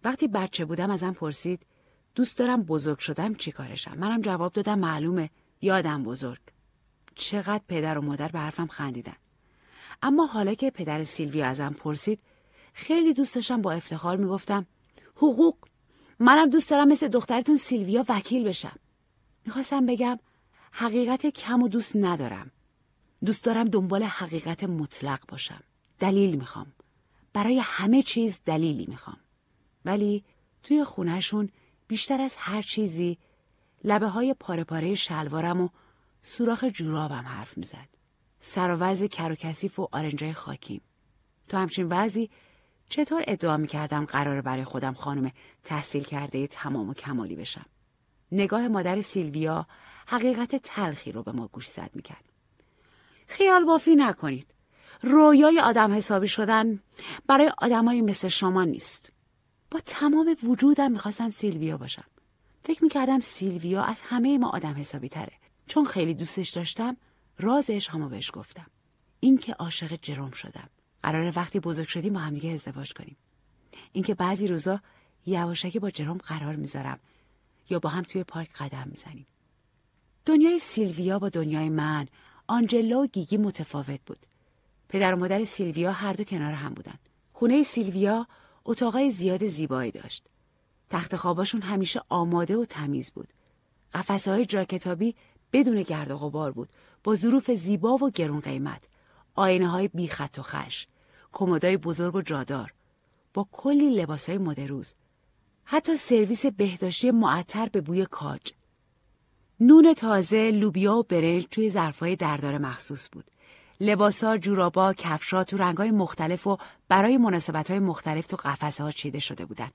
وقتی بچه بودم ازم پرسید دوست دارم بزرگ شدم چی کارشم؟ منم جواب دادم معلومه یادم بزرگ. چقدر پدر و مادر به حرفم خندیدن. اما حالا که پدر سیلویا ازم پرسید خیلی دوست داشتم با افتخار میگفتم حقوق منم دوست دارم مثل دخترتون سیلویا وکیل بشم میخواستم بگم حقیقت کم و دوست ندارم دوست دارم دنبال حقیقت مطلق باشم دلیل میخوام برای همه چیز دلیلی میخوام ولی توی خونهشون بیشتر از هر چیزی لبه های پاره پاره شلوارم و سوراخ جورابم حرف میزد سر و وضع کر و و آرنجای خاکیم تو همچین وضعی چطور ادعا کردم قرار برای خودم خانم تحصیل کرده تمام و کمالی بشم نگاه مادر سیلویا حقیقت تلخی رو به ما می میکرد خیال بافی نکنید رویای آدم حسابی شدن برای های مثل شما نیست با تمام وجودم میخواستم سیلویا باشم فکر میکردم سیلویا از همه ما آدم حسابی تره چون خیلی دوستش داشتم راز عشقمو بهش گفتم اینکه عاشق جرم شدم قراره وقتی بزرگ شدیم با همدیگه ازدواج کنیم اینکه بعضی روزا یواشکی با جرم قرار میذارم یا با هم توی پارک قدم میزنیم دنیای سیلویا با دنیای من آنجلا و گیگی متفاوت بود پدر و مادر سیلویا هر دو کنار هم بودن خونه سیلویا اتاقای زیاد زیبایی داشت تخت خواباشون همیشه آماده و تمیز بود قفسه های جاکتابی بدون گرد و غبار بود با ظروف زیبا و گرون قیمت آینه های بی خط و خش کمدای بزرگ و جادار با کلی لباس های مدروز حتی سرویس بهداشتی معطر به بوی کاج نون تازه لوبیا و برنج توی های دردار مخصوص بود ها، جورابا، کفشا تو های مختلف و برای های مختلف تو قفسه ها چیده شده بودند.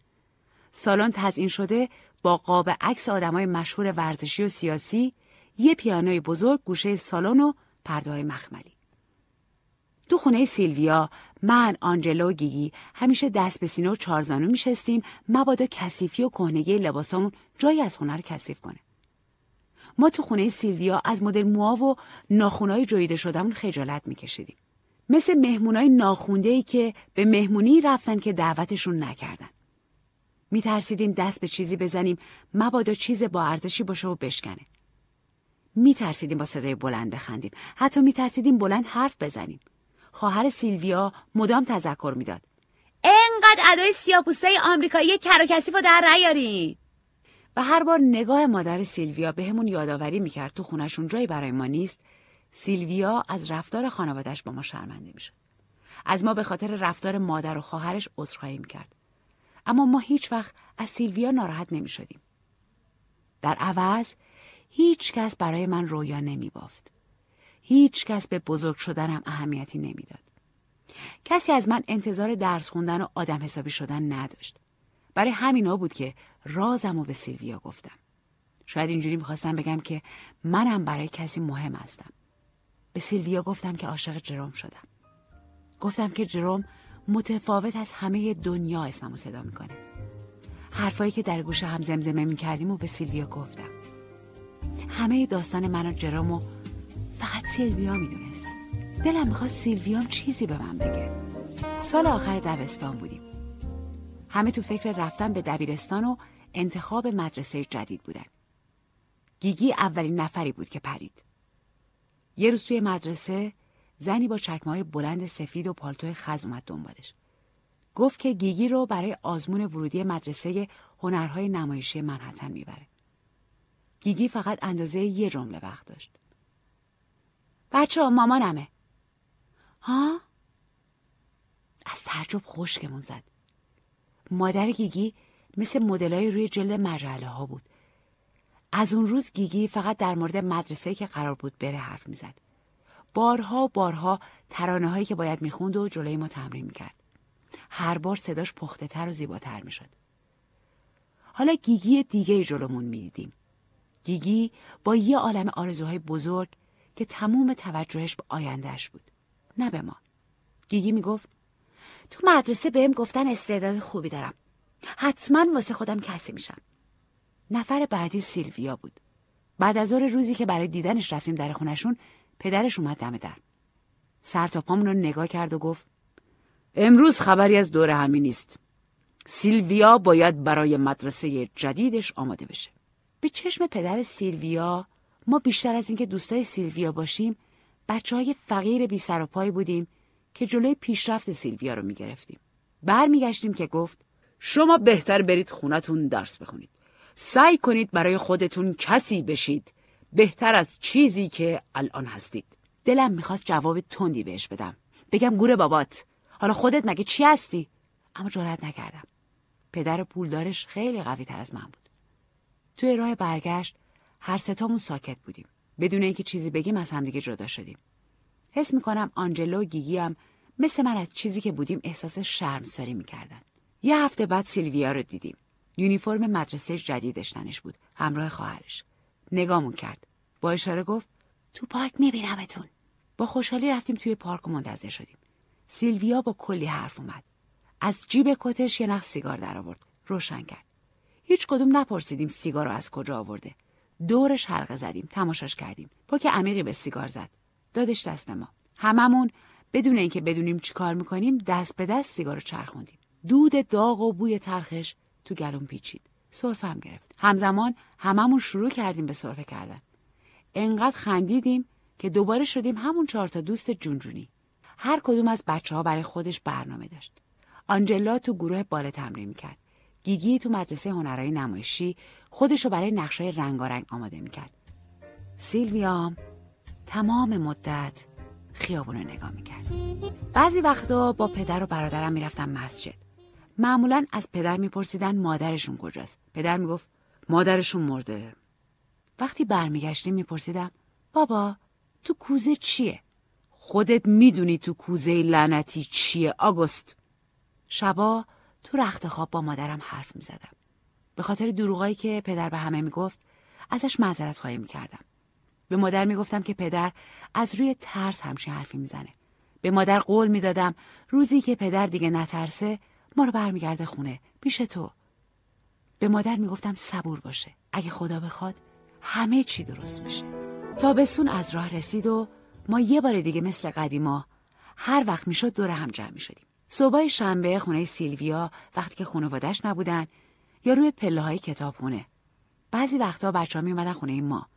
سالن تزیین شده با قاب عکس آدمای مشهور ورزشی و سیاسی یه پیانوی بزرگ گوشه سالن و پردههای مخملی تو خونه سیلویا من آنجلو و گیگی همیشه دست به سینه و چارزانو میشستیم مبادا کثیفی و کهنگی لباسامون جایی از خونه رو کثیف کنه ما تو خونه سیلویا از مدل موها و ناخونای جویده شدهمون خجالت میکشیدیم مثل مهمونای ناخونده ای که به مهمونی رفتن که دعوتشون نکردن میترسیدیم دست به چیزی بزنیم مبادا چیز با ارزشی باشه و بشکنه می ترسیدیم با صدای بلند بخندیم حتی می ترسیدیم بلند حرف بزنیم خواهر سیلویا مدام تذکر میداد انقدر ادای سیاپوسته آمریکایی کراکسیف رو در نیارین و هر بار نگاه مادر سیلویا بهمون یادآوری کرد تو خونشون جایی برای ما نیست سیلویا از رفتار خانوادش با ما شرمنده میشد از ما به خاطر رفتار مادر و خواهرش عذرخواهی میکرد اما ما هیچ وقت از سیلویا ناراحت نمیشدیم در عوض هیچ کس برای من رویا نمی بافت. هیچ کس به بزرگ شدنم اهمیتی نمیداد. کسی از من انتظار درس خوندن و آدم حسابی شدن نداشت. برای همینا بود که رازم و به سیلویا گفتم. شاید اینجوری میخواستم بگم که منم برای کسی مهم هستم. به سیلویا گفتم که عاشق جروم شدم. گفتم که جروم متفاوت از همه دنیا اسممو صدا میکنه. حرفایی که در گوش هم زمزمه میکردیم و به سیلویا گفتم. همه داستان من و جرامو و فقط سیلویا میدونست دلم میخواست سیلویام چیزی به من بگه سال آخر دبستان بودیم همه تو فکر رفتن به دبیرستان و انتخاب مدرسه جدید بودن گیگی اولین نفری بود که پرید یه روز توی مدرسه زنی با چکمه بلند سفید و پالتو خز اومد دنبالش گفت که گیگی رو برای آزمون ورودی مدرسه هنرهای نمایشی منحتن میبره گیگی فقط اندازه یه جمله وقت داشت. بچه ها مامانمه. ها؟ از تعجب خشکمون زد. مادر گیگی مثل مدلای روی جلد مجله ها بود. از اون روز گیگی فقط در مورد مدرسه که قرار بود بره حرف میزد. بارها بارها ترانه هایی که باید میخوند و جلوی ما تمرین میکرد. هر بار صداش پخته تر و زیباتر میشد. حالا گیگی دیگه جلومون میدیدیم. گیگی با یه عالم آرزوهای بزرگ که تموم توجهش به آیندهش بود نه به ما گیگی میگفت تو مدرسه بهم گفتن استعداد خوبی دارم حتما واسه خودم کسی میشم نفر بعدی سیلویا بود بعد از روزی که برای دیدنش رفتیم در خونشون پدرش اومد دم در سر تا رو نگاه کرد و گفت امروز خبری از دور همی نیست سیلویا باید برای مدرسه جدیدش آماده بشه به چشم پدر سیلویا ما بیشتر از اینکه دوستای سیلویا باشیم بچه های فقیر بی سر و پای بودیم که جلوی پیشرفت سیلویا رو میگرفتیم برمیگشتیم که گفت شما بهتر برید خونتون درس بخونید سعی کنید برای خودتون کسی بشید بهتر از چیزی که الان هستید دلم میخواست جواب تندی بهش بدم بگم گوره بابات حالا خودت مگه چی هستی اما جرأت نکردم پدر پولدارش خیلی قوی از من بود توی راه برگشت هر ستامون ساکت بودیم بدون اینکه چیزی بگیم از همدیگه جدا شدیم حس میکنم آنجلو و گیگی هم مثل من از چیزی که بودیم احساس شرم شرمساری میکردن یه هفته بعد سیلویا رو دیدیم یونیفرم مدرسه جدیدش تنش بود همراه خواهرش نگامون کرد با اشاره گفت تو پارک میبینمتون با خوشحالی رفتیم توی پارک و منتظر شدیم سیلویا با کلی حرف اومد از جیب کتش یه نخ سیگار آورد، روشن کرد هیچ کدوم نپرسیدیم سیگار رو از کجا آورده دورش حلقه زدیم تماشاش کردیم پک عمیقی به سیگار زد دادش دست ما هممون بدون اینکه بدونیم چی کار میکنیم دست به دست سیگار رو چرخوندیم دود داغ و بوی تلخش تو گلوم پیچید سرفه گرفت همزمان هممون شروع کردیم به سرفه کردن انقدر خندیدیم که دوباره شدیم همون چهار تا دوست جونجونی هر کدوم از بچه ها برای خودش برنامه داشت آنجلا تو گروه باله تمرین میکرد گیگی تو مدرسه هنرهای نمایشی خودش رو برای نقشای رنگارنگ آماده میکرد. سیلویا تمام مدت خیابون رو نگاه میکرد. بعضی وقتا با پدر و برادرم میرفتم مسجد. معمولا از پدر میپرسیدن مادرشون کجاست. پدر میگفت مادرشون مرده. وقتی برمیگشتیم میپرسیدم بابا تو کوزه چیه؟ خودت میدونی تو کوزه لعنتی چیه آگوست. شبا تو رخت خواب با مادرم حرف می زدم. به خاطر دروغایی که پدر به همه می گفت ازش معذرت خواهی می کردم. به مادر می گفتم که پدر از روی ترس همچین حرفی میزنه. به مادر قول می دادم روزی که پدر دیگه نترسه ما رو برمیگرده خونه پیش تو. به مادر می گفتم صبور باشه. اگه خدا بخواد همه چی درست میشه. سون از راه رسید و ما یه بار دیگه مثل قدیما هر وقت میشد دور هم جمع می شدیم. صبح شنبه خونه سیلویا وقتی که خانوادش نبودن یا روی پله های کتابخونه بعضی وقتا بچه ها می اومدن خونه ما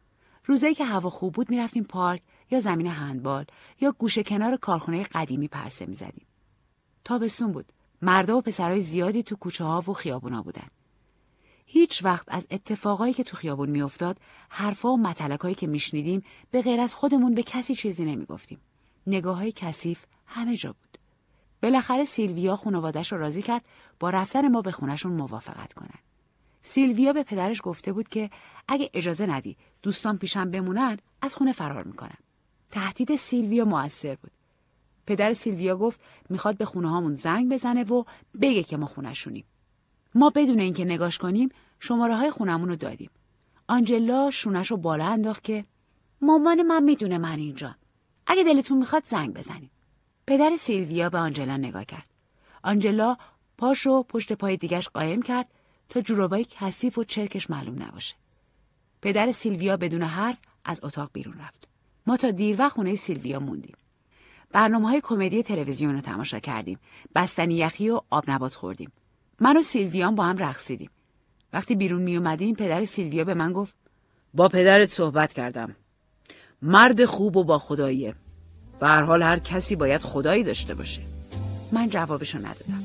روزایی که هوا خوب بود میرفتیم پارک یا زمین هندبال یا گوشه کنار کارخونه قدیمی پرسه میزدیم تابستون بود مردا و پسرای زیادی تو کوچه ها و خیابونا بودن هیچ وقت از اتفاقایی که تو خیابون میافتاد حرفا و متلکایی که میشنیدیم به غیر از خودمون به کسی چیزی نمیگفتیم های کثیف همه جا بود بالاخره سیلویا خانوادش رو راضی کرد با رفتن ما به خونشون موافقت کنن. سیلویا به پدرش گفته بود که اگه اجازه ندی دوستان پیشم بمونن از خونه فرار میکنم. تهدید سیلویا موثر بود. پدر سیلویا گفت میخواد به خونه زنگ بزنه و بگه که ما خونشونیم. ما بدون اینکه نگاش کنیم شماره های خونمون رو دادیم. آنجلا شونش رو بالا انداخت که مامان من میدونه من اینجا. اگه دلتون میخواد زنگ بزنیم. پدر سیلویا به آنجلا نگاه کرد. آنجلا پاش و پشت پای دیگش قایم کرد تا جورابای کثیف و چرکش معلوم نباشه. پدر سیلویا بدون حرف از اتاق بیرون رفت. ما تا دیر وقت خونه سیلویا موندیم. برنامه های کمدی تلویزیون رو تماشا کردیم. بستنی یخی و آب نبات خوردیم. من و سیلویا با هم رقصیدیم. وقتی بیرون می اومدیم پدر سیلویا به من گفت با پدرت صحبت کردم. مرد خوب و با خداییه. به هر حال هر کسی باید خدایی داشته باشه من جوابشو ندادم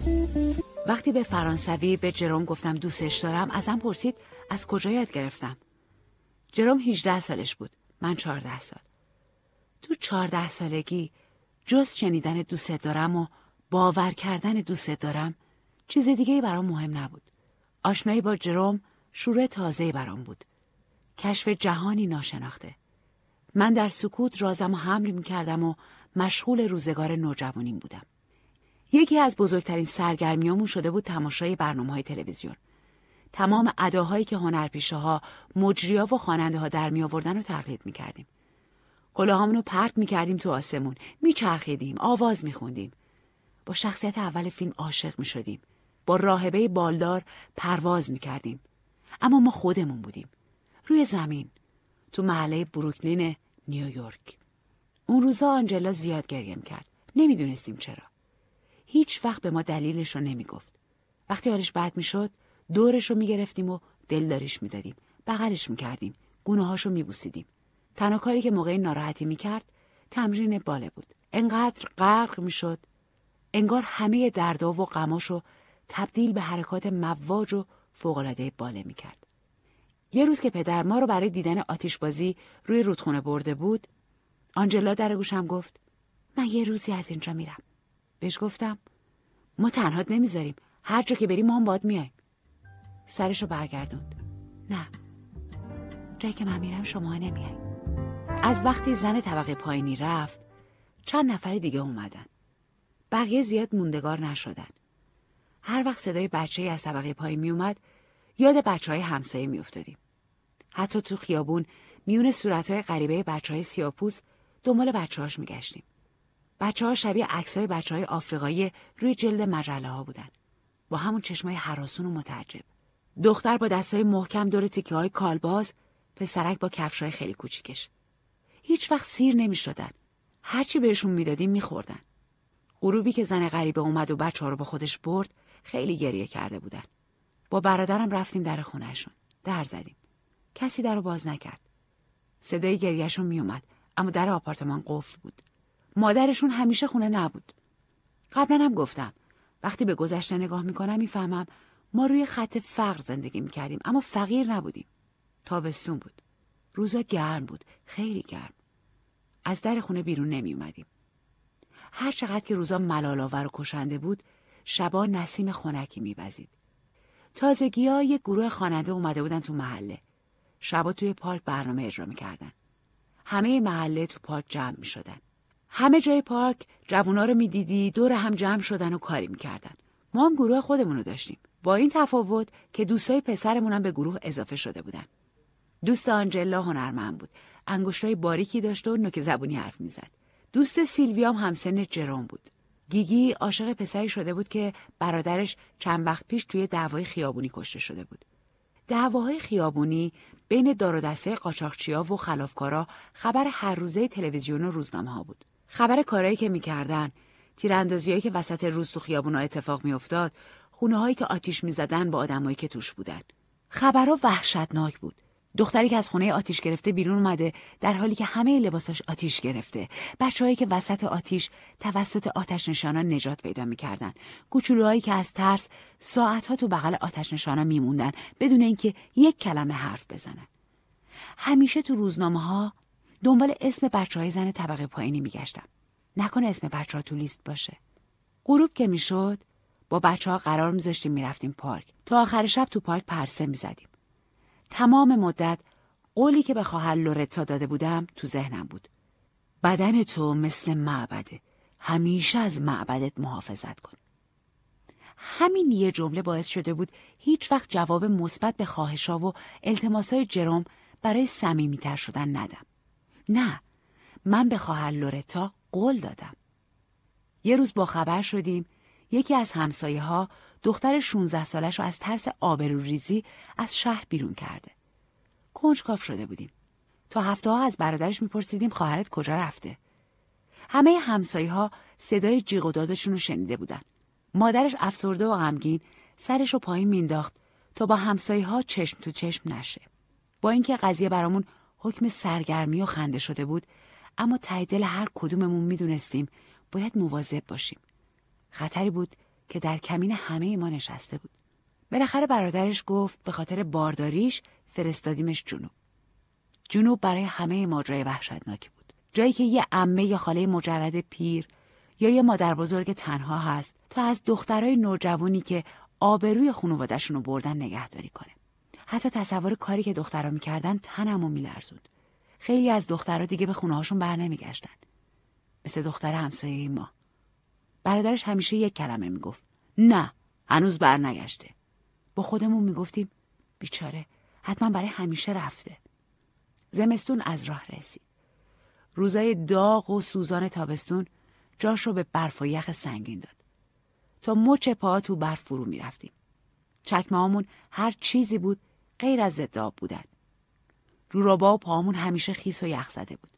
وقتی به فرانسوی به جروم گفتم دوستش دارم ازم پرسید از کجا یاد گرفتم جروم 18 سالش بود من 14 سال تو 14 سالگی جز شنیدن دوست دارم و باور کردن دوست دارم چیز دیگه برام مهم نبود آشنایی با جروم شروع تازه برام بود کشف جهانی ناشناخته من در سکوت رازم حمل می کردم و مشغول روزگار نوجوانیم بودم. یکی از بزرگترین سرگرمیامون شده بود تماشای برنامه های تلویزیون. تمام اداهایی که هنرپیشه ها، مجریا و خواننده ها در می آوردن رو تقلید می کردیم. رو پرت می کردیم تو آسمون، می چرخیدیم، آواز می خوندیم. با شخصیت اول فیلم عاشق می شدیم. با راهبه بالدار پرواز می کردیم. اما ما خودمون بودیم. روی زمین، تو محله بروکلین نیویورک اون روزا آنجلا زیاد گریم کرد نمیدونستیم چرا هیچ وقت به ما دلیلش رو نمیگفت وقتی حالش بد میشد دورش رو میگرفتیم و دلداریش میدادیم بغلش میکردیم گونه هاشو میبوسیدیم تنها کاری که موقع ناراحتی میکرد تمرین باله بود انقدر غرق میشد انگار همه دردا و رو تبدیل به حرکات مواج و فوقالعاده باله میکرد یه روز که پدر ما رو برای دیدن بازی روی رودخونه برده بود آنجلا در گوشم گفت من یه روزی از اینجا میرم بهش گفتم ما تنهات نمیذاریم هر جا که بری ما هم باد میایم سرش رو برگردوند نه جایی که من میرم شما نمیایم از وقتی زن طبقه پایینی رفت چند نفر دیگه اومدن بقیه زیاد موندگار نشدن هر وقت صدای بچه ای از طبقه پایین میومد یاد بچه های همسایه میافتادیم حتی تو خیابون میون صورت های غریبه بچه های سیاپوس دنبال بچه هاش می گشتیم. بچه ها شبیه عکس های بچه های آفریقایی روی جلد مجله ها بودن. با همون چشمای حراسون و متعجب. دختر با دستای محکم دور تیکه های کالباز پسرک با کفشای خیلی کوچیکش. هیچ وقت سیر نمی شدن. هرچی بهشون میدادیم میخوردن. غروبی که زن غریبه اومد و بچه ها رو با خودش برد خیلی گریه کرده بودن. با برادرم رفتیم در خونهشون در زدیم کسی در رو باز نکرد صدای گریهشون میومد اما در آپارتمان قفل بود مادرشون همیشه خونه نبود قبلا هم گفتم وقتی به گذشته نگاه میکنم میفهمم ما روی خط فقر زندگی میکردیم اما فقیر نبودیم تابستون بود روزا گرم بود خیلی گرم از در خونه بیرون نمی اومدیم. هر چقدر که روزا ملال و کشنده بود شبا نسیم خنکی میوزید تازگی ها یک گروه خواننده اومده بودن تو محله. شبا توی پارک برنامه اجرا میکردن. همه محله تو پارک جمع می شدن. همه جای پارک جوونا رو میدیدی دور هم جمع شدن و کاری میکردن. ما هم گروه خودمون رو داشتیم. با این تفاوت که دوستای پسرمون هم به گروه اضافه شده بودن. دوست آنجلا هنرمند بود. انگشتای باریکی داشت و نوک زبونی حرف میزد. دوست سیلویام همسن جرون بود. گیگی عاشق پسری شده بود که برادرش چند وقت پیش توی دعوای خیابونی کشته شده بود. دعواهای خیابونی بین دار و دسته قاچاقچیا و خلافکارا خبر هر روزه تلویزیون و روزنامه ها بود. خبر کارهایی که میکردن، تیراندازیایی که وسط روز تو خیابونا اتفاق میافتاد، خونه هایی که آتیش میزدن با آدمایی که توش بودن. خبرها وحشتناک بود. دختری که از خونه آتیش گرفته بیرون اومده در حالی که همه لباساش آتیش گرفته بچههایی که وسط آتیش توسط آتش نشانا نجات پیدا میکردن کوچولوهایی که از ترس ساعتها تو بغل آتش نشانا میموندن بدون اینکه یک کلمه حرف بزنن همیشه تو روزنامه ها دنبال اسم بچه های زن طبقه پایینی میگشتم نکنه اسم بچه ها تو لیست باشه غروب که میشد با بچه ها قرار میذاشتیم میرفتیم پارک تا آخر شب تو پارک پرسه میزدیم تمام مدت قولی که به خواهر لورتا داده بودم تو ذهنم بود. بدن تو مثل معبده. همیشه از معبدت محافظت کن. همین یه جمله باعث شده بود هیچ وقت جواب مثبت به خواهشا و التماسای جرم برای صمیمیتر شدن ندم. نه، من به خواهر لورتا قول دادم. یه روز با خبر شدیم یکی از همسایه ها دختر 16 سالش رو از ترس آبروریزی از شهر بیرون کرده. کنجکاف شده بودیم. تا هفته ها از برادرش میپرسیدیم خواهرت کجا رفته. همه همسایه ها صدای جیغ و دادشون رو شنیده بودن. مادرش افسرده و غمگین سرش رو پایین مینداخت تا با همسایه ها چشم تو چشم نشه. با اینکه قضیه برامون حکم سرگرمی و خنده شده بود اما ته دل هر کدوممون میدونستیم باید مواظب باشیم. خطری بود که در کمین همه ما نشسته بود. بالاخره برادرش گفت به خاطر بارداریش فرستادیمش جنوب. جنوب برای همه ما جای وحشتناکی بود. جایی که یه عمه یا خاله مجرد پیر یا یه مادر بزرگ تنها هست تا از دخترای نوجوانی که آبروی خانوادهشون رو بردن نگهداری کنه. حتی تصور کاری که دخترها میکردن تنم و میلرزود خیلی از دخترها دیگه به خونه‌هاشون بر نمیگشتن. مثل دختر همسایه ما. برادرش همیشه یک کلمه میگفت نه هنوز برنگشته با خودمون میگفتیم بیچاره حتما برای همیشه رفته زمستون از راه رسید روزای داغ و سوزان تابستون جاش رو به برف و یخ سنگین داد تا مچ پا تو برف فرو میرفتیم چکمه هامون هر چیزی بود غیر از ضد آب بودن رورابا و پاهامون همیشه خیس و یخ زده بود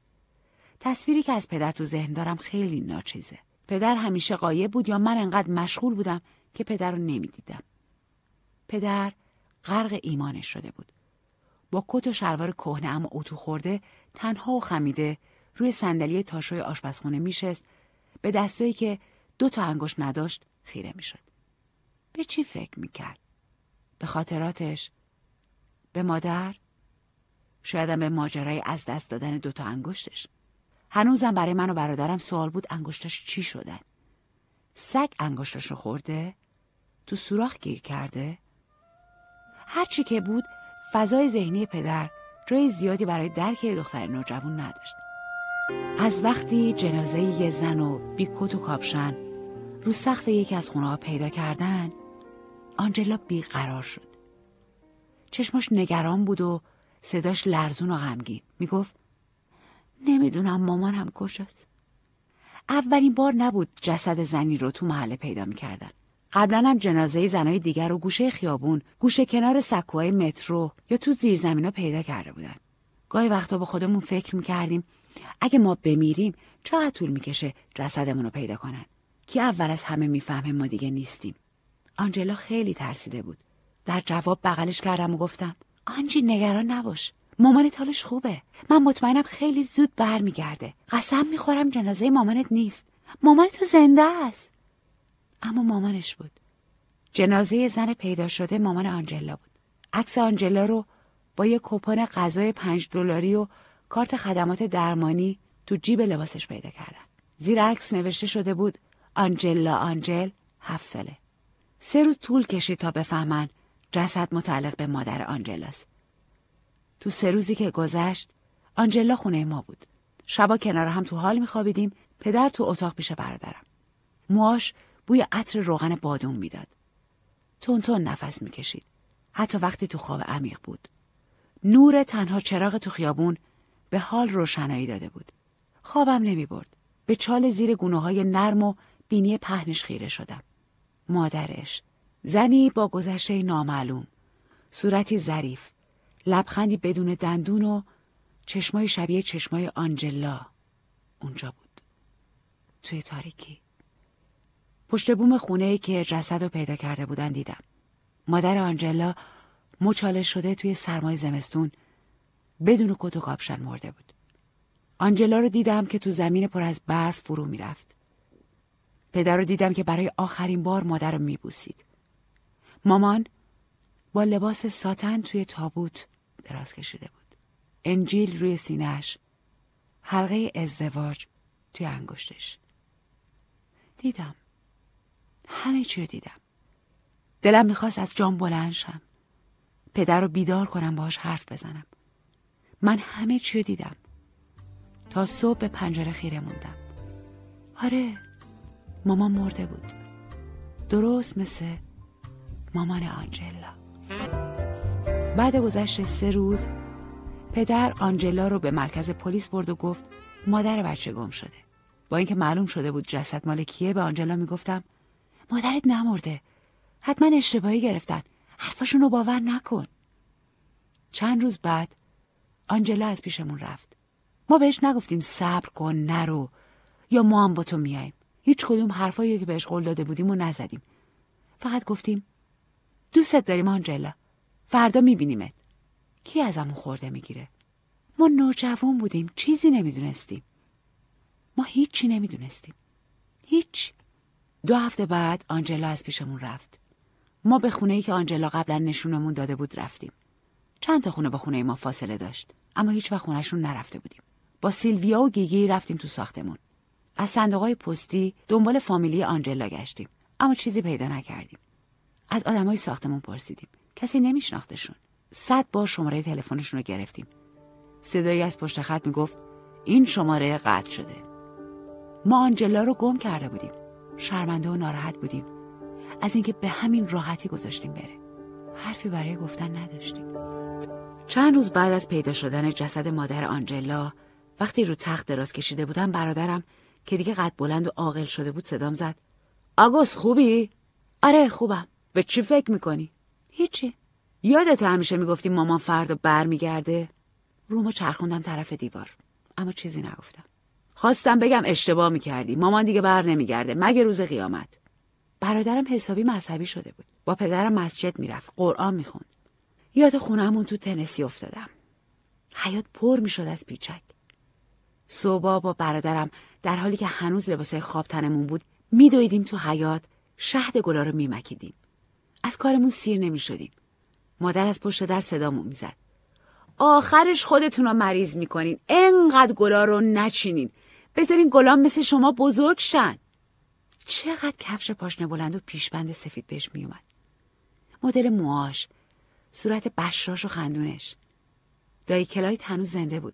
تصویری که از پدر تو ذهن دارم خیلی ناچیزه پدر همیشه قایب بود یا من انقدر مشغول بودم که پدر رو نمیدیدم. پدر غرق ایمانش شده بود. با کت و شلوار کهنه اما اتو خورده تنها و خمیده روی صندلی تاشوی آشپزخونه میشست به دستایی که دو تا انگشت نداشت خیره میشد. به چی فکر میکرد؟ به خاطراتش؟ به مادر؟ شایدم به ماجرای از دست دادن دوتا انگشتش. هنوزم برای من و برادرم سوال بود انگشتاش چی شدن سگ انگشتاش رو خورده تو سوراخ گیر کرده هرچی که بود فضای ذهنی پدر جای زیادی برای درک دختر نوجوان نداشت از وقتی جنازه یه زن و بیکت و کاپشن رو سقف یکی از خونه ها پیدا کردن آنجلا بیقرار شد چشمش نگران بود و صداش لرزون و غمگین میگفت نمیدونم مامانم کجاست اولین بار نبود جسد زنی رو تو محله پیدا میکردن قبلا هم جنازه زنای دیگر رو گوشه خیابون گوشه کنار سکوهای مترو یا تو ها پیدا کرده بودن گاهی وقتا به خودمون فکر میکردیم اگه ما بمیریم چقدر طول میکشه جسدمون رو پیدا کنن کی اول از همه میفهمه ما دیگه نیستیم آنجلا خیلی ترسیده بود در جواب بغلش کردم و گفتم آنجی نگران نباش مامانت حالش خوبه من مطمئنم خیلی زود برمیگرده قسم میخورم جنازه مامانت نیست مامان تو زنده است اما مامانش بود جنازه زن پیدا شده مامان آنجلا بود عکس آنجلا رو با یه کپون غذای پنج دلاری و کارت خدمات درمانی تو جیب لباسش پیدا کردن زیر عکس نوشته شده بود آنجلا آنجل هفت ساله سه روز طول کشید تا بفهمن جسد متعلق به مادر آنجلاس. تو سه روزی که گذشت آنجلا خونه ما بود شبا کنار هم تو حال میخوابیدیم پدر تو اتاق پیش برادرم مواش بوی عطر روغن بادوم میداد تون تون نفس میکشید حتی وقتی تو خواب عمیق بود نور تنها چراغ تو خیابون به حال روشنایی داده بود خوابم نمی برد. به چال زیر گونه های نرم و بینی پهنش خیره شدم مادرش زنی با گذشته نامعلوم صورتی ظریف لبخندی بدون دندون و چشمای شبیه چشمای آنجلا اونجا بود توی تاریکی پشت بوم خونه که جسد رو پیدا کرده بودن دیدم مادر آنجلا مچاله شده توی سرمای زمستون بدون کت و کاپشن مرده بود آنجلا رو دیدم که تو زمین پر از برف فرو میرفت پدر رو دیدم که برای آخرین بار مادر رو میبوسید مامان با لباس ساتن توی تابوت دراز کشیده بود انجیل روی سینهش حلقه ازدواج توی انگشتش دیدم همه چی رو دیدم دلم میخواست از جام بلند پدر رو بیدار کنم باهاش حرف بزنم من همه چی رو دیدم تا صبح به پنجره خیره موندم آره ماما مرده بود درست مثل مامان آنجلا بعد گذشت سه روز پدر آنجلا رو به مرکز پلیس برد و گفت مادر بچه گم شده با اینکه معلوم شده بود جسد مال کیه به آنجلا میگفتم مادرت نمرده حتما اشتباهی گرفتن حرفاشون رو باور نکن چند روز بعد آنجلا از پیشمون رفت ما بهش نگفتیم صبر کن نرو یا ما هم با تو میاییم هیچ کدوم حرفایی که بهش قول داده بودیم و نزدیم فقط گفتیم دوستت داریم آنجلا فردا میبینیمت کی از ازمون خورده میگیره ما نوجوان بودیم چیزی نمیدونستیم ما هیچی نمیدونستیم هیچ دو هفته بعد آنجلا از پیشمون رفت ما به خونه ای که آنجلا قبلا نشونمون داده بود رفتیم چند تا خونه با خونه ما فاصله داشت اما هیچ وقت خونهشون نرفته بودیم با سیلویا و گیگی رفتیم تو ساختمون از صندوق پستی دنبال فامیلی آنجلا گشتیم اما چیزی پیدا نکردیم از آدمای ساختمون پرسیدیم کسی نمیشناختشون صد بار شماره تلفنشون رو گرفتیم صدایی از پشت خط میگفت این شماره قطع شده ما آنجلا رو گم کرده بودیم شرمنده و ناراحت بودیم از اینکه به همین راحتی گذاشتیم بره حرفی برای گفتن نداشتیم چند روز بعد از پیدا شدن جسد مادر آنجلا وقتی رو تخت دراز کشیده بودم برادرم که دیگه قد بلند و عاقل شده بود صدام زد آگوست خوبی آره خوبم به چی فکر میکنی هیچی یادت همیشه میگفتی مامان فردا برمیگرده ما چرخوندم طرف دیوار اما چیزی نگفتم خواستم بگم اشتباه میکردی مامان دیگه بر نمیگرده مگه روز قیامت برادرم حسابی مذهبی شده بود با پدرم مسجد میرفت قرآن میخوند یاد خونهمون تو تنسی افتادم حیات پر میشد از پیچک صبح با برادرم در حالی که هنوز لباسه خواب تنمون بود میدویدیم تو حیات شهد گلا رو میمکیدیم از کارمون سیر نمی شدیم. مادر از پشت در مو میزد. آخرش خودتون رو مریض میکنین. انقدر گلا رو نچینین. بذارین گلا مثل شما بزرگ شن. چقدر کفش پاشنه بلند و پیشبند سفید بهش میومد. مدل موهاش، صورت بشراش و خندونش. دایی کلایت هنوز زنده بود.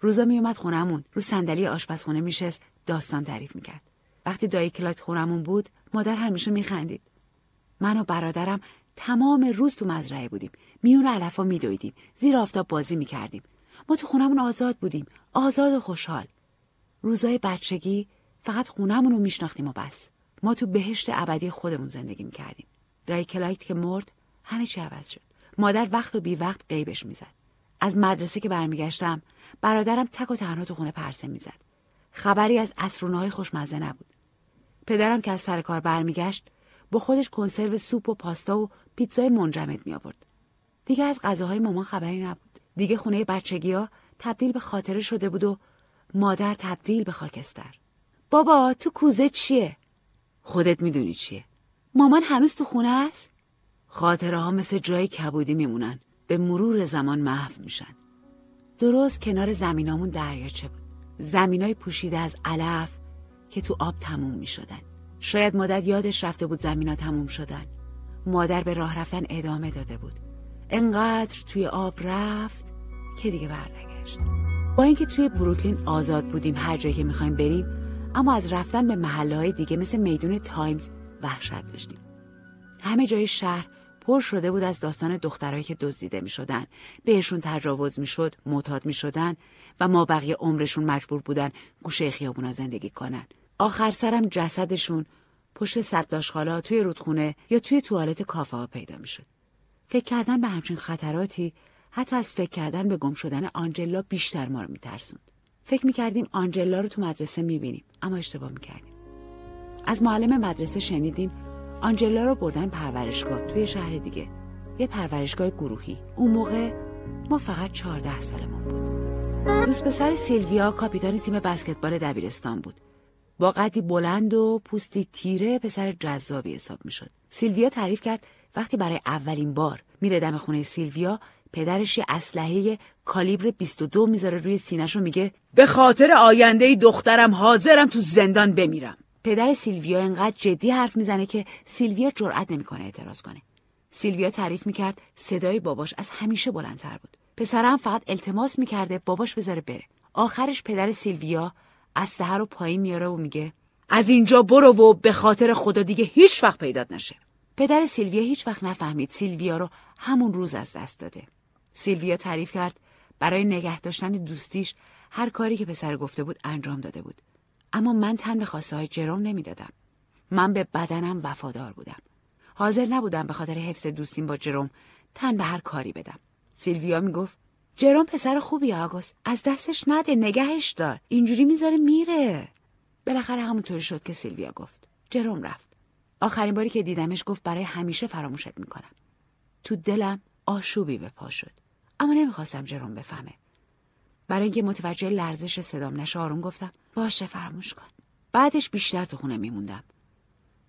روزا میومد خونمون رو صندلی آشپزخونه میشست داستان تعریف میکرد وقتی دایی کلایت خونمون بود مادر همیشه میخندید من و برادرم تمام روز تو مزرعه بودیم میون علفا میدویدیم زیر آفتاب بازی میکردیم ما تو خونهمون آزاد بودیم آزاد و خوشحال روزای بچگی فقط خونمون رو میشناختیم و بس ما تو بهشت ابدی خودمون زندگی میکردیم دایی کلایت که مرد همه چی عوض شد مادر وقت و بی وقت قیبش میزد از مدرسه که برمیگشتم برادرم تک و تنها تو خونه پرسه میزد خبری از اسرونهای خوشمزه نبود پدرم که از سر کار برمیگشت با خودش کنسرو سوپ و پاستا و پیتزای منجمد می آورد. دیگه از غذاهای مامان خبری نبود. دیگه خونه بچگی ها تبدیل به خاطره شده بود و مادر تبدیل به خاکستر. بابا تو کوزه چیه؟ خودت میدونی چیه؟ مامان هنوز تو خونه است؟ خاطره ها مثل جای کبودی میمونن. به مرور زمان محو میشن. درست کنار زمینامون دریاچه بود. زمینای پوشیده از علف که تو آب تموم میشدن. شاید مادر یادش رفته بود زمینا تموم شدن مادر به راه رفتن ادامه داده بود انقدر توی آب رفت که دیگه برنگشت با اینکه توی بروکلین آزاد بودیم هر جایی که میخوایم بریم اما از رفتن به محله های دیگه مثل میدون تایمز وحشت داشتیم همه جای شهر پر شده بود از داستان دخترایی که دزدیده میشدن بهشون تجاوز میشد معتاد میشدن و ما بقیه عمرشون مجبور بودن گوشه خیابونا زندگی کنن آخر سرم جسدشون پشت صداشخالا توی رودخونه یا توی توالت کافه ها پیدا می شد. فکر کردن به همچین خطراتی حتی از فکر کردن به گم شدن آنجلا بیشتر ما رو ترسند. فکر میکردیم آنجلا رو تو مدرسه بینیم اما اشتباه کردیم. از معلم مدرسه شنیدیم آنجلا رو بردن پرورشگاه توی شهر دیگه یه پرورشگاه گروهی اون موقع ما فقط چهارده سالمون بود دوست پسر سیلویا کاپیتان تیم بسکتبال دبیرستان بود با قدی بلند و پوستی تیره پسر جذابی حساب میشد سیلویا تعریف کرد وقتی برای اولین بار میره دم خونه سیلویا پدرش یه اسلحه کالیبر 22 میذاره روی سینش و میگه به خاطر آینده دخترم حاضرم تو زندان بمیرم پدر سیلویا انقدر جدی حرف میزنه که سیلویا جرأت نمیکنه اعتراض کنه سیلویا تعریف میکرد صدای باباش از همیشه بلندتر بود پسرم فقط التماس میکرده باباش بذاره بره آخرش پدر سیلویا از سهر رو پایین میاره و میگه از اینجا برو و به خاطر خدا دیگه هیچ وقت پیدات نشه پدر سیلویا هیچ وقت نفهمید سیلویا رو همون روز از دست داده سیلویا تعریف کرد برای نگه داشتن دوستیش هر کاری که پسر گفته بود انجام داده بود اما من تن به خواسته های جرام نمیدادم من به بدنم وفادار بودم حاضر نبودم به خاطر حفظ دوستیم با جروم تن به هر کاری بدم سیلویا میگفت جرام پسر خوبی آگوست از دستش نده نگهش دار اینجوری میذاره میره بالاخره همونطوری شد که سیلویا گفت جروم رفت آخرین باری که دیدمش گفت برای همیشه فراموشت میکنم تو دلم آشوبی به پا شد اما نمیخواستم جروم بفهمه برای اینکه متوجه لرزش صدام نشه آروم گفتم باشه فراموش کن بعدش بیشتر تو خونه میموندم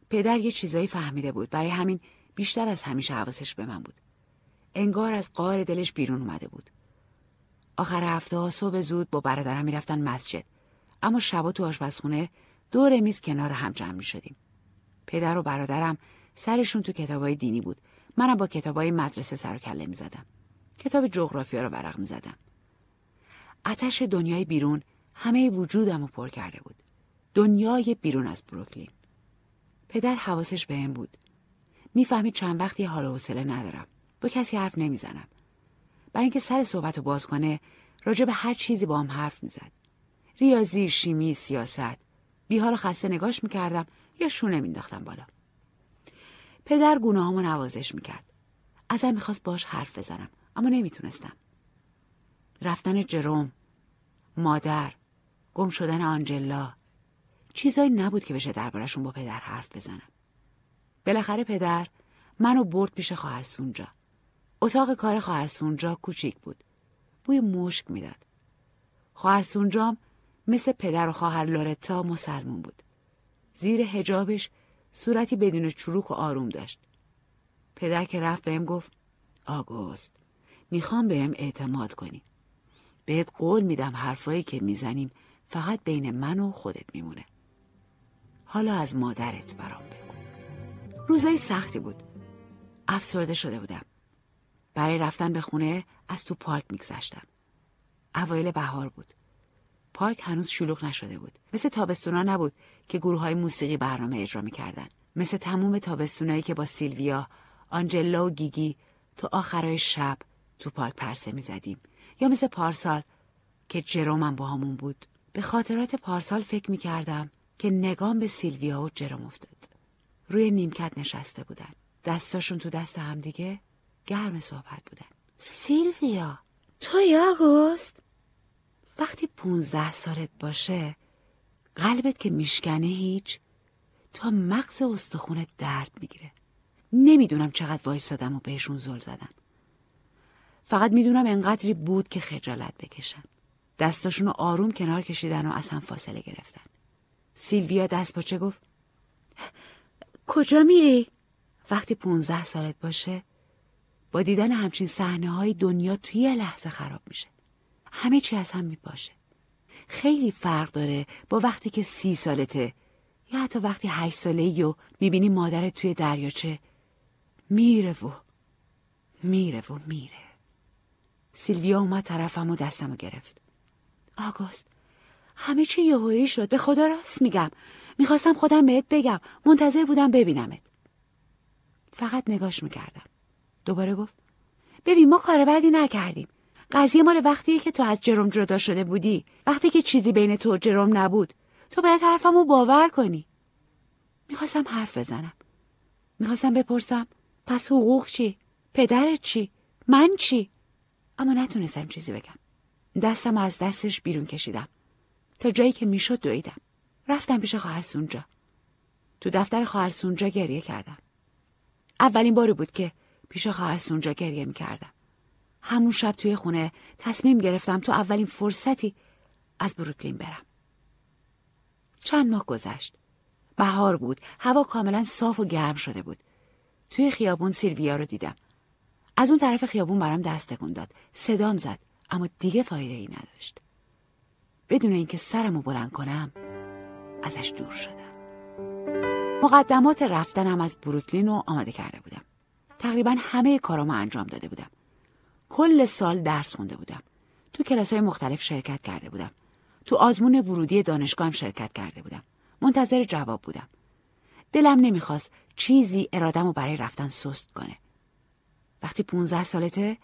پدر یه چیزایی فهمیده بود برای همین بیشتر از همیشه حواسش به من بود انگار از قار دلش بیرون اومده بود آخر هفته ها صبح زود با برادرم میرفتن مسجد اما شبا تو آشپزخونه دور میز کنار هم جمع می شدیم. پدر و برادرم سرشون تو کتابای دینی بود. منم با کتابای مدرسه سر و کله می زدم. کتاب جغرافیا رو ورق می زدم. آتش دنیای بیرون همه وجودم رو پر کرده بود. دنیای بیرون از بروکلین. پدر حواسش به بهم بود. میفهمید چند وقتی حال و حوصله ندارم. با کسی حرف نمیزنم. برای اینکه سر صحبت رو باز کنه راجع به هر چیزی با هم حرف میزد ریاضی شیمی سیاست بیحال خسته نگاش میکردم یا شونه مینداختم بالا پدر گناهامو نوازش میکرد ازم میخواست باش حرف بزنم اما نمیتونستم رفتن جروم مادر گم شدن آنجلا چیزایی نبود که بشه دربارشون با پدر حرف بزنم بالاخره پدر منو برد پیش خواهر سونجا اتاق کار خواهرسونجا کوچیک بود. بوی مشک میداد. خواهرسونجام مثل پدر و خواهر لورتا مسلمون بود. زیر هجابش صورتی بدون چروک و آروم داشت. پدر که رفت بهم گفت آگوست میخوام بهم اعتماد کنی. بهت قول میدم حرفایی که میزنیم فقط بین من و خودت میمونه. حالا از مادرت برام بگو. روزای سختی بود. افسرده شده بودم. برای رفتن به خونه از تو پارک میگذشتم. اوایل بهار بود. پارک هنوز شلوغ نشده بود. مثل تابستونا نبود که گروه های موسیقی برنامه اجرا میکردن. مثل تموم تابستونایی که با سیلویا، آنجلا و گیگی تو آخرای شب تو پارک پرسه میزدیم. یا مثل پارسال که جرومم با همون بود. به خاطرات پارسال فکر میکردم که نگام به سیلویا و جروم افتاد. روی نیمکت نشسته بودن. دستاشون تو دست همدیگه گرم صحبت بودن سیلویا تو آگوست وقتی پونزده سالت باشه قلبت که میشکنه هیچ تا مغز استخونت درد میگیره نمیدونم چقدر وایستادم و بهشون زل زدم فقط میدونم انقدری بود که خجالت بکشن دستاشونو آروم کنار کشیدن و از هم فاصله گرفتن سیلویا دست پاچه گفت کجا میری؟ وقتی پونزده سالت باشه با دیدن همچین صحنه های دنیا توی یه لحظه خراب میشه همه چی از هم میپاشه خیلی فرق داره با وقتی که سی سالته یا حتی وقتی هشت ساله یو میبینی مادرت توی دریاچه میره و میره و میره سیلویا اومد طرفم و دستم و گرفت آگوست همه چی یهویی شد به خدا راست میگم میخواستم خودم بهت بگم منتظر بودم ببینمت فقط نگاش میکردم دوباره گفت ببین ما کار بدی نکردیم قضیه مال وقتی که تو از جرم جدا شده بودی وقتی که چیزی بین تو جرم نبود تو باید حرفمو باور کنی میخواستم حرف بزنم میخواستم بپرسم پس حقوق چی پدرت چی من چی اما نتونستم چیزی بگم دستم از دستش بیرون کشیدم تا جایی که میشد دویدم رفتم پیش خواهرسونجا تو دفتر خواهرسونجا گریه کردم اولین باری بود که پیش اونجا گریه میکردم همون شب توی خونه تصمیم گرفتم تو اولین فرصتی از بروکلین برم چند ماه گذشت بهار بود هوا کاملا صاف و گرم شده بود توی خیابون سیلویا رو دیدم از اون طرف خیابون برام دست تکون داد صدام زد اما دیگه فایده ای نداشت بدون اینکه سرمو بلند کنم ازش دور شدم مقدمات رفتنم از بروکلین رو آماده کرده بودم تقریبا همه کارامو انجام داده بودم. کل سال درس خونده بودم. تو کلاس های مختلف شرکت کرده بودم. تو آزمون ورودی هم شرکت کرده بودم. منتظر جواب بودم. دلم نمیخواست چیزی ارادم و برای رفتن سست کنه. وقتی 15 سالته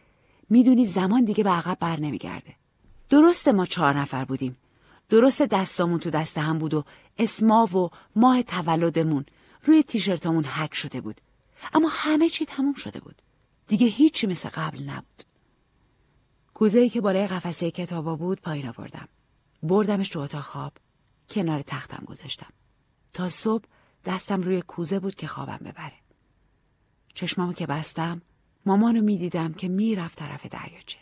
میدونی زمان دیگه به عقب بر نمیگرده. درست ما چهار نفر بودیم. درست دستامون تو دست هم بود و اسما و ماه تولدمون روی تیشرتامون حک شده بود. اما همه چی تموم شده بود دیگه هیچی مثل قبل نبود کوزه که بالای قفسه کتابا بود پایین آوردم بردمش تو اتاق خواب کنار تختم گذاشتم تا صبح دستم روی کوزه بود که خوابم ببره چشمامو که بستم مامانو میدیدم که میرفت طرف دریاچه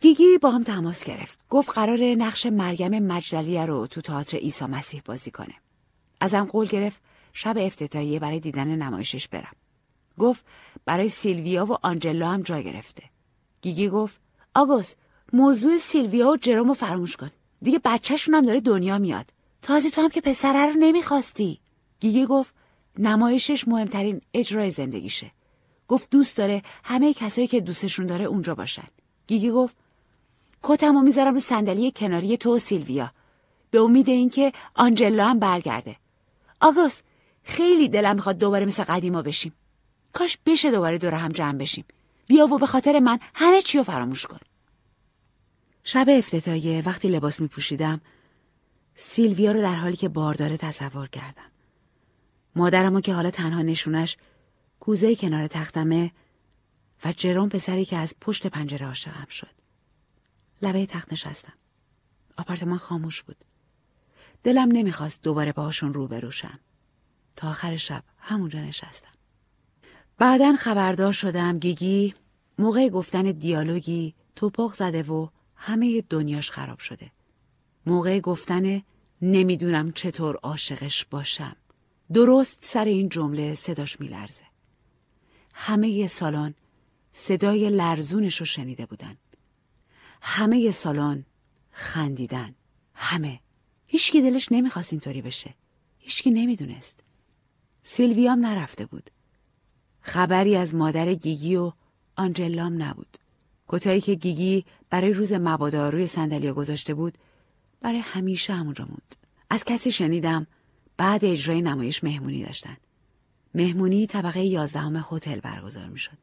گیگی با هم تماس گرفت گفت قرار نقش مریم مجللیه رو تو تئاتر عیسی مسیح بازی کنه ازم قول گرفت شب افتتاحیه برای دیدن نمایشش برم گفت برای سیلویا و آنجلا هم جا گرفته گیگی گفت آگوست موضوع سیلویا و جرم فراموش کن دیگه بچهشون هم داره دنیا میاد تازه تو هم که پسره رو نمیخواستی گیگی گفت نمایشش مهمترین اجرای زندگیشه گفت دوست داره همه کسایی که دوستشون داره اونجا باشن گیگی گفت کتمو میذارم رو صندلی کناری تو و سیلویا به امید اینکه آنجلا هم برگرده آگوست خیلی دلم میخواد دوباره مثل قدیما بشیم کاش بشه دوباره دور هم جمع بشیم بیا و به خاطر من همه چی رو فراموش کن شب افتتاحیه وقتی لباس میپوشیدم سیلویا رو در حالی که بارداره تصور کردم مادرمو که حالا تنها نشونش کوزه کنار تختمه و جرام پسری که از پشت پنجره عاشقم شد لبه تخت نشستم آپارتمان خاموش بود دلم نمیخواست دوباره باهاشون روبرو شم تا آخر شب همونجا نشستم بعدا خبردار شدم گیگی موقع گفتن دیالوگی توپق زده و همه دنیاش خراب شده موقع گفتن نمیدونم چطور عاشقش باشم درست سر این جمله صداش میلرزه همه سالن صدای لرزونش رو شنیده بودن همه سالن خندیدن همه هیچکی دلش نمیخواست اینطوری بشه هیچکی نمیدونست سیلویام نرفته بود. خبری از مادر گیگی و آنجلام نبود. کتایی که گیگی برای روز مبادا روی صندلی گذاشته بود برای همیشه همونجا موند. از کسی شنیدم بعد اجرای نمایش مهمونی داشتن. مهمونی طبقه یازدهم هتل برگزار میشد.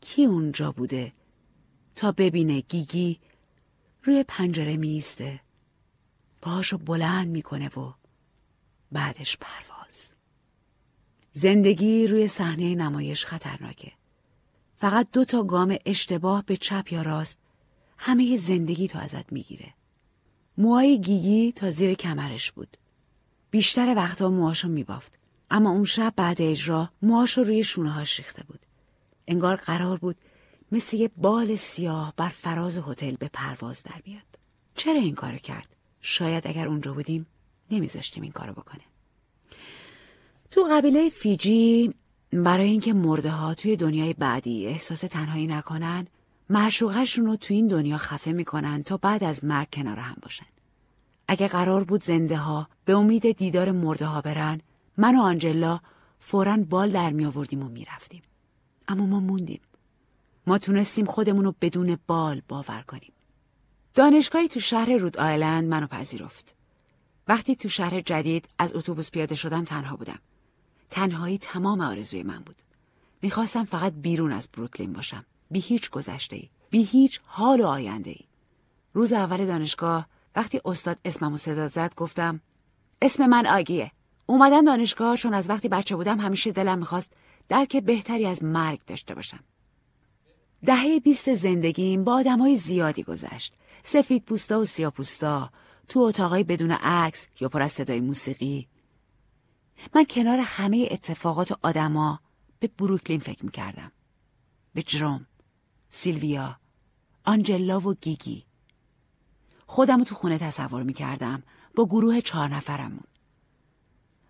کی اونجا بوده تا ببینه گیگی روی پنجره میسته باهاشو بلند میکنه و بعدش پر. زندگی روی صحنه نمایش خطرناکه. فقط دو تا گام اشتباه به چپ یا راست همه زندگی تو ازت میگیره. موهای گیگی تا زیر کمرش بود. بیشتر وقتا موهاشو میبافت. اما اون شب بعد اجرا موهاشو روی شونه هاش ریخته بود. انگار قرار بود مثل یه بال سیاه بر فراز هتل به پرواز در بیاد. چرا این کارو کرد؟ شاید اگر اونجا بودیم نمیذاشتیم این کارو بکنه. تو قبیله فیجی برای اینکه مرده ها توی دنیای بعدی احساس تنهایی نکنن معشوقشون رو تو این دنیا خفه میکنن تا بعد از مرگ کنار هم باشن اگه قرار بود زنده ها به امید دیدار مرده ها برن من و آنجلا فورا بال در می آوردیم و میرفتیم اما ما موندیم ما تونستیم خودمون رو بدون بال باور کنیم دانشگاهی تو شهر رود آیلند منو پذیرفت وقتی تو شهر جدید از اتوبوس پیاده شدم تنها بودم تنهایی تمام آرزوی من بود میخواستم فقط بیرون از بروکلین باشم بی هیچ گذشته ای بی هیچ حال و آینده ای روز اول دانشگاه وقتی استاد اسممو صدا زد گفتم اسم من آگیه اومدن دانشگاه چون از وقتی بچه بودم همیشه دلم میخواست درک بهتری از مرگ داشته باشم دهه بیست زندگیم با آدم های زیادی گذشت سفید پوستا و سیاه پوستا تو اتاقای بدون عکس یا پر از صدای موسیقی من کنار همه اتفاقات و آدما به بروکلین فکر میکردم به جروم سیلویا آنجلا و گیگی خودم رو تو خونه تصور میکردم با گروه چهار نفرمون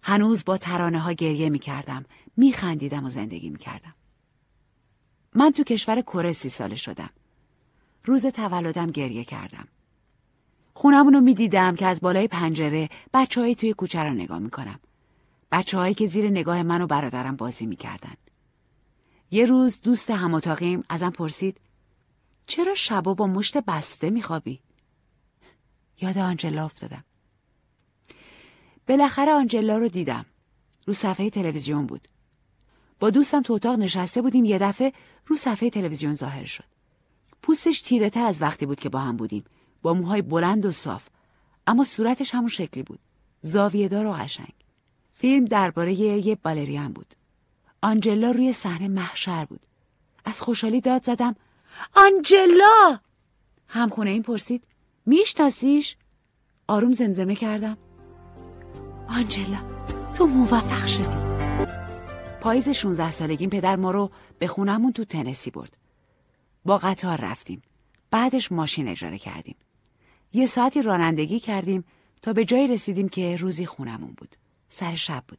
هنوز با ترانه ها گریه میکردم میخندیدم و زندگی میکردم من تو کشور کره سی ساله شدم روز تولدم گریه کردم خونمون رو میدیدم که از بالای پنجره بچه های توی کوچه رو نگاه میکنم هایی که زیر نگاه من و برادرم بازی میکردن. یه روز دوست هماتاقیم ازم پرسید چرا شبا با مشت بسته میخوابی؟ یاد آنجلا افتادم. بالاخره آنجلا رو دیدم. رو صفحه تلویزیون بود. با دوستم تو اتاق نشسته بودیم یه دفعه رو صفحه تلویزیون ظاهر شد. پوستش تیره تر از وقتی بود که با هم بودیم. با موهای بلند و صاف. اما صورتش همون شکلی بود. زاویه دار و قشنگ. فیلم درباره یه بالریان بود. آنجلا روی صحنه محشر بود. از خوشحالی داد زدم آنجلا همخونه این پرسید میشناسیش؟ آروم زمزمه کردم آنجلا تو موفق شدی پاییز 16 سالگیم پدر ما رو به خونمون تو تنسی برد با قطار رفتیم بعدش ماشین اجاره کردیم یه ساعتی رانندگی کردیم تا به جایی رسیدیم که روزی خونمون بود سر شب بود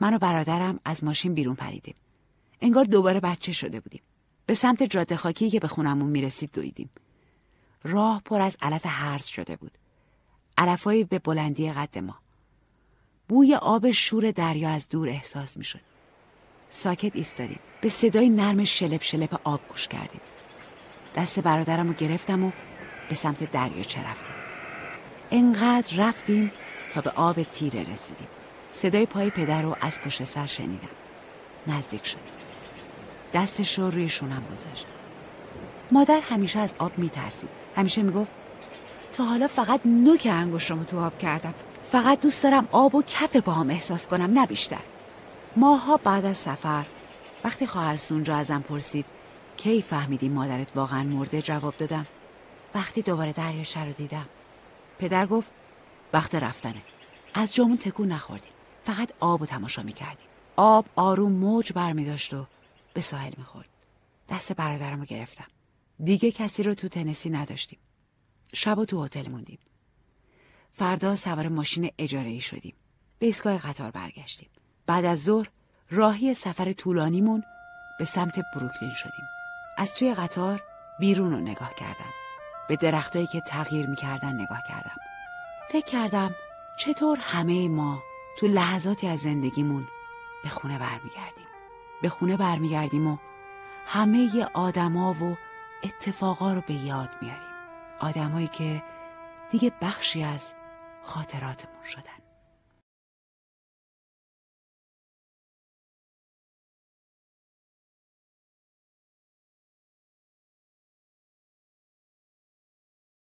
من و برادرم از ماشین بیرون پریدیم انگار دوباره بچه شده بودیم به سمت جاده خاکی که به خونمون میرسید دویدیم راه پر از علف هرز شده بود علفهایی به بلندی قد ما بوی آب شور دریا از دور احساس میشد ساکت ایستادیم به صدای نرم شلپ شلپ آب گوش کردیم دست برادرم رو گرفتم و به سمت دریا رفتیم انقدر رفتیم تا به آب تیره رسیدیم صدای پای پدر رو از پشت سر شنیدم نزدیک شد دستش رو روی شونم گذاشت مادر همیشه از آب میترسید همیشه میگفت تا حالا فقط نوک انگشتمو تو آب کردم فقط دوست دارم آب و کف هم احساس کنم نه بیشتر ماها بعد از سفر وقتی خواهر سونجا ازم پرسید کی فهمیدی مادرت واقعا مرده جواب دادم وقتی دوباره دریاچه رو دیدم پدر گفت وقت رفتنه از جامون تکون نخوردیم فقط آب و تماشا میکردیم آب آروم موج برمیداشت و به ساحل میخورد دست برادرم رو گرفتم دیگه کسی رو تو تنسی نداشتیم شب و تو هتل موندیم فردا سوار ماشین اجاره ای شدیم به ایستگاه قطار برگشتیم بعد از ظهر راهی سفر طولانیمون به سمت بروکلین شدیم از توی قطار بیرون رو نگاه کردم به درختهایی که تغییر میکردن نگاه کردم فکر کردم چطور همه ما تو لحظاتی از زندگیمون به خونه برمیگردیم به خونه برمیگردیم و همه آدما و اتفاقا رو به یاد میاریم آدمایی که دیگه بخشی از خاطراتمون شدن